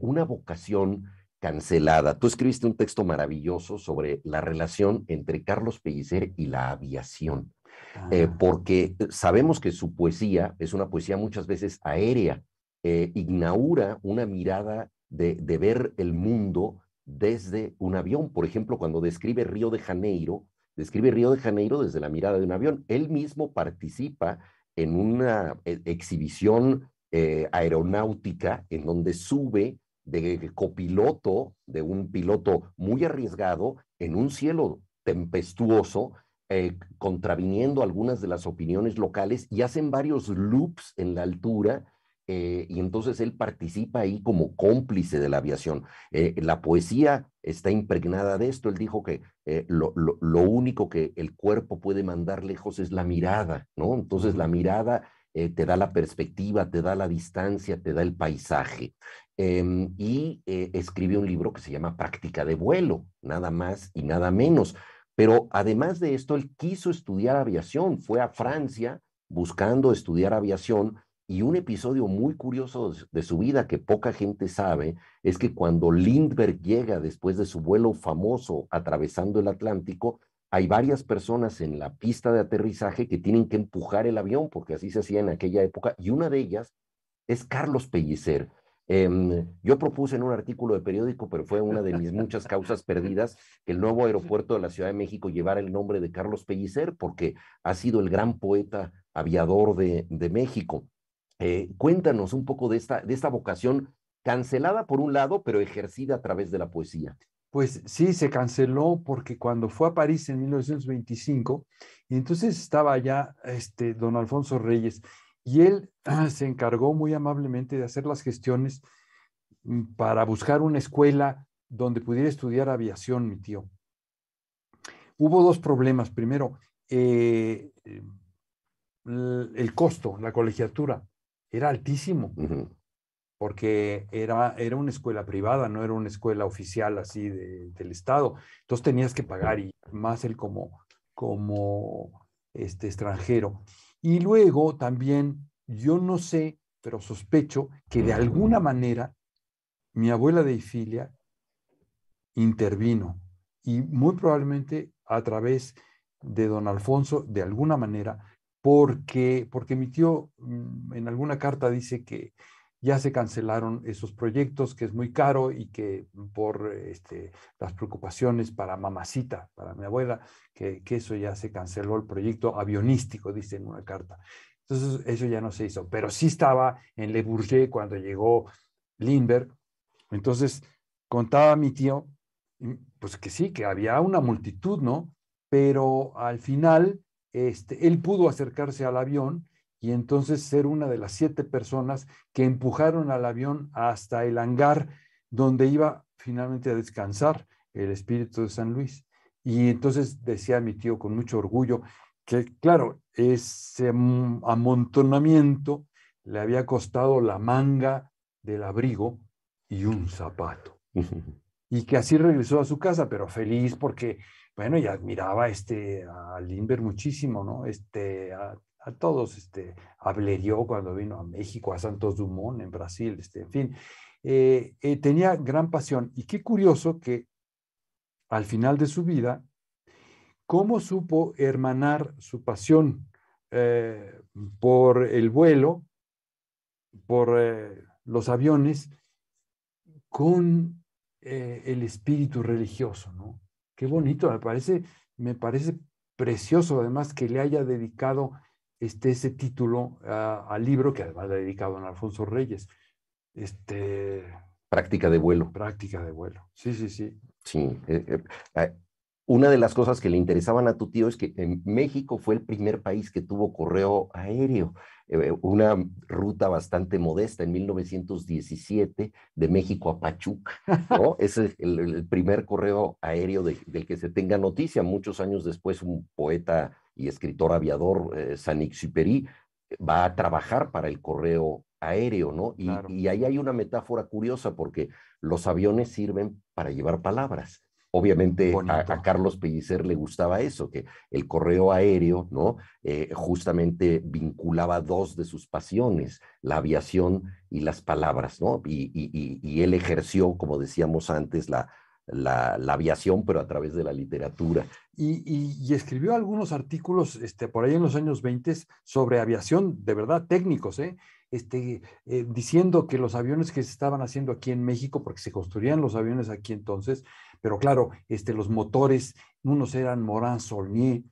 una vocación cancelada. Tú escribiste un texto maravilloso sobre la relación entre Carlos Pellicer y la aviación, ah. porque sabemos que su poesía es una poesía muchas veces aérea, inaugura una mirada de, de ver el mundo desde un avión. Por ejemplo, cuando describe Río de Janeiro, describe Río de Janeiro desde la mirada de un avión. Él mismo participa en una eh, exhibición eh, aeronáutica en donde sube de copiloto, de un piloto muy arriesgado, en un cielo tempestuoso, eh, contraviniendo algunas de las opiniones locales y hacen varios loops en la altura eh, y entonces él participa ahí como cómplice de la aviación. Eh, la poesía está impregnada de esto. Él dijo que eh, lo, lo, único que el cuerpo puede mandar lejos es la mirada, ¿no? Entonces la mirada te da la perspectiva, te da la distancia, te da el paisaje. Em, y escribió un libro que se llama Práctica de vuelo, nada más y nada menos. Pero además de esto, él quiso estudiar aviación, fue a Francia buscando estudiar aviación y un episodio muy curioso de su vida que poca gente sabe es que cuando Lindbergh llega después de su vuelo famoso atravesando el Atlántico, hay varias personas en la pista de aterrizaje que tienen que empujar el avión, porque así se hacía en aquella época, y una de ellas es Carlos Pellicer. Em, yo propuse en un artículo de periódico, pero fue una de mis muchas causas perdidas, que el nuevo aeropuerto de la Ciudad de México llevara el nombre de Carlos Pellicer, porque ha sido el gran poeta aviador de México. Eh, cuéntanos un poco de esta, de esta vocación cancelada por un lado, pero ejercida a través de la poesía. Pues sí, se canceló porque cuando fue a París en 1925, y entonces estaba ya este, don Alfonso Reyes, y él [clears throat] se encargó muy amablemente de hacer las gestiones mm, para buscar una escuela donde pudiera estudiar aviación, mi tío. Hubo dos problemas. Primero, eh, el costo, la colegiatura era altísimo, porque era, era una escuela privada, no era una escuela oficial así del Estado. Entonces tenías que pagar y más él como, como este extranjero. Y luego también, yo no sé, pero sospecho que de alguna manera mi abuela de Ifilia intervino y muy probablemente a través de don Alfonso, de alguna manera, porque, porque mi tío mm, en alguna carta dice que ya se cancelaron esos proyectos, que es muy caro y que mm, por este, las preocupaciones para mamacita, para mi abuela, que, que, eso ya se canceló el proyecto avionístico, dice en una carta. Entonces, eso ya no se hizo, pero sí estaba en Le Bourget cuando llegó Lindbergh. Entonces, contaba mi tío, mm, pues que sí, que había una multitud, ¿no? Pero al final este, él pudo acercarse al avión y entonces ser una de las siete personas que empujaron al avión hasta el hangar donde iba finalmente a descansar el espíritu de San Luis. Y entonces decía mi tío con mucho orgullo que, claro, ese amontonamiento le había costado la manga del abrigo y un zapato. Y que así regresó a su casa, pero feliz porque bueno, y admiraba este, a Lindbergh muchísimo, ¿no? Este, a, todos, este, a cuando vino a México, a Santos Dumont en Brasil, este, en fin, eh, eh, tenía gran pasión. Y qué curioso que al final de su vida, cómo supo hermanar su pasión eh, por el vuelo, por los aviones, con el espíritu religioso, ¿no? Qué bonito, me parece, me parece precioso además que le haya dedicado este, ese título al libro que además le ha dedicado a don Alfonso Reyes. Este, práctica de vuelo. Práctica de vuelo, sí, sí, sí. Sí, eh, eh, eh, una de las cosas que le interesaban a tu tío es que en México fue el primer país que tuvo correo aéreo, eh, una ruta bastante modesta en 1917 de México a Pachuca, ¿no? [laughs] es el, primer correo aéreo del que se tenga noticia. Muchos años después, un poeta y escritor aviador, eh, sanix San va a trabajar para el correo aéreo, ¿no? Y, y ahí hay una metáfora curiosa porque los aviones sirven para llevar palabras Obviamente a, Carlos Pellicer le gustaba eso, que el correo aéreo, ¿no? Eh, justamente vinculaba dos de sus pasiones, la aviación y las palabras, ¿no? Y, él ejerció, como decíamos antes, la, aviación, pero a través de la literatura. Y, escribió algunos artículos este, por ahí en los años 20 sobre aviación, de verdad, técnicos, ¿eh? Este, eh, diciendo que los aviones que se estaban haciendo aquí en México, porque se construían los aviones aquí entonces, pero claro, este, los motores, unos eran Morin Solnier,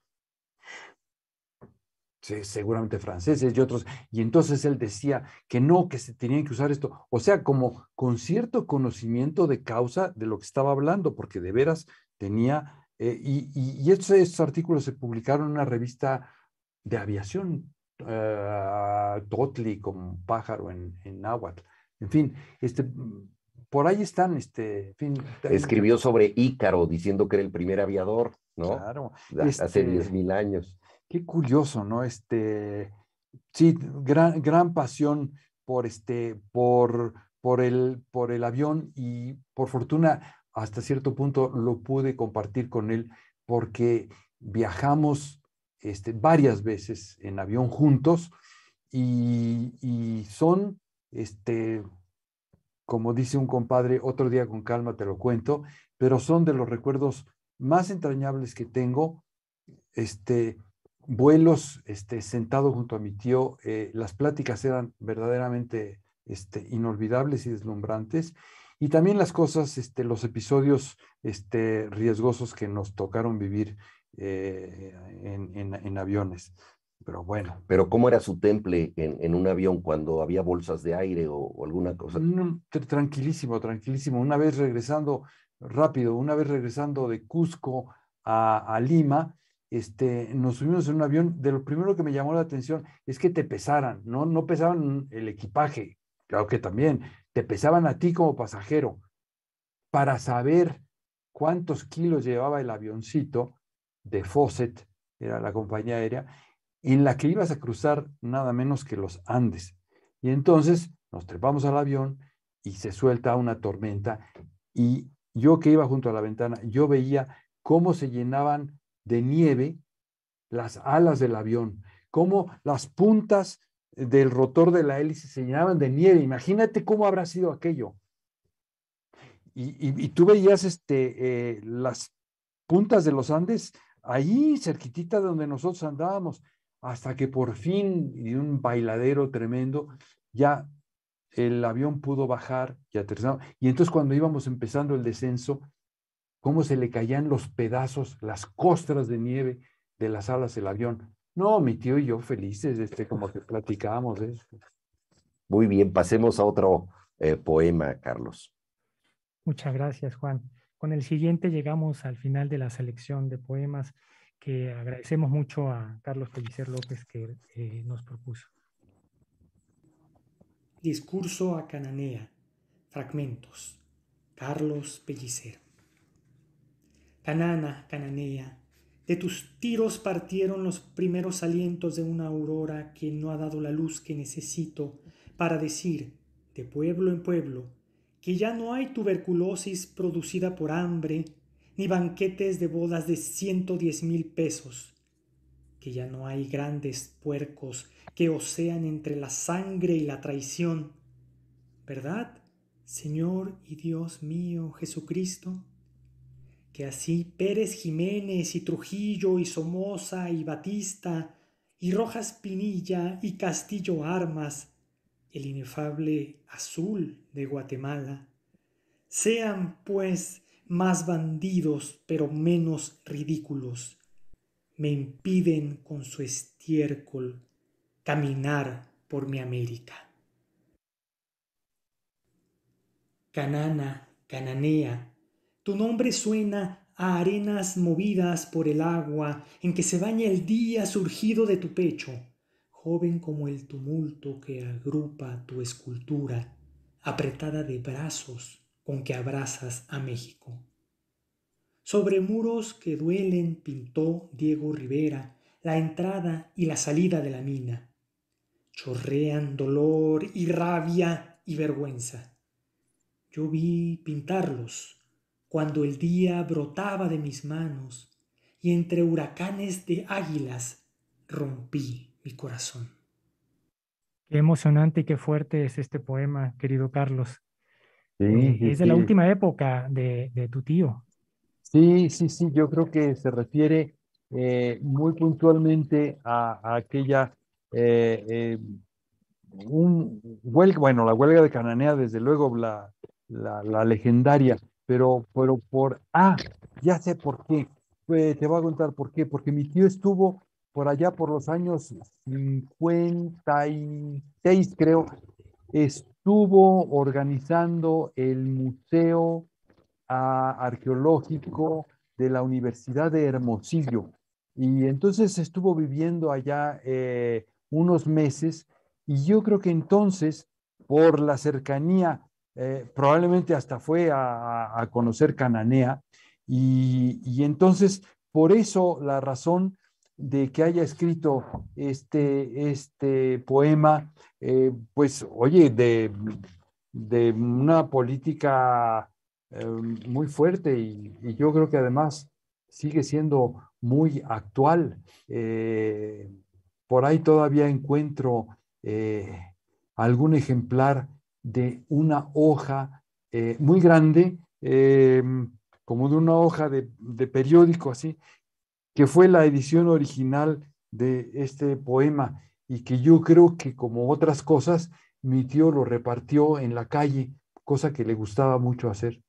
seguramente franceses y otros, y entonces él decía que no, que se tenían que usar esto, o sea, como con cierto conocimiento de causa de lo que estaba hablando, porque de veras tenía, eh, y, y, estos, artículos se publicaron en una revista de aviación, eh, Totli, como pájaro en, en náhuatl, en fin, este, por ahí están, este, Escribió sobre Ícaro diciendo que era el primer aviador, ¿no? Claro. Hace 10.000 este, años. Qué curioso, ¿no? Este, sí, gran, gran pasión por este, por, por el, por el avión y por fortuna hasta cierto punto lo pude compartir con él porque viajamos este, varias veces en avión juntos y, y son este, como dice un compadre, otro día con calma te lo cuento, pero son de los recuerdos más entrañables que tengo, este, vuelos este, sentado junto a mi tío, eh, las pláticas eran verdaderamente este, inolvidables y deslumbrantes, y también las cosas, este, los episodios este, riesgosos que nos tocaron vivir eh, en aviones. Pero bueno. Pero ¿cómo era su temple en, un avión cuando había bolsas de aire o, alguna cosa? tranquilísimo, tranquilísimo. Una vez regresando, rápido, una vez regresando de Cusco a, Lima, este, nos subimos en un avión, de lo primero que me llamó la atención es que te pesaran, no, no pesaban el equipaje, claro que también, te pesaban a ti como pasajero. Para saber cuántos kilos llevaba el avioncito de Fawcett, era la compañía aérea, en la que ibas a cruzar nada menos que los Andes. Y entonces nos trepamos al avión y se suelta una tormenta y yo que iba junto a la ventana, yo veía cómo se llenaban de nieve las alas del avión, cómo las puntas del rotor de la hélice se llenaban de nieve. Imagínate cómo habrá sido aquello. Y, tú veías este, eh, las puntas de los Andes ahí cerquitita de donde nosotros andábamos hasta que por fin, y un bailadero tremendo, ya el avión pudo bajar y aterrizar. Y entonces cuando íbamos empezando el descenso, cómo se le caían los pedazos, las costras de nieve de las alas del avión. No, mi tío y yo felices, este, como que platicábamos. Muy bien, pasemos a otro eh, poema, Carlos. Muchas gracias, Juan. Con el siguiente llegamos al final de la selección de poemas que agradecemos mucho a Carlos Pellicer López que eh, nos propuso. Discurso a Cananea. Fragmentos. Carlos Pellicer. Canana, Cananea, de tus tiros partieron los primeros alientos de una aurora que no ha dado la luz que necesito para decir, de pueblo en pueblo, que ya no hay tuberculosis producida por hambre, ni banquetes de bodas de 110 mil pesos, que ya no hay grandes puercos que osean entre la sangre y la traición. ¿Verdad, Señor y Dios mío Jesucristo? Que así Pérez Jiménez y Trujillo y Somoza y Batista y Rojas Pinilla y Castillo Armas, el inefable azul de Guatemala, sean pues más bandidos pero menos ridículos. Me impiden con su estiércol caminar por mi América. Canana, cananea, tu nombre suena a arenas movidas por el agua en que se baña el día surgido de tu pecho, joven como el tumulto que agrupa tu escultura, apretada de brazos con que abrazas a México. Sobre muros que duelen pintó Diego Rivera la entrada y la salida de la mina. Chorrean dolor y rabia y vergüenza. Yo vi pintarlos cuando el día brotaba de mis manos y entre huracanes de águilas rompí mi corazón. Qué emocionante y qué fuerte es este poema, querido Carlos es de la última época de, tu tío. Sí, sí, sí, yo creo que se refiere eh, muy puntualmente a, aquella, eh, eh, un, huelga, bueno, la huelga de Cananea, desde luego, la, la, legendaria, pero, pero por, ah, ya sé por qué, te voy a contar por qué, porque mi tío estuvo por allá por los años 56, creo, estuvo estuvo organizando el Museo ah, Arqueológico de la Universidad de Hermosillo. Y entonces estuvo viviendo allá eh, unos meses y yo creo que entonces, por la cercanía, eh, probablemente hasta fue a, conocer Cananea, y, y, entonces por eso la razón de que haya escrito este, este poema, eh, pues oye, de, una política eh, muy fuerte y, yo creo que además sigue siendo muy actual. Eh, por ahí todavía encuentro algún ejemplar de una hoja muy grande, como de una hoja de, de periódico así, que fue la edición original de este poema y que yo creo que como otras cosas, mi tío lo repartió en la calle, cosa que le gustaba mucho hacer.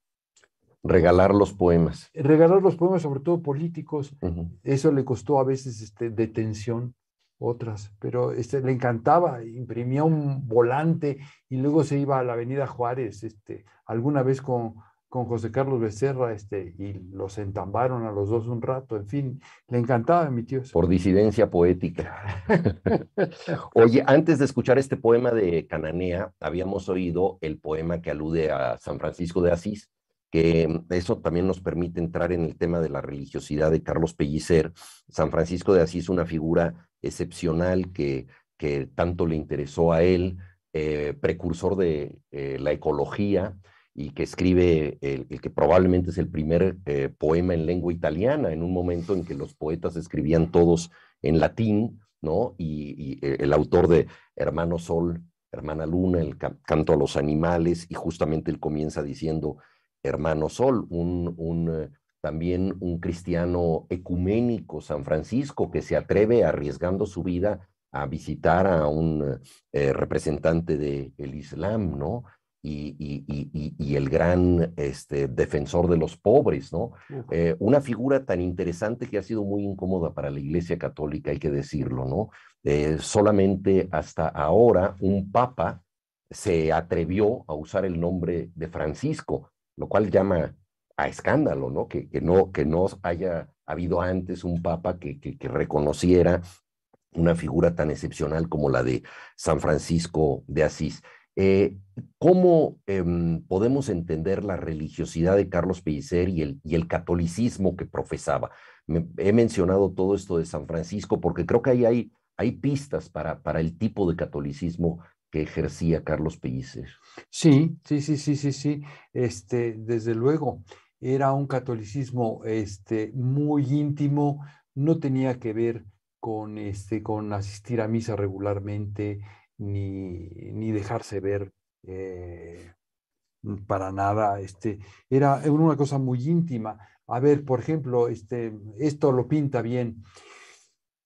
Regalar los poemas. Regalar los poemas, sobre todo políticos. Eso le costó a veces este, detención, otras, pero este, le encantaba, imprimía un volante y luego se iba a la Avenida Juárez, este, alguna vez con con José Carlos Becerra este, y los entambaron a los dos un rato, en fin, le encantaba a mi tío. Por disidencia poética. [laughs] Oye, antes de escuchar este poema de Cananea, habíamos oído el poema que alude a San Francisco de Asís, que mm, eso también nos permite entrar en el tema de la religiosidad de Carlos Pellicer. San Francisco de Asís, una figura excepcional que, que tanto le interesó a él, eh, precursor de eh, la ecología y que escribe el, que probablemente es el primer eh, poema en lengua italiana, en un momento en que los poetas escribían todos en latín, ¿no? Y, eh, el autor de Hermano Sol, Hermana Luna, el canto a los animales, y justamente él comienza diciendo Hermano Sol, un, eh, también un cristiano ecuménico, San Francisco, que se atreve arriesgando su vida a visitar a un representante del Islam, ¿no? y, el gran este, defensor de los pobres, ¿no? Eh, una figura tan interesante que ha sido muy incómoda para la Iglesia Católica, hay que decirlo, ¿no? Eh, solamente hasta ahora un papa se atrevió a usar el nombre de Francisco, lo cual llama a escándalo, ¿no? Que, no, que no haya habido antes un papa que reconociera una figura tan excepcional como la de San Francisco de Asís. Eh, ¿Cómo em, podemos entender la religiosidad de Carlos Pellicer y el, catolicismo que profesaba? he mencionado todo esto de San Francisco porque creo que ahí hay, pistas para, el tipo de catolicismo que ejercía Carlos Pellicer. Sí, sí, sí, sí, sí, sí. Este, desde luego, era un catolicismo este, muy íntimo, no tenía que ver con, este, con asistir a misa regularmente, ni, ni dejarse ver eh, para nada. Este, era una cosa muy íntima. A ver, por ejemplo, este, esto lo pinta bien.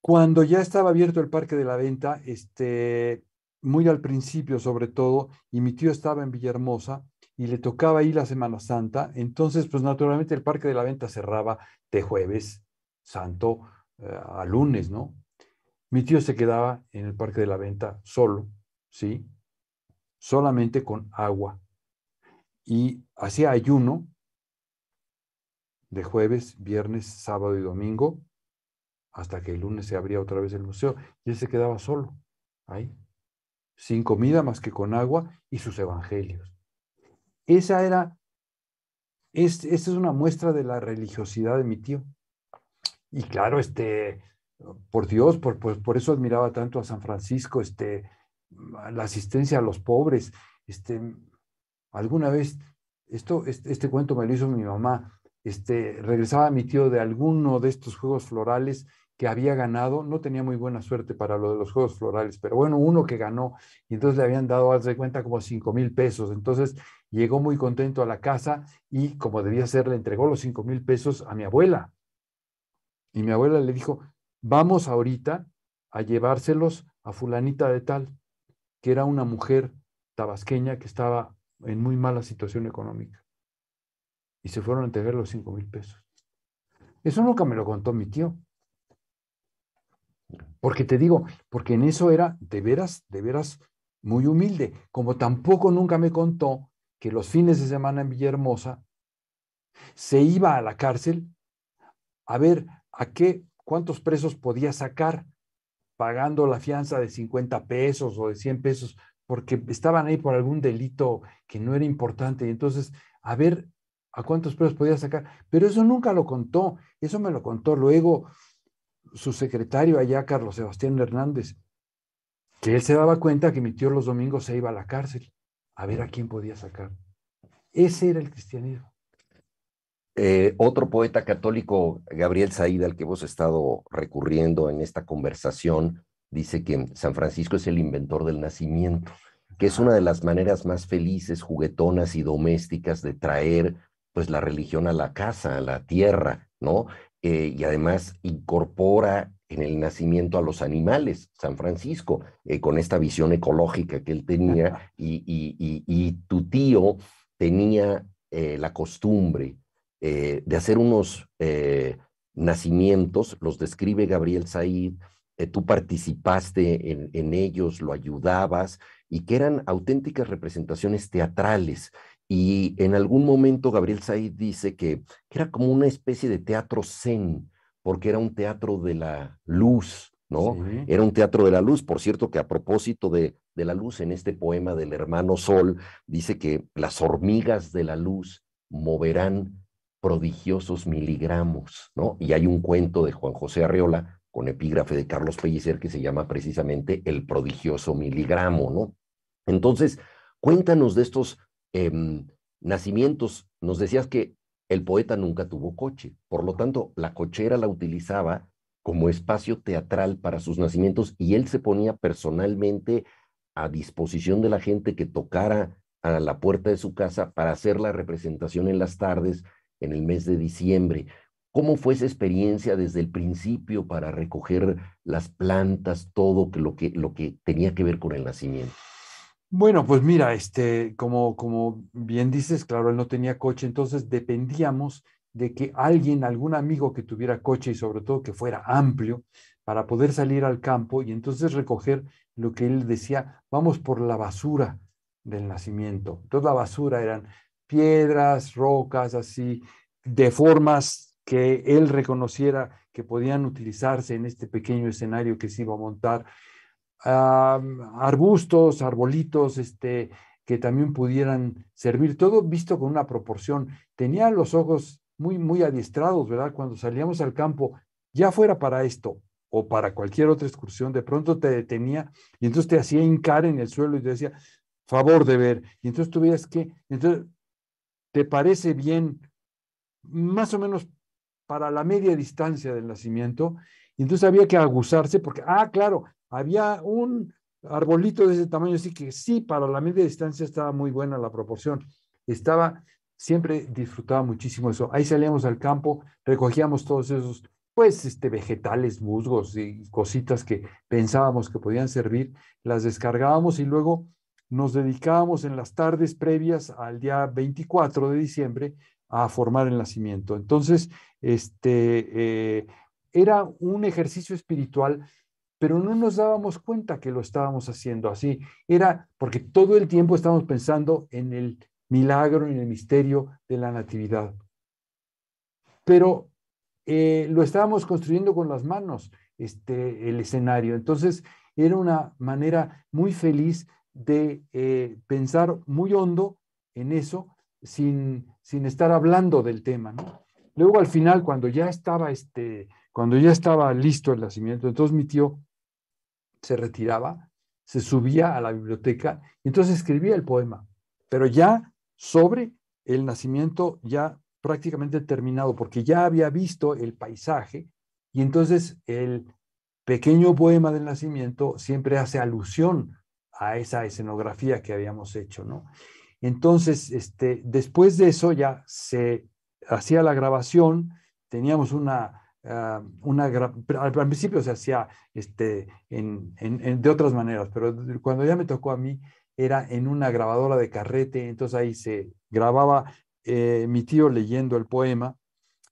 Cuando ya estaba abierto el parque de la venta, este, muy al principio sobre todo, y mi tío estaba en Villahermosa y le tocaba ahí la Semana Santa, entonces pues naturalmente el parque de la venta cerraba de jueves santo eh, a lunes, ¿no? Mi tío se quedaba en el parque de la venta solo, ¿sí? Solamente con agua. Y hacía ayuno de jueves, viernes, sábado y domingo, hasta que el lunes se abría otra vez el museo. Y él se quedaba solo, ahí, sin comida más que con agua y sus evangelios. Esa era, es, esta es una muestra de la religiosidad de mi tío. Y claro, este, por Dios, pues, por, eso admiraba tanto a San Francisco, este, la asistencia a los pobres. Este, alguna vez, esto, este, cuento me lo hizo mi mamá, este, regresaba mi tío de alguno de estos juegos florales que había ganado, no tenía muy buena suerte para lo de los juegos florales, pero bueno, uno que ganó y entonces le habían dado, haz de cuenta, como 5 mil pesos. Entonces llegó muy contento a la casa y como debía ser, le entregó los 5 mil pesos a mi abuela. Y mi abuela le dijo, vamos ahorita a llevárselos a fulanita de tal, que era una mujer tabasqueña que estaba en muy mala situación económica. Y se fueron a entregar los cinco mil pesos. Eso nunca me lo contó mi tío. Porque te digo, porque en eso era de veras, de veras muy humilde. Como tampoco nunca me contó que los fines de semana en Villahermosa se iba a la cárcel a ver a qué cuántos presos podía sacar pagando la fianza de 50 pesos o de 100 pesos, porque estaban ahí por algún delito que no era importante. Y entonces, a ver a cuántos presos podía sacar. Pero eso nunca lo contó, eso me lo contó luego su secretario allá, Carlos Sebastián Hernández, que él se daba cuenta que mi tío los domingos se iba a la cárcel a ver a quién podía sacar. Ese era el cristianismo. Eh, otro poeta católico, Gabriel Saída al que hemos estado recurriendo en esta conversación, dice que San Francisco es el inventor del nacimiento, que es una de las maneras más felices, juguetonas y domésticas de traer pues la religión a la casa, a la tierra, ¿no? Eh, y además incorpora en el nacimiento a los animales, San Francisco, eh, con esta visión ecológica que él tenía, y, y tu tío tenía la costumbre eh, de hacer unos eh, nacimientos, los describe Gabriel Said, eh, tú participaste en, ellos, lo ayudabas, y que eran auténticas representaciones teatrales. Y en algún momento Gabriel Said dice que, era como una especie de teatro zen, porque era un teatro de la luz, ¿no? Era un teatro de la luz, por cierto, que a propósito de, de la luz, en este poema del hermano Sol, dice que las hormigas de la luz moverán prodigiosos miligramos, ¿no? Y hay un cuento de Juan José Arreola con epígrafe de Carlos Pellicer que se llama precisamente El prodigioso miligramo, ¿no? Entonces, cuéntanos de estos em, nacimientos. Nos decías que el poeta nunca tuvo coche, por lo tanto, la cochera la utilizaba como espacio teatral para sus nacimientos y él se ponía personalmente a disposición de la gente que tocara a la puerta de su casa para hacer la representación en las tardes en el mes de diciembre. ¿Cómo fue esa experiencia desde el principio para recoger las plantas, todo lo que, lo que tenía que ver con el nacimiento? Bueno, pues mira, este, como, como bien dices, claro, él no tenía coche, entonces dependíamos de que alguien, algún amigo que tuviera coche y sobre todo que fuera amplio para poder salir al campo y entonces recoger lo que él decía, vamos por la basura del nacimiento. Entonces la basura eran piedras, rocas, así, de formas que él reconociera que podían utilizarse en este pequeño escenario que se iba a montar. arbustos, arbolitos, este, que también pudieran servir, todo visto con una proporción. Tenía los ojos muy, muy adiestrados, ¿verdad? Cuando salíamos al campo, ya fuera para esto o para cualquier otra excursión, de pronto te detenía y entonces te hacía hincar en el suelo y te decía, favor de ver. Y entonces tuvieras que, entonces ¿Te parece bien más o menos para la media distancia del nacimiento? Y entonces había que aguzarse porque, ah, claro, había un arbolito de ese tamaño, así que sí, para la media distancia estaba muy buena la proporción. Estaba, siempre disfrutaba muchísimo eso. Ahí salíamos al campo, recogíamos todos esos, pues, este, vegetales, musgos y cositas que pensábamos que podían servir, las descargábamos y luego nos dedicábamos en las tardes previas al día 24 de diciembre a formar el nacimiento. Entonces, este, eh, era un ejercicio espiritual, pero no nos dábamos cuenta que lo estábamos haciendo así. Era porque todo el tiempo estábamos pensando en el milagro, en el misterio de la natividad. Pero eh, lo estábamos construyendo con las manos, este, el escenario. Entonces, era una manera muy feliz de eh, pensar muy hondo en eso sin, estar hablando del tema. Luego al final, cuando ya estaba este, cuando ya estaba listo el nacimiento, entonces mi tío se retiraba, se subía a la biblioteca y entonces escribía el poema, pero ya sobre el nacimiento ya prácticamente terminado, porque ya había visto el paisaje y entonces el pequeño poema del nacimiento siempre hace alusión a esa escenografía que habíamos hecho, ¿no? Entonces, este, después de eso ya se hacía la grabación, teníamos una, ah, una al principio se hacía este, en, de otras maneras, pero cuando ya me tocó a mí era en una grabadora de carrete, entonces ahí se grababa eh, mi tío leyendo el poema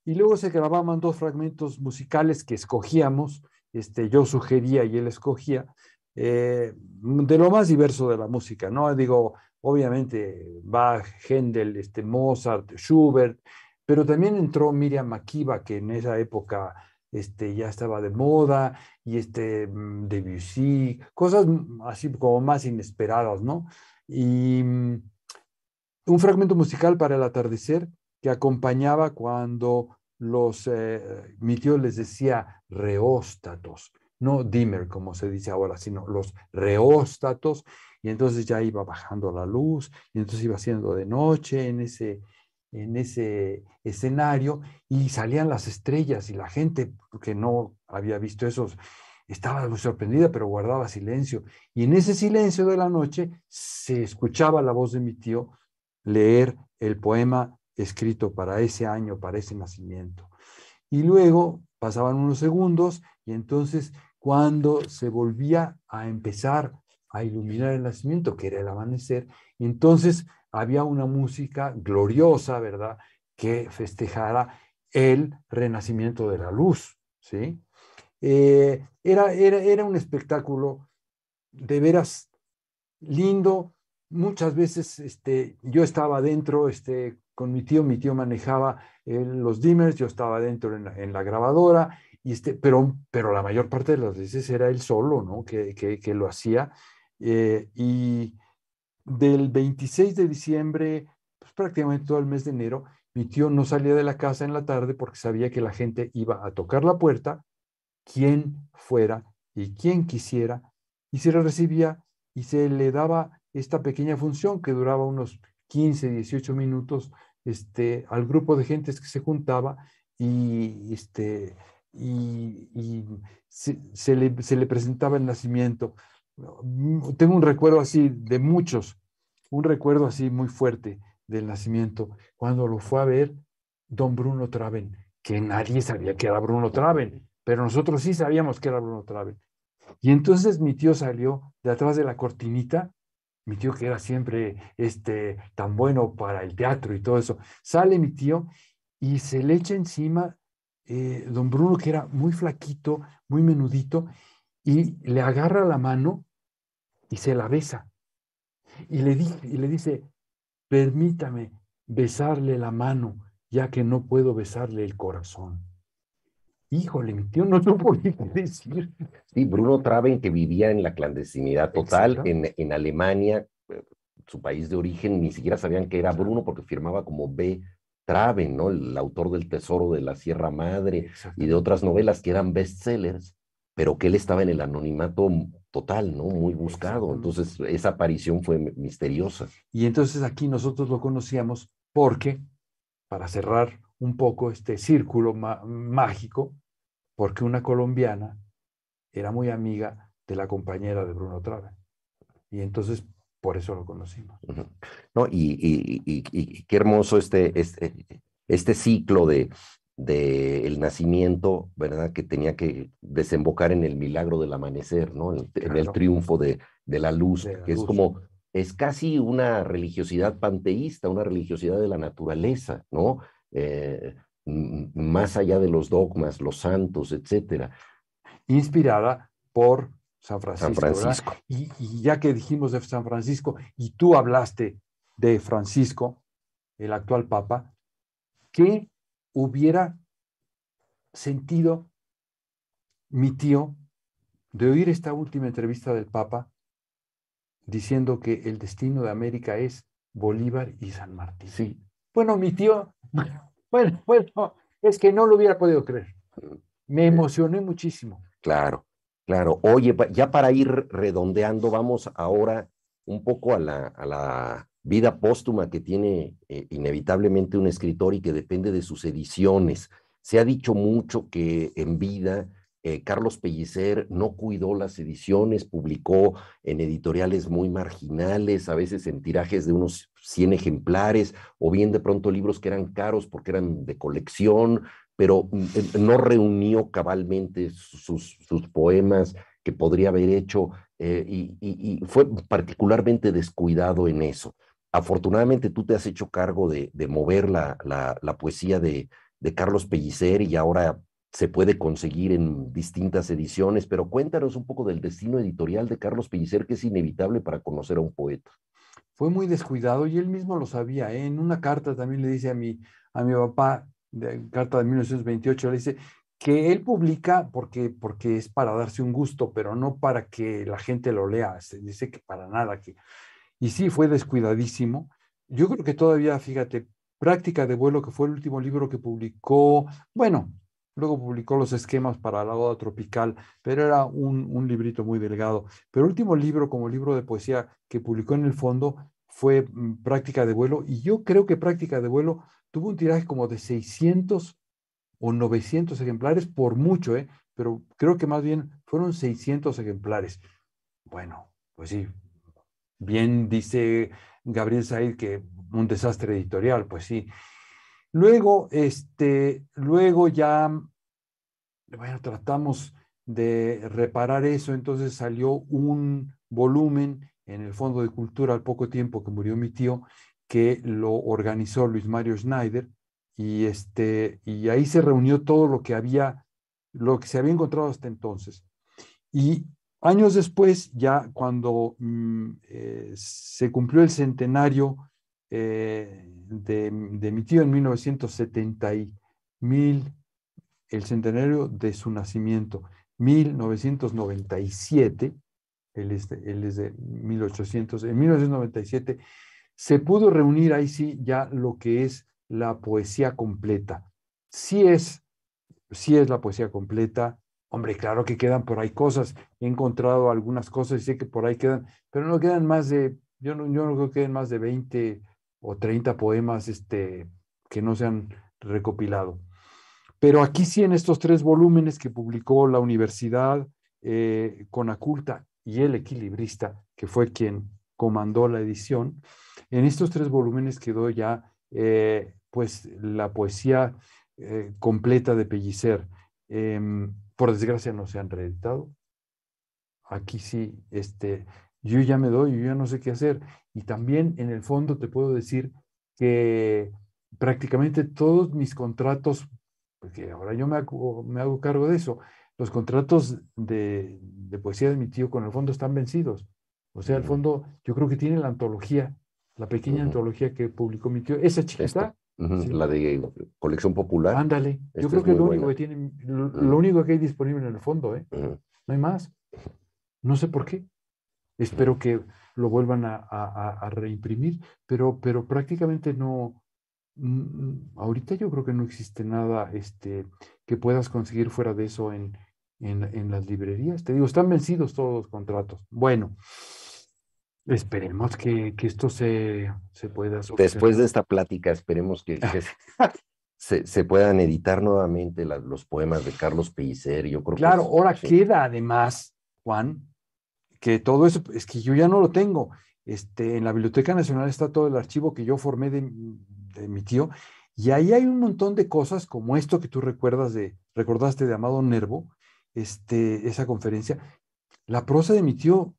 y luego se grababan dos fragmentos musicales que escogíamos, este, yo sugería y él escogía, eh, de lo más diverso de la música, ¿no? Digo, obviamente Bach, Händel, este, Mozart, Schubert, pero también entró Miriam Makiba, que en esa época este, ya estaba de moda, y este mm, Debussy, cosas así como más inesperadas, ¿no? Y mm, un fragmento musical para el atardecer que acompañaba cuando los, eh, mi tío les decía reóstatos, no dimmer como se dice ahora, sino los reóstatos, y entonces ya iba bajando la luz, y entonces iba haciendo de noche en ese, en ese escenario, y salían las estrellas, y la gente que no había visto eso estaba muy sorprendida, pero guardaba silencio, y en ese silencio de la noche se escuchaba la voz de mi tío leer el poema escrito para ese año, para ese nacimiento. Y luego pasaban unos segundos y entonces cuando se volvía a empezar a iluminar el nacimiento, que era el amanecer, entonces había una música gloriosa, ¿verdad?, que festejara el renacimiento de la luz, ¿sí? Eh, era, era, un espectáculo de veras lindo. Muchas veces este, yo estaba dentro este, con mi tío, mi tío manejaba eh, los dimmers, yo estaba dentro en la grabadora este, pero, pero la mayor parte de las veces era él solo, ¿no? Que, lo hacía. Eh, y del 26 de diciembre, pues prácticamente todo el mes de enero, mi tío no salía de la casa en la tarde porque sabía que la gente iba a tocar la puerta, quien fuera y quien quisiera, y se le recibía y se le daba esta pequeña función que duraba unos 15, 18 minutos este, al grupo de gentes que se juntaba y este, y, se, le, presentaba el nacimiento. Mm, tengo un recuerdo así de muchos, un recuerdo así muy fuerte del nacimiento, cuando lo fue a ver don Bruno Traven, que nadie sabía que era Bruno Traven, pero nosotros sí sabíamos que era Bruno Traven. Y entonces mi tío salió de atrás de la cortinita, mi tío que era siempre este, tan bueno para el teatro y todo eso, sale mi tío y se le echa encima eh, don Bruno, que era muy flaquito, muy menudito, y le agarra la mano y se la besa. Y le, y le dice, permítame besarle la mano, ya que no puedo besarle el corazón. Híjole, mi tío no lo podía [laughs] decir. Sí, Bruno Traben, que vivía en la clandestinidad total en, en Alemania, eh, su país de origen, ni siquiera sabían que era Bruno porque firmaba como B. Traven, ¿no? El autor del Tesoro de la Sierra Madre y de otras novelas que eran bestsellers, pero que él estaba en el anonimato total, ¿no? Muy buscado. Entonces, esa aparición fue misteriosa. Y entonces aquí nosotros lo conocíamos porque, para cerrar un poco este círculo mágico, porque una colombiana era muy amiga de la compañera de Bruno Traven. Y entonces por eso lo conocimos. no, y, qué hermoso este, este, este ciclo de, el nacimiento, ¿verdad? Que tenía que desembocar en el milagro del amanecer, ¿no? En, el triunfo de, la luz, que es como, es casi una religiosidad panteísta, una religiosidad de la naturaleza, ¿no? Eh, más allá de los dogmas, los santos, etc. Inspirada por San Francisco. Y, y, ya que dijimos de San Francisco y tú hablaste de Francisco, el actual Papa, ¿qué hubiera sentido mi tío de oír esta última entrevista del Papa diciendo que el destino de América es Bolívar y San Martín? Sí. Bueno, mi tío, bueno, bueno, es que no lo hubiera podido creer. Me eh. emocioné muchísimo. Claro. Claro, oye, ya para ir redondeando, vamos ahora un poco a la, a la vida póstuma que tiene eh, inevitablemente un escritor y que depende de sus ediciones. Se ha dicho mucho que en vida eh, Carlos Pellicer no cuidó las ediciones, publicó en editoriales muy marginales, a veces en tirajes de unos 100 ejemplares, o bien de pronto libros que eran caros porque eran de colección, pero mm, eh, no reunió cabalmente sus, sus poemas que podría haber hecho eh, y, fue particularmente descuidado en eso. Afortunadamente tú te has hecho cargo de, mover la, poesía de, Carlos Pellicer y ahora se puede conseguir en distintas ediciones, pero cuéntanos un poco del destino editorial de Carlos Pellicer, que es inevitable para conocer a un poeta. Fue muy descuidado y él mismo lo sabía. ¿eh? En una carta también le dice a mi, a mi papá, carta de 1928, le dice que él publica porque, porque es para darse un gusto, pero no para que la gente lo lea. dice que para nada. Que... Y sí, fue descuidadísimo. Yo creo que todavía, fíjate, Práctica de vuelo, que fue el último libro que publicó, bueno, Luego publicó los esquemas para la boda tropical, pero era un, un, librito muy delgado. Pero el último libro como libro de poesía que publicó en el fondo fue mm, Práctica de vuelo y yo creo que Práctica de vuelo tuvo un tiraje como de 600 o 900 ejemplares, por mucho, ¿eh? pero creo que más bien fueron 600 ejemplares. Bueno, pues sí, bien dice Gabriel Said que un desastre editorial, pues sí. Luego, este, luego ya, bueno, tratamos de reparar eso, entonces salió un volumen en el Fondo de Cultura al poco tiempo que murió mi tío, que lo organizó Luis Mario Schneider y, este, y ahí se reunió todo lo que había, lo que se había encontrado hasta entonces. Y años después, ya cuando mm, eh, se cumplió el centenario eh, de, mi tío en 1970, el centenario de su nacimiento, 1997, él de, 1800, en 1997, se pudo reunir ahí sí ya lo que es la poesía completa. Sí es, es la poesía completa. Hombre, claro que quedan por ahí cosas. He encontrado algunas cosas y sé que por ahí quedan, pero no quedan más de, yo no, creo que queden más de 20 o 30 poemas este, que no se han recopilado. Pero aquí sí, en estos tres volúmenes que publicó la universidad eh, con Aculta y el equilibrista, que fue quien comandó la edición, en estos tres volúmenes quedó ya eh, pues la poesía eh, completa de Pellicer. Em, por desgracia no se han reeditado. Aquí sí, este, yo ya me doy, yo ya no sé qué hacer. Y también en el fondo te puedo decir que prácticamente todos mis contratos, porque ahora yo me hago, cargo de eso, los contratos de, de, poesía de mi tío con el fondo están vencidos. O sea, el fondo yo creo que tiene la antología la pequeña antología que publicó mi tío, esa chiquita. La de colección popular. Ándale, yo creo que lo único que tiene, lo, único que hay disponible en el fondo, ¿eh? no hay más. No sé por qué. Espero que lo vuelvan a, a, reimprimir, pero, pero prácticamente no. Mm, mm, ahorita yo creo que no existe nada este, que puedas conseguir fuera de eso en, en las librerías. Te digo, están vencidos todos los contratos. Bueno, Esperemos que, esto se, se pueda. Después de esta plática, esperemos que, [laughs] se, puedan editar nuevamente los poemas de Carlos Pellicer. Yo creo claro, ahora queda además, Juan, que todo eso, es que yo ya no lo tengo. Este, en la Biblioteca Nacional está todo el archivo que yo formé de, mi tío, y ahí hay un montón de cosas como esto que tú recuerdas de, recordaste de Amado Nervo, este, esa conferencia. La prosa de mi tío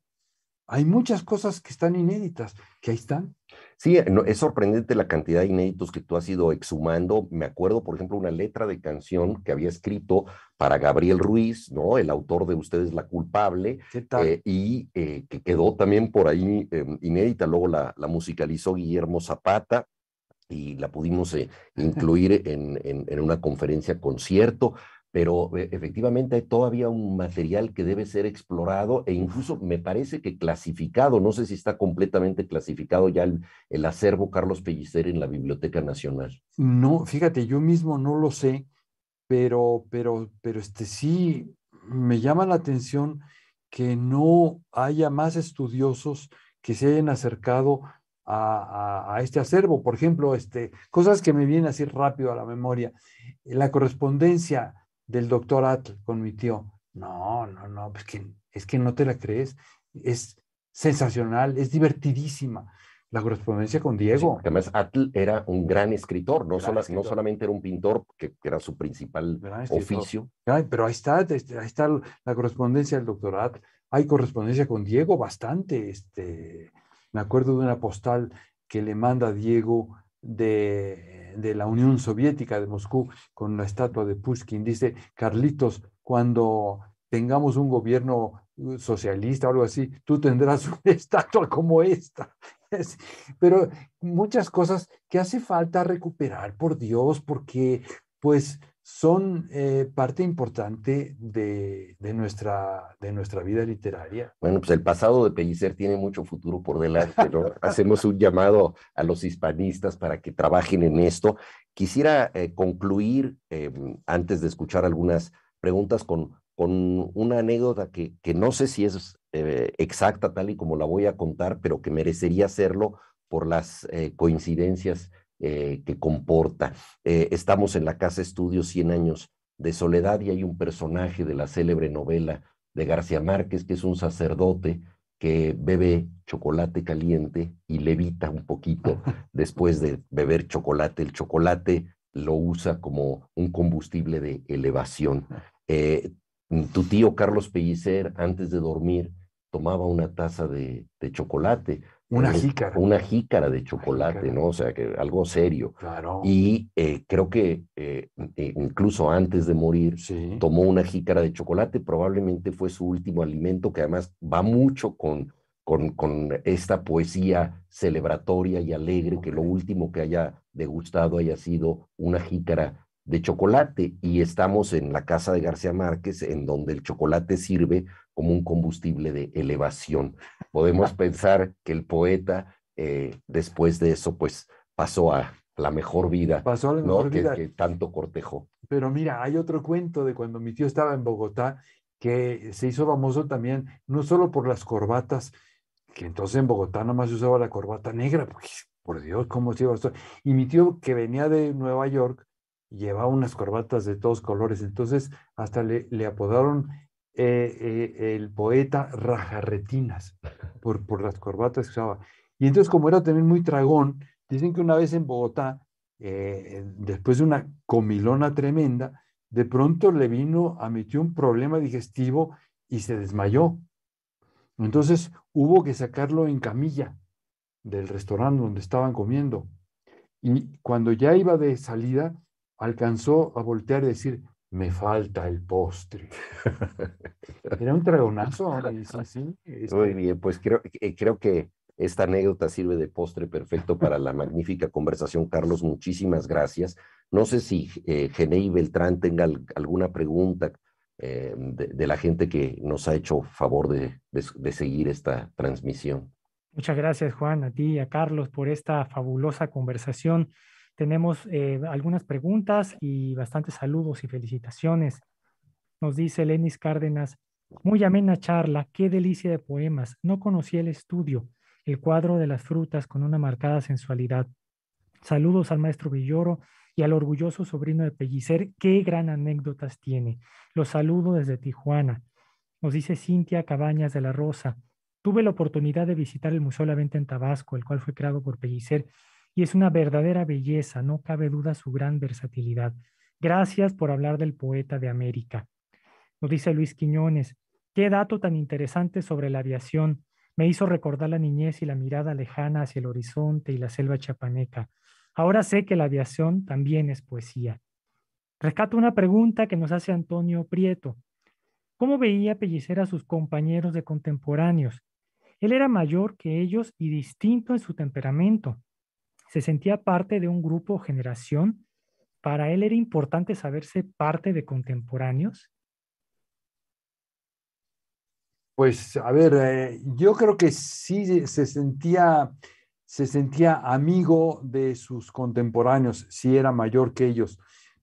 hay muchas cosas que están inéditas, que ahí están. Sí, es sorprendente la cantidad de inéditos que tú has ido exhumando. Me acuerdo, por ejemplo, una letra de canción que había escrito para Gabriel Ruiz, ¿no? El autor de Ustedes la culpable. Eh, y eh, que quedó también por ahí em, inédita. Luego la, musicalizó Guillermo Zapata y la pudimos eh, [laughs] incluir en, una conferencia concierto pero eh, efectivamente hay todavía un material que debe ser explorado e incluso me parece que clasificado, no sé si está completamente clasificado ya el, acervo Carlos Pellicer en la Biblioteca Nacional. No, fíjate, yo mismo no lo sé, pero, pero, pero este, sí me llama la atención que no haya más estudiosos que se hayan acercado a, este acervo. Por ejemplo, este, cosas que me vienen así rápido a la memoria. La correspondencia del doctor Atl con mi tío. No, no, no, pues que, es que no te la crees. Es sensacional, es divertidísima. La correspondencia con Diego. además, Atl era un gran escritor, no, no solamente era un pintor, que, era su principal oficio. pero ahí está, este, ahí está la correspondencia del doctor Atl. Hay correspondencia con Diego bastante. Este, me acuerdo de una postal que le manda Diego de de la Unión Soviética de Moscú con la estatua de Pushkin. Dice, Carlitos, cuando tengamos un gobierno uh, socialista o algo así, tú tendrás [laughs] una estatua como esta. [laughs] Pero muchas cosas que hace falta recuperar, por Dios, porque pues son eh, parte importante de, nuestra, de nuestra vida literaria. Bueno, pues el pasado de Pellicer tiene mucho futuro por delante, pero [laughs] Hacemos un llamado a los hispanistas para que trabajen en esto. Quisiera eh, concluir, eh, antes de escuchar algunas preguntas, con, una anécdota que, que no sé si es exacta tal y como la voy a contar, pero que merecería hacerlo por las coincidencias eh, que comporta. Eh, estamos en la Casa Estudio 100 años de soledad y hay un personaje de la célebre novela de García Márquez que es un sacerdote que bebe chocolate caliente y levita un poquito [laughs] después de beber chocolate. El chocolate lo usa como un combustible de elevación. Eh, tu tío Carlos Pellicer, antes de dormir, tomaba una taza de chocolate. Una jícara. Una jícara de chocolate, ¿no? O sea, que algo serio. Claro. Y eh, creo que eh, incluso antes de morir, tomó una jícara de chocolate, probablemente fue su último alimento, que además va mucho con, con, esta poesía celebratoria y alegre, que lo último que haya degustado haya sido una jícara de chocolate y estamos en la casa de García Márquez, en donde el chocolate sirve como un combustible de elevación. Podemos pensar que el poeta, eh, después de eso, pues pasó a la mejor vida. Pasó a la mejor vida. Que, tanto cortejó. Pero mira, hay otro cuento de cuando mi tío estaba en Bogotá que se hizo famoso también, no solo por las corbatas, que entonces en Bogotá nomás se usaba la corbata negra, porque por Dios, ¿cómo se iba a usar? Y mi tío que venía de Nueva York llevaba unas corbatas de todos colores, entonces hasta le apodaron eh, eh, el poeta rajarretinas por, por las corbatas que usaba. Y entonces, como era también muy tragón, dicen que una vez en Bogotá, eh, después de una comilona tremenda, de pronto le vino, admitió un problema digestivo y se desmayó. Entonces hubo que sacarlo en camilla del restaurante donde estaban comiendo. Y cuando ya iba de salida, alcanzó a voltear y decir, me falta el postre. [laughs] Era un tragonazo. ahora. Muy este bien, pues creo, eh, creo que esta anécdota sirve de postre perfecto para la magnífica conversación, Carlos. Muchísimas gracias. No sé si eh, Genei Beltrán tenga alguna pregunta eh, de, la gente que nos ha hecho favor de seguir esta transmisión. Muchas gracias, Juan, a ti y a Carlos por esta fabulosa conversación. Tenemos eh, algunas preguntas y bastantes saludos y felicitaciones. Nos dice Lenis Cárdenas, muy amena charla, qué delicia de poemas. No conocí el estudio, el cuadro de las frutas con una marcada sensualidad. Saludos al maestro Villoro y al orgulloso sobrino de Pellicer, qué gran anécdotas tiene. Los saludo desde Tijuana. Nos dice Cintia Cabañas de la Rosa. Tuve la oportunidad de visitar el Museo de La Venta en Tabasco, el cual fue creado por Pellicer y es una verdadera belleza, no cabe duda su gran versatilidad. Gracias por hablar del poeta de América. Nos dice Luis Quiñones, qué dato tan interesante sobre la aviación. Me hizo recordar la niñez y la mirada lejana hacia el horizonte y la selva chapaneca. Ahora sé que la aviación también es poesía. Rescato una pregunta que nos hace Antonio Prieto. ¿Cómo veía Pellicer a sus compañeros de contemporáneos? Él era mayor que ellos y distinto en su temperamento se sentía parte de un grupo o generación. Para él era importante saberse parte de contemporáneos. Pues a ver, eh, yo creo que sí se sentía, se sentía amigo de sus contemporáneos, si era mayor que ellos,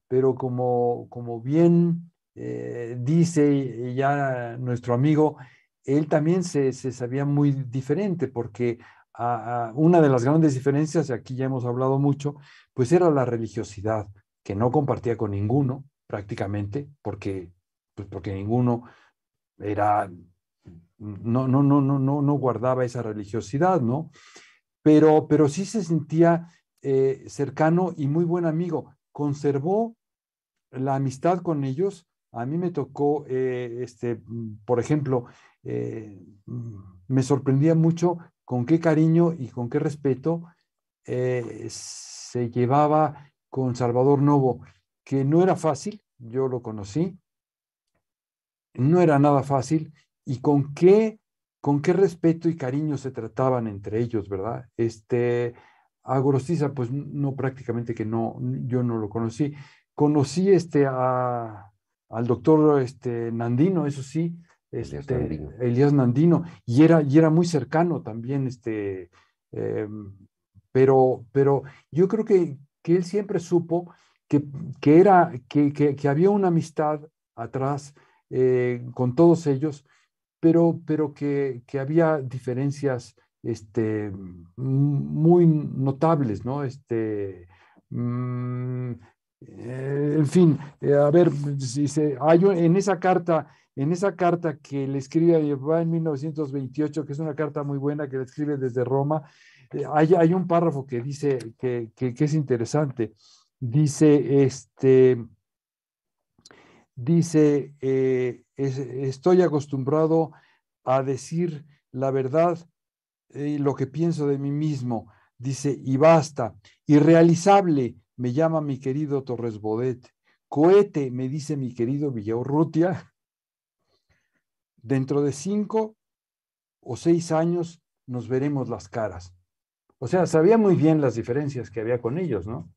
pero como, como bien eh, dice ya nuestro amigo, él también se, se, sabía muy diferente porque una de las grandes diferencias, y aquí ya hemos hablado mucho, pues era la religiosidad, que no compartía con ninguno prácticamente, porque, pues porque ninguno era, no, no, no, no, no, no guardaba esa religiosidad, ¿no? Pero, pero sí se sentía eh, cercano y muy buen amigo. Conservó la amistad con ellos. A mí me tocó, eh, este, por ejemplo, eh, me sorprendía mucho con qué cariño y con qué respeto eh, se llevaba con Salvador Novo, que no era fácil, yo lo conocí, no era nada fácil, y con qué, con qué respeto y cariño se trataban entre ellos, ¿verdad? Este, a Gorostiza, pues no, prácticamente que no, yo no lo conocí. Conocí este, al doctor este, Nandino, eso sí, Elías este, Nandino. Y era, y era muy cercano también, este, em, pero, pero yo creo que, que él siempre supo que, que era, que, que, había una amistad atrás eh, con todos ellos, pero, pero que, había diferencias este, muy notables, ¿no? Este, mm, eh, en fin, eh, a ver, hay, en esa carta en esa carta que le escribe a Jehová en 1928, que es una carta muy buena que le escribe desde Roma, eh, hay, un párrafo que dice que, es interesante. Dice, este, dice, eh, estoy acostumbrado a decir la verdad y lo que pienso de mí mismo. Dice, y basta. Irrealizable, me llama mi querido Torres Bodet. Cohete, me dice mi querido Villaurrutia dentro de cinco o seis años nos veremos las caras. O sea, sabía muy bien las diferencias que había con ellos, ¿no?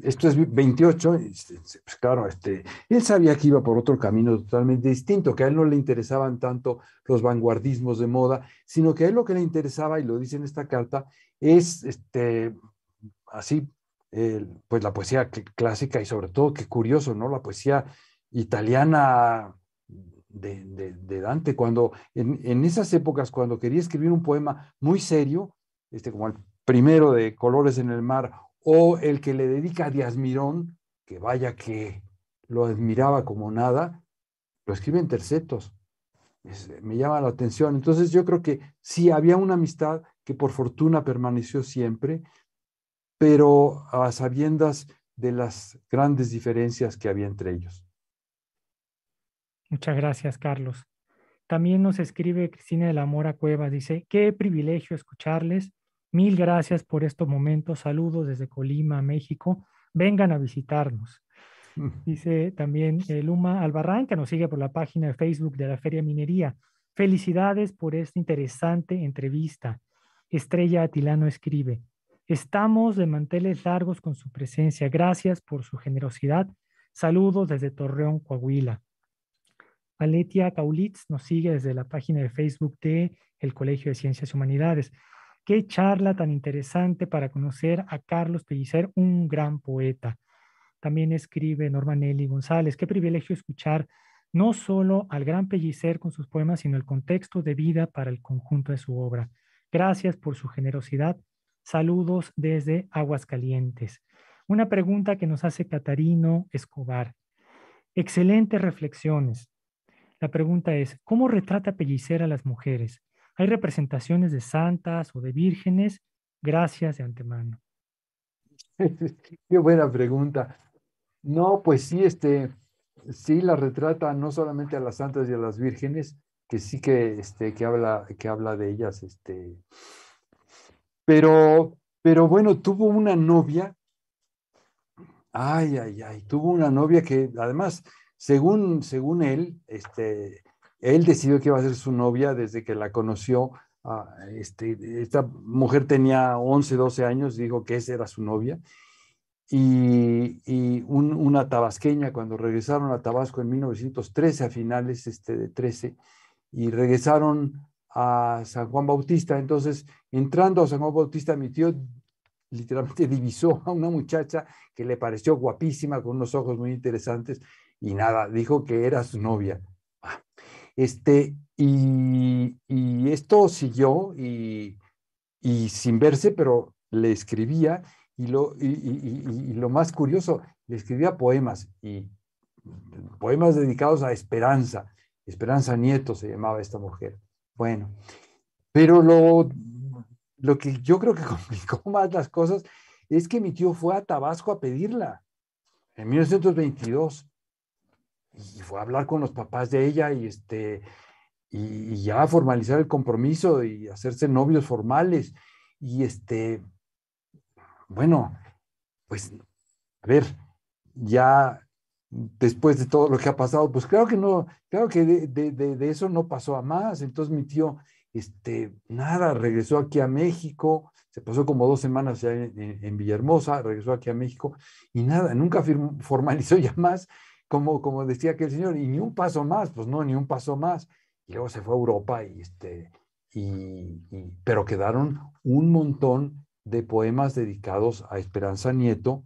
Esto es 28, pues claro, este, él sabía que iba por otro camino totalmente distinto, que a él no le interesaban tanto los vanguardismos de moda, sino que a él lo que le interesaba, y lo dice en esta carta, es este, así, pues la poesía clásica y sobre todo, qué curioso, ¿no? La poesía italiana de, Dante, cuando en, esas épocas, cuando quería escribir un poema muy serio, este, como el primero de Colores en el Mar, o el que le dedica a Díaz Mirón, que vaya que lo admiraba como nada, lo escribe en tercetos. me llama la atención. Entonces yo creo que sí, había una amistad que por fortuna permaneció siempre, pero a sabiendas de las grandes diferencias que había entre ellos. Muchas gracias, Carlos. También nos escribe Cristina de la Mora Cueva. dice, qué privilegio escucharles. Mil gracias por estos momentos. Saludos desde Colima, México. Vengan a visitarnos. [laughs] Dice también eh, Luma Albarrán, que nos sigue por la página de Facebook de la Feria Minería. Felicidades por esta interesante entrevista. Estrella Atilano escribe, estamos de manteles largos con su presencia. Gracias por su generosidad. Saludos desde Torreón, Coahuila. Valetia Caulitz nos sigue desde la página de Facebook de el Colegio de Ciencias Humanidades. Qué charla tan interesante para conocer a Carlos Pellicer, un gran poeta. También escribe Norma Nelly González. Qué privilegio escuchar no solo al gran Pellicer con sus poemas, sino el contexto de vida para el conjunto de su obra. Gracias por su generosidad. Saludos desde Aguascalientes. Una pregunta que nos hace Catarino Escobar. Excelentes reflexiones. La pregunta es, ¿cómo retrata Pellicer a las mujeres? ¿Hay representaciones de santas o de vírgenes? Gracias de antemano. [laughs] Qué buena pregunta. No, pues sí, este, sí la retrata no solamente a las santas y a las vírgenes, que sí que, este, que, habla, que habla de ellas, este, pero, pero bueno, tuvo una novia, ay, ay, ay, tuvo una novia que además según, según él, este, él decidió que iba a ser su novia desde que la conoció. Ah, este, esta mujer tenía 11, 12 años, dijo que esa era su novia. Y, y una tabasqueña, cuando regresaron a Tabasco en 1913, a finales este, de 13, y regresaron a San Juan Bautista. Entonces, entrando a San Juan Bautista, mi tío literalmente [laughs] divisó a una muchacha que le pareció guapísima, con unos ojos muy interesantes, y nada, dijo que era su novia. Ah, este, y, esto siguió y, sin verse, pero le escribía y lo, y, lo más curioso, le escribía poemas y poemas dedicados a Esperanza. Esperanza Nieto se llamaba esta mujer. Bueno, pero lo, lo que yo creo que [laughs] complicó más las cosas es que mi tío fue a Tabasco a pedirla en 1922 y fue a hablar con los papás de ella y, este, y, ya formalizar el compromiso y hacerse novios formales. Y este, bueno, pues, a ver, ya después de todo lo que ha pasado, pues creo que no, creo que de, eso no pasó a más. Entonces mi tío, este, nada, regresó aquí a México, se pasó como dos semanas en, Villahermosa, regresó aquí a México y nada, nunca formalizó ya más como, como decía aquel señor, y ni un paso más, pues no, ni un paso más. Y luego se fue a Europa y este, y, pero quedaron un montón de poemas dedicados a Esperanza Nieto,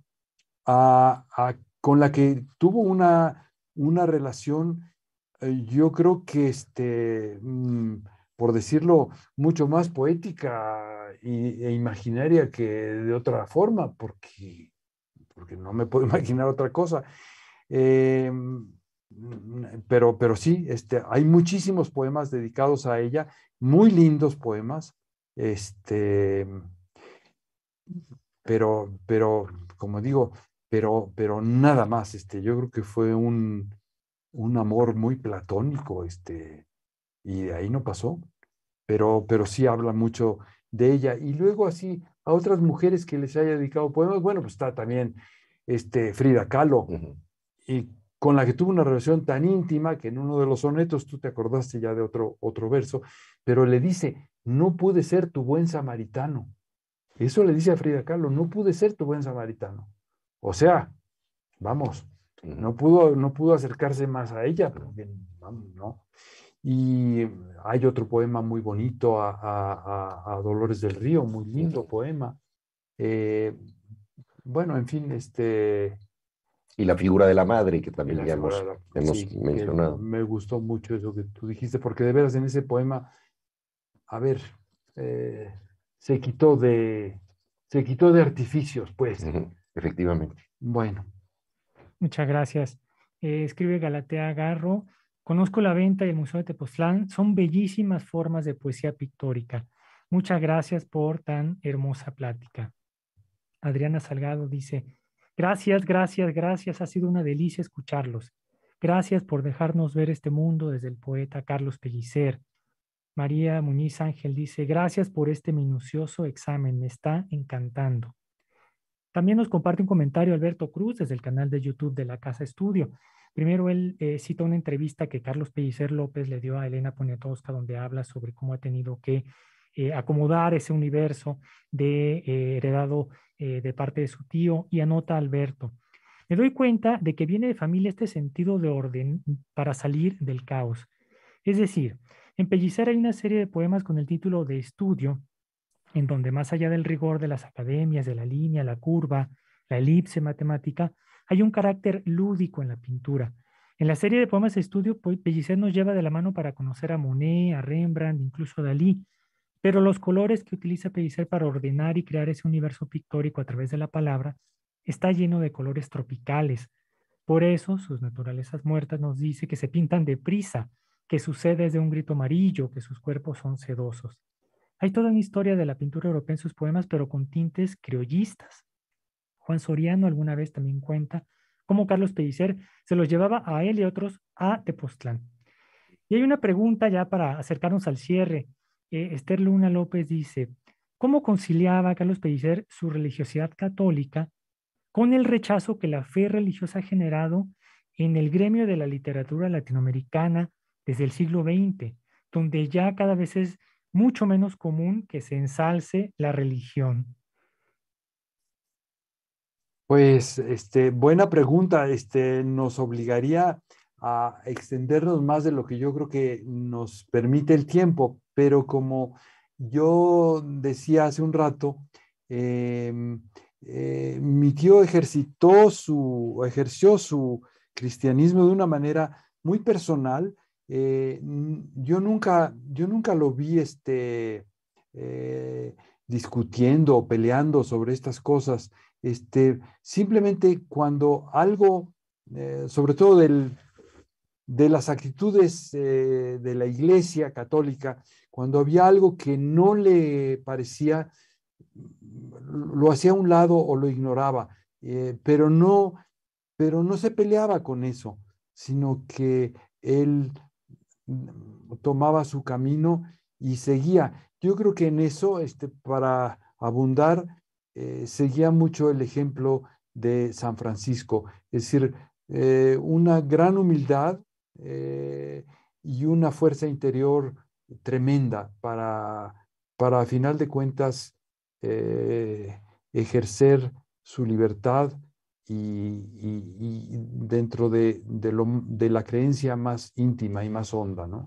a, con la que tuvo una, una relación, eh, yo creo que, este, mm, por decirlo, mucho más poética e imaginaria que de otra forma, porque, porque no me puedo [laughs] imaginar otra cosa. Eh, pero, pero sí, este, hay muchísimos poemas dedicados a ella, muy lindos poemas, este, pero, pero, como digo, pero, pero nada más, este, yo creo que fue un, un amor muy platónico, este, y de ahí no pasó, pero, pero sí habla mucho de ella. Y luego así, a otras mujeres que les haya dedicado poemas, bueno, pues está también este, Frida Kahlo, y con la que tuvo una relación tan íntima que en uno de los sonetos, tú te acordaste ya de otro, otro verso, pero le dice, no pude ser tu buen samaritano. Eso le dice a Frida Kahlo, no pude ser tu buen samaritano. O sea, vamos, no pudo, no pudo acercarse más a ella, porque, vamos, no. Y hay otro poema muy bonito a, Dolores del Río, muy lindo poema. Eh, bueno, en fin, este, y la figura de la madre, que también ya hemos, mencionado. Me gustó mucho eso que tú dijiste, porque de veras en ese poema, a ver, eh, se quitó de se quitó de artificios, pues. efectivamente. Bueno. Muchas gracias. Eh, escribe Galatea Garro. Conozco la venta y el Museo de Tepoztlán. Son bellísimas formas de poesía pictórica. Muchas gracias por tan hermosa plática. Adriana Salgado dice, Gracias, gracias, gracias. Ha sido una delicia escucharlos. Gracias por dejarnos ver este mundo desde el poeta Carlos Pellicer. María Muñiz Ángel dice, gracias por este minucioso examen, me está encantando. También nos comparte un comentario Alberto Cruz desde el canal de YouTube de la Casa Estudio. Primero, él eh, cita una entrevista que Carlos Pellicer López le dio a Elena Poniatowska, donde habla sobre cómo ha tenido que eh, acomodar ese universo de, eh, heredado eh, de parte de su tío y anota Alberto. Me doy cuenta de que viene de familia este sentido de orden para salir del caos. Es decir, en Pellicer hay una serie de poemas con el título de estudio, en donde más allá del rigor de las academias, de la línea, la curva, la elipse matemática, hay un carácter lúdico en la pintura. En la serie de poemas de estudio, pues, Pellicer nos lleva de la mano para conocer a Monet, a Rembrandt, incluso a Dalí, pero los colores que utiliza Pedicer para ordenar y crear ese universo pictórico a través de la palabra está lleno de colores tropicales. Por eso, sus naturalezas muertas nos dice que se pintan deprisa, que sucede desde un grito amarillo, que sus cuerpos son sedosos. Hay toda una historia de la pintura europea en sus poemas, pero con tintes criollistas. Juan Soriano alguna vez también cuenta cómo Carlos Pedicer se los llevaba a él y otros a Tepoztlán. Y hay una pregunta ya para acercarnos al cierre. Eh, Esther Luna López dice, ¿cómo conciliaba Carlos Pellicer su religiosidad católica con el rechazo que la fe religiosa ha generado en el gremio de la literatura latinoamericana desde el siglo XX, donde ya cada vez es mucho menos común que se ensalce la religión? Pues, este, buena pregunta. Este, nos obligaría a extendernos más de lo que yo creo que nos permite el tiempo, pero como yo decía hace un rato, em, eh, mi tío ejercitó su, ejerció su cristianismo de una manera muy personal. Eh, yo, nunca, yo nunca lo vi este, eh, discutiendo o peleando sobre estas cosas. Este, simplemente cuando algo, sobre todo del de las actitudes eh, de la Iglesia católica, cuando había algo que no le parecía, lo hacía a un lado o lo ignoraba, eh, pero, no, pero no se peleaba con eso, sino que él tomaba su camino y seguía. Yo creo que en eso, este, para abundar, eh, seguía mucho el ejemplo de San Francisco, es decir, una gran humildad eh, y una fuerza interior tremenda para, a final de cuentas, eh, ejercer su libertad y, dentro de, la creencia más íntima y más honda, ¿no?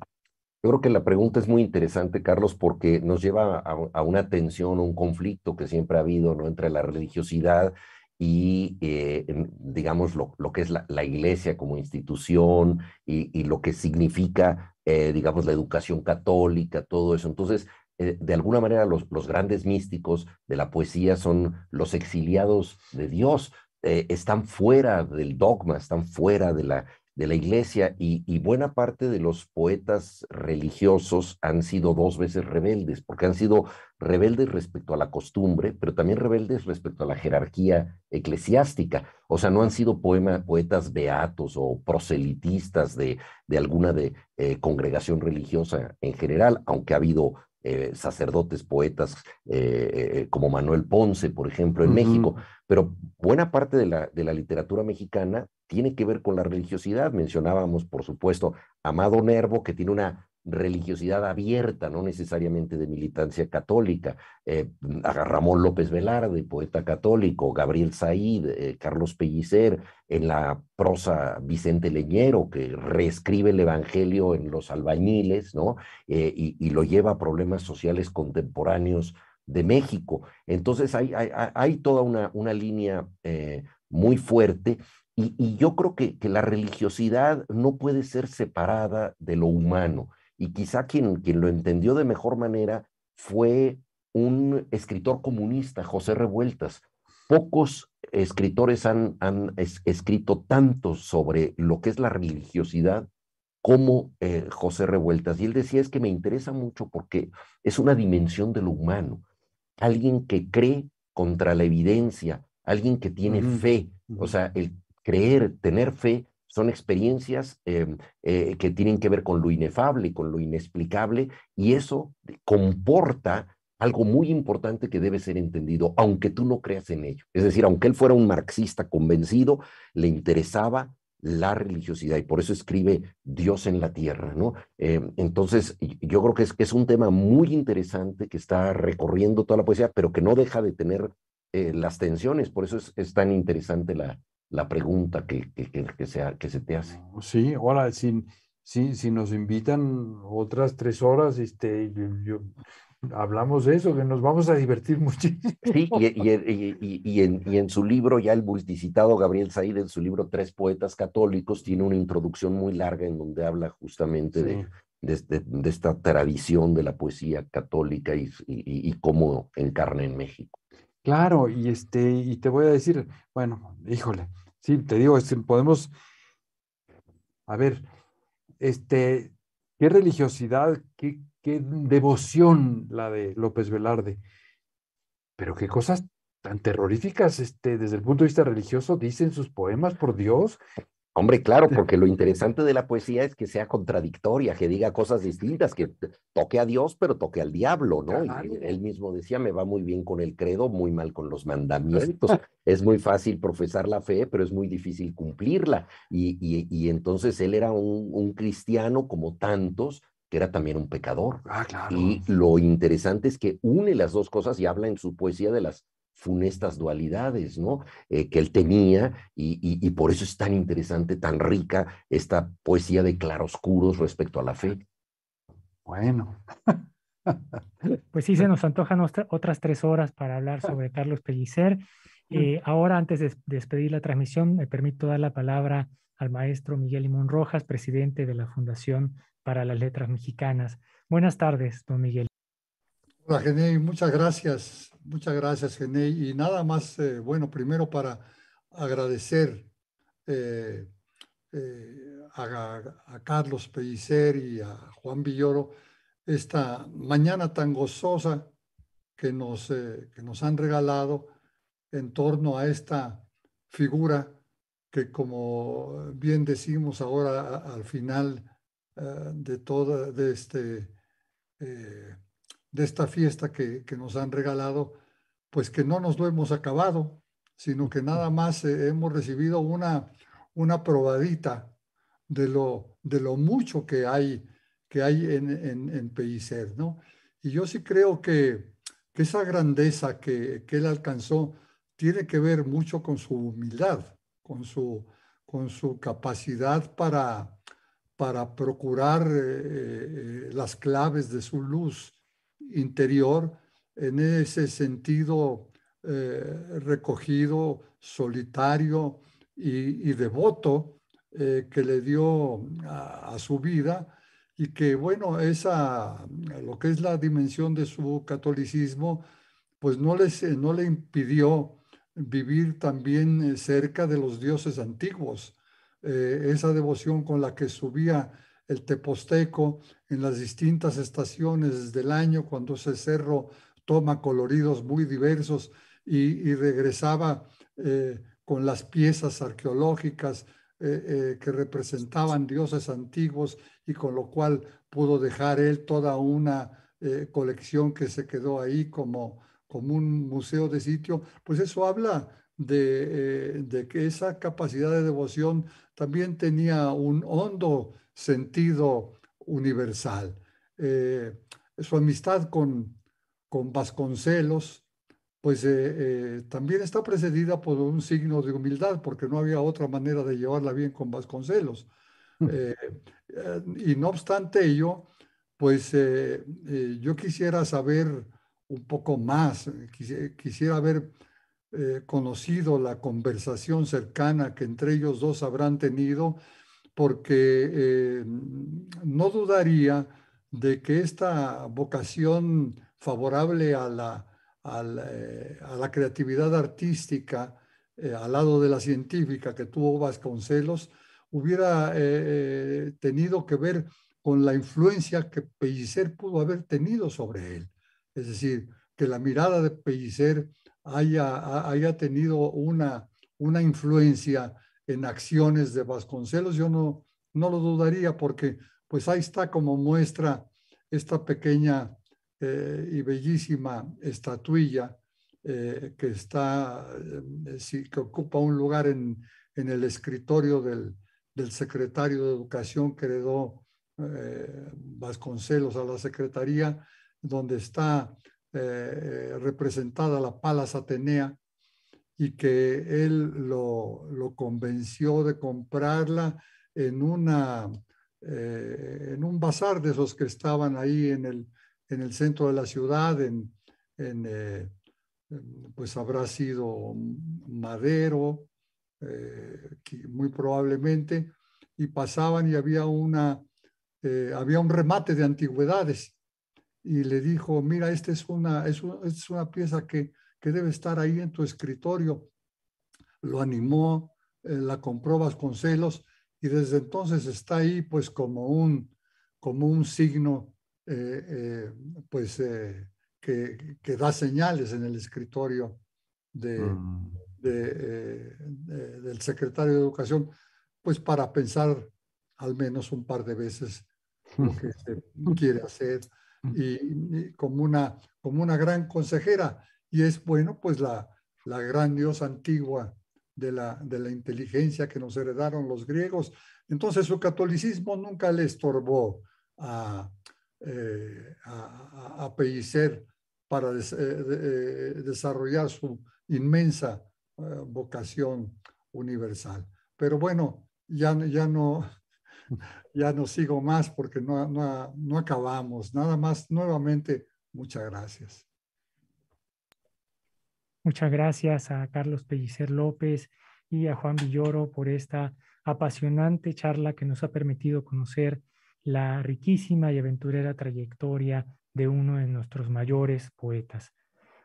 Yo creo que la pregunta es muy interesante, Carlos, porque nos lleva a, una tensión, un conflicto que siempre ha habido ¿no? entre la religiosidad y, eh, digamos, lo, que es la, iglesia como institución y, lo que significa, eh, digamos, la educación católica, todo eso. Entonces, eh, de alguna manera, los, los, grandes místicos de la poesía son los exiliados de Dios, están fuera del dogma, están fuera de la, de la iglesia y, buena parte de los poetas religiosos han sido dos veces rebeldes, porque han sido rebeldes respecto a la costumbre, pero también rebeldes respecto a la jerarquía eclesiástica. O sea, no han sido poema, poetas beatos o proselitistas de, de alguna de, eh, congregación religiosa en general, aunque ha habido eh, sacerdotes, poetas eh, eh, como Manuel Ponce, por ejemplo, en México. Pero buena parte de la, de la literatura mexicana tiene que ver con la religiosidad. Mencionábamos, por supuesto, Amado Nervo, que tiene una religiosidad abierta, no necesariamente de militancia católica. Eh, Ramón López Velarde, poeta católico, Gabriel Said, eh, Carlos Pellicer, en la prosa Vicente Leñero, que reescribe el Evangelio en los albañiles, ¿no? Eh, y, lo lleva a problemas sociales contemporáneos de México. Entonces hay, toda una, línea muy fuerte y, yo creo que, la religiosidad no puede ser separada de lo humano y quizá quien, quien lo entendió de mejor manera fue un escritor comunista, José Revueltas. Pocos escritores han, escrito tanto sobre lo que es la religiosidad como eh, José Revueltas. Y él decía es que me interesa mucho porque es una dimensión de lo humano. Alguien que cree contra la evidencia, alguien que tiene fe. O sea, el creer, tener fe, son experiencias em, eh, que tienen que ver con lo inefable, con lo inexplicable, y eso comporta algo muy importante que debe ser entendido, aunque tú no creas en ello. Es decir, aunque él fuera un marxista convencido, le interesaba la religiosidad y por eso escribe Dios en la tierra, ¿no? Em, entonces, yo creo que es, es un tema muy interesante que está recorriendo toda la poesía, pero que no deja de tener eh, las tensiones, por eso es tan interesante la, la pregunta que, que se te hace. Sí, ahora, si, si, si nos invitan otras tres horas, este, hablamos de eso, que nos vamos a divertir [laughs] muchísimo. Sí, y, en, su libro, ya el multicitado Gabriel Said, en su libro Tres Poetas Católicos, tiene una introducción muy larga en donde habla justamente de, este, de, esta tradición de la poesía católica y, y, y, cómo encarna en México. Claro, y este, y te voy a decir, bueno, híjole, sí, te digo, este, podemos, a ver, este, qué religiosidad, qué, qué devoción la de López Velarde, pero qué cosas tan terroríficas este, desde el punto de vista religioso dicen sus poemas, por Dios, Hombre, claro, porque lo interesante de la poesía es que sea contradictoria, que diga cosas distintas, que toque a Dios, pero toque al diablo, ¿no? él mismo decía, me va muy bien con el credo, muy mal con los mandamientos. [laughs] es muy fácil profesar la fe, pero es muy difícil cumplirla. Y, y, y entonces él era un, un cristiano como tantos, que era también un pecador. Ah, claro. Y lo interesante es que une las dos cosas y habla en su poesía de las funestas dualidades, ¿no? Eh, que él tenía y, por eso es tan interesante, tan rica esta poesía de claroscuros respecto a la fe. Bueno. [laughs] Pues sí, se nos antojan otras tres horas para hablar [laughs] sobre Carlos Pellicer. Eh, ahora, antes de despedir la transmisión, me permito dar la palabra al maestro Miguel Limón Rojas, presidente de la Fundación para las Letras Mexicanas. Buenas tardes, don Miguel. Hola, Genei, muchas gracias. Muchas gracias, Genei. Y nada más, eh, bueno, primero para agradecer eh, eh, a, Carlos Pellicer y a Juan Villoro esta mañana tan gozosa que nos, nos han regalado en torno a esta figura que como bien decimos ahora al final de todo de este de esta fiesta que, nos han regalado, pues que no nos lo hemos acabado, sino que nada más eh, hemos recibido una, una probadita de lo, de lo mucho que hay, que hay en, Pellicer, ¿no? Y yo sí creo que, esa grandeza que, él alcanzó tiene que ver mucho con su humildad, con su, con su capacidad para, para procurar eh, eh, las claves de su luz, interior en ese sentido eh, recogido, solitario y, devoto eh, que le dio a, su vida y que, bueno, esa, lo que es la dimensión de su catolicismo, pues no, no le impidió vivir también eh, cerca de los dioses antiguos. esa devoción con la que subía el teposteco en las distintas estaciones del año, cuando ese cerro toma coloridos muy diversos y, regresaba eh, con las piezas arqueológicas eh, eh, que representaban dioses antiguos y con lo cual pudo dejar él toda una colección que se quedó ahí como, como un museo de sitio, pues eso habla de, de que esa capacidad de devoción también tenía un hondo sentido universal. Eh, su amistad con, con Vasconcelos, pues eh, eh, también está precedida por un signo de humildad, porque no había otra manera de llevarla bien con Vasconcelos. Hmm. y no obstante ello, pues yo quisiera saber un poco más, quisiera haber conocido la conversación cercana que entre ellos dos habrán tenido porque eh, no dudaría de que esta vocación favorable a la, eh, creatividad artística eh, al lado de la científica que tuvo Vasconcelos hubiera tenido que ver con la influencia que Pellicer pudo haber tenido sobre él. Es decir, que la mirada de Pellicer haya, tenido una, una influencia en acciones de Vasconcelos, yo no, lo dudaría porque pues ahí está como muestra esta pequeña eh, y bellísima estatuilla eh, que está, eh, que ocupa un lugar en, el escritorio del, secretario de Educación que heredó Vasconcelos a la Secretaría, donde está representada la Pala Atenea, y que él lo, convenció de comprarla en, una, eh, en un bazar de esos que estaban ahí en el, en el centro de la ciudad, eh, pues habrá sido Madero, eh, muy probablemente, y pasaban y había, una, había un remate de antigüedades. Y le dijo, mira, esta es, es una pieza que debe estar ahí en tu escritorio. Lo animó, eh, la comprobas con celos y desde entonces está ahí pues como un, como un signo eh, eh, pues que, da señales en el escritorio mm. del secretario de Educación, pues para pensar al menos un par de veces lo que [laughs] se quiere hacer y, y como, una, como una gran consejera y es, bueno, pues la, gran diosa antigua de la, de la inteligencia que nos heredaron los griegos. Entonces su catolicismo nunca le estorbó a, eh, Pellicer para eh, eh, desarrollar su inmensa eh, vocación universal. Pero bueno, ya, ya, no, [laughs] ya no sigo más porque no, no acabamos. Nada más, nuevamente, muchas gracias. Muchas gracias a Carlos Pellicer López y a Juan Villoro por esta apasionante charla que nos ha permitido conocer la riquísima y aventurera trayectoria de uno de nuestros mayores poetas.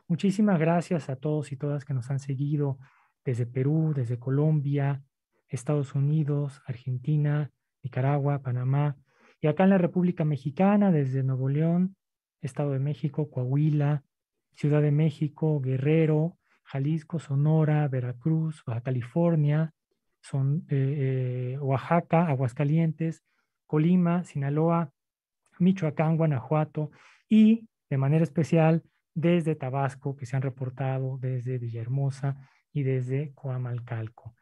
Muchísimas gracias a todos y todas que nos han seguido desde Perú, desde Colombia, Estados Unidos, Argentina, Nicaragua, Panamá y acá en la República Mexicana, desde Nuevo León, Estado de México, Coahuila, Ciudad de México, Guerrero, Jalisco, Sonora, Veracruz, Baja California, son, eh, eh, Oaxaca, Aguascalientes, Colima, Sinaloa, Michoacán, Guanajuato y de manera especial desde Tabasco, que se han reportado desde Villahermosa y desde Coamalcalco.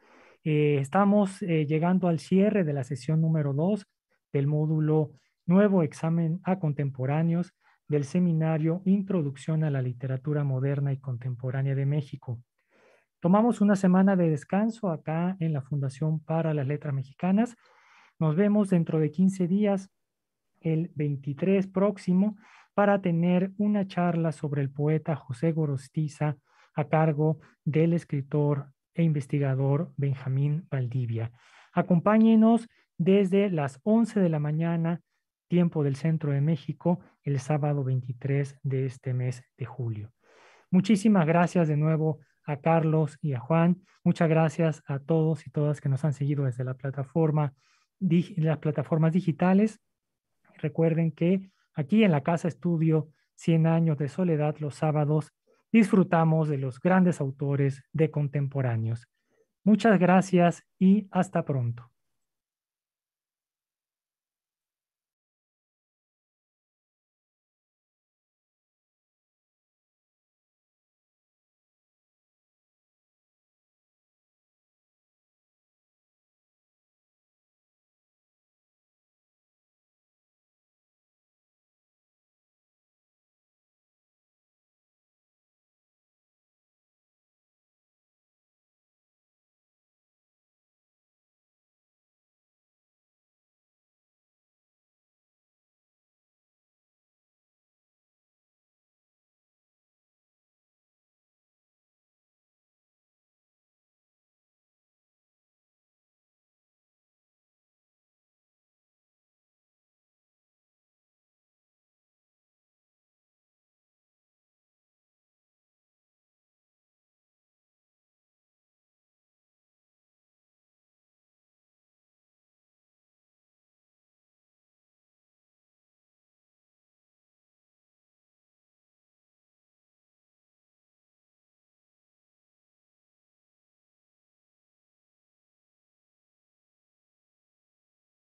Eh, estamos llegando al cierre de la sesión número 2 del módulo Nuevo Examen a Contemporáneos del seminario Introducción a la Literatura Moderna y Contemporánea de México. Tomamos una semana de descanso acá en la Fundación para las Letras Mexicanas. Nos vemos dentro de 15 días, el 23 próximo, para tener una charla sobre el poeta José Gorostiza a cargo del escritor e investigador Benjamín Valdivia. Acompáñenos desde las 11 de la mañana tiempo del centro de México, el sábado 23 de este mes de julio. Muchísimas gracias de nuevo a Carlos y a Juan. Muchas gracias a todos y todas que nos han seguido desde la plataforma, las plataformas digitales. Recuerden que aquí en la Casa Estudio 100 años de soledad los sábados disfrutamos de los grandes autores de contemporáneos. Muchas gracias y hasta pronto.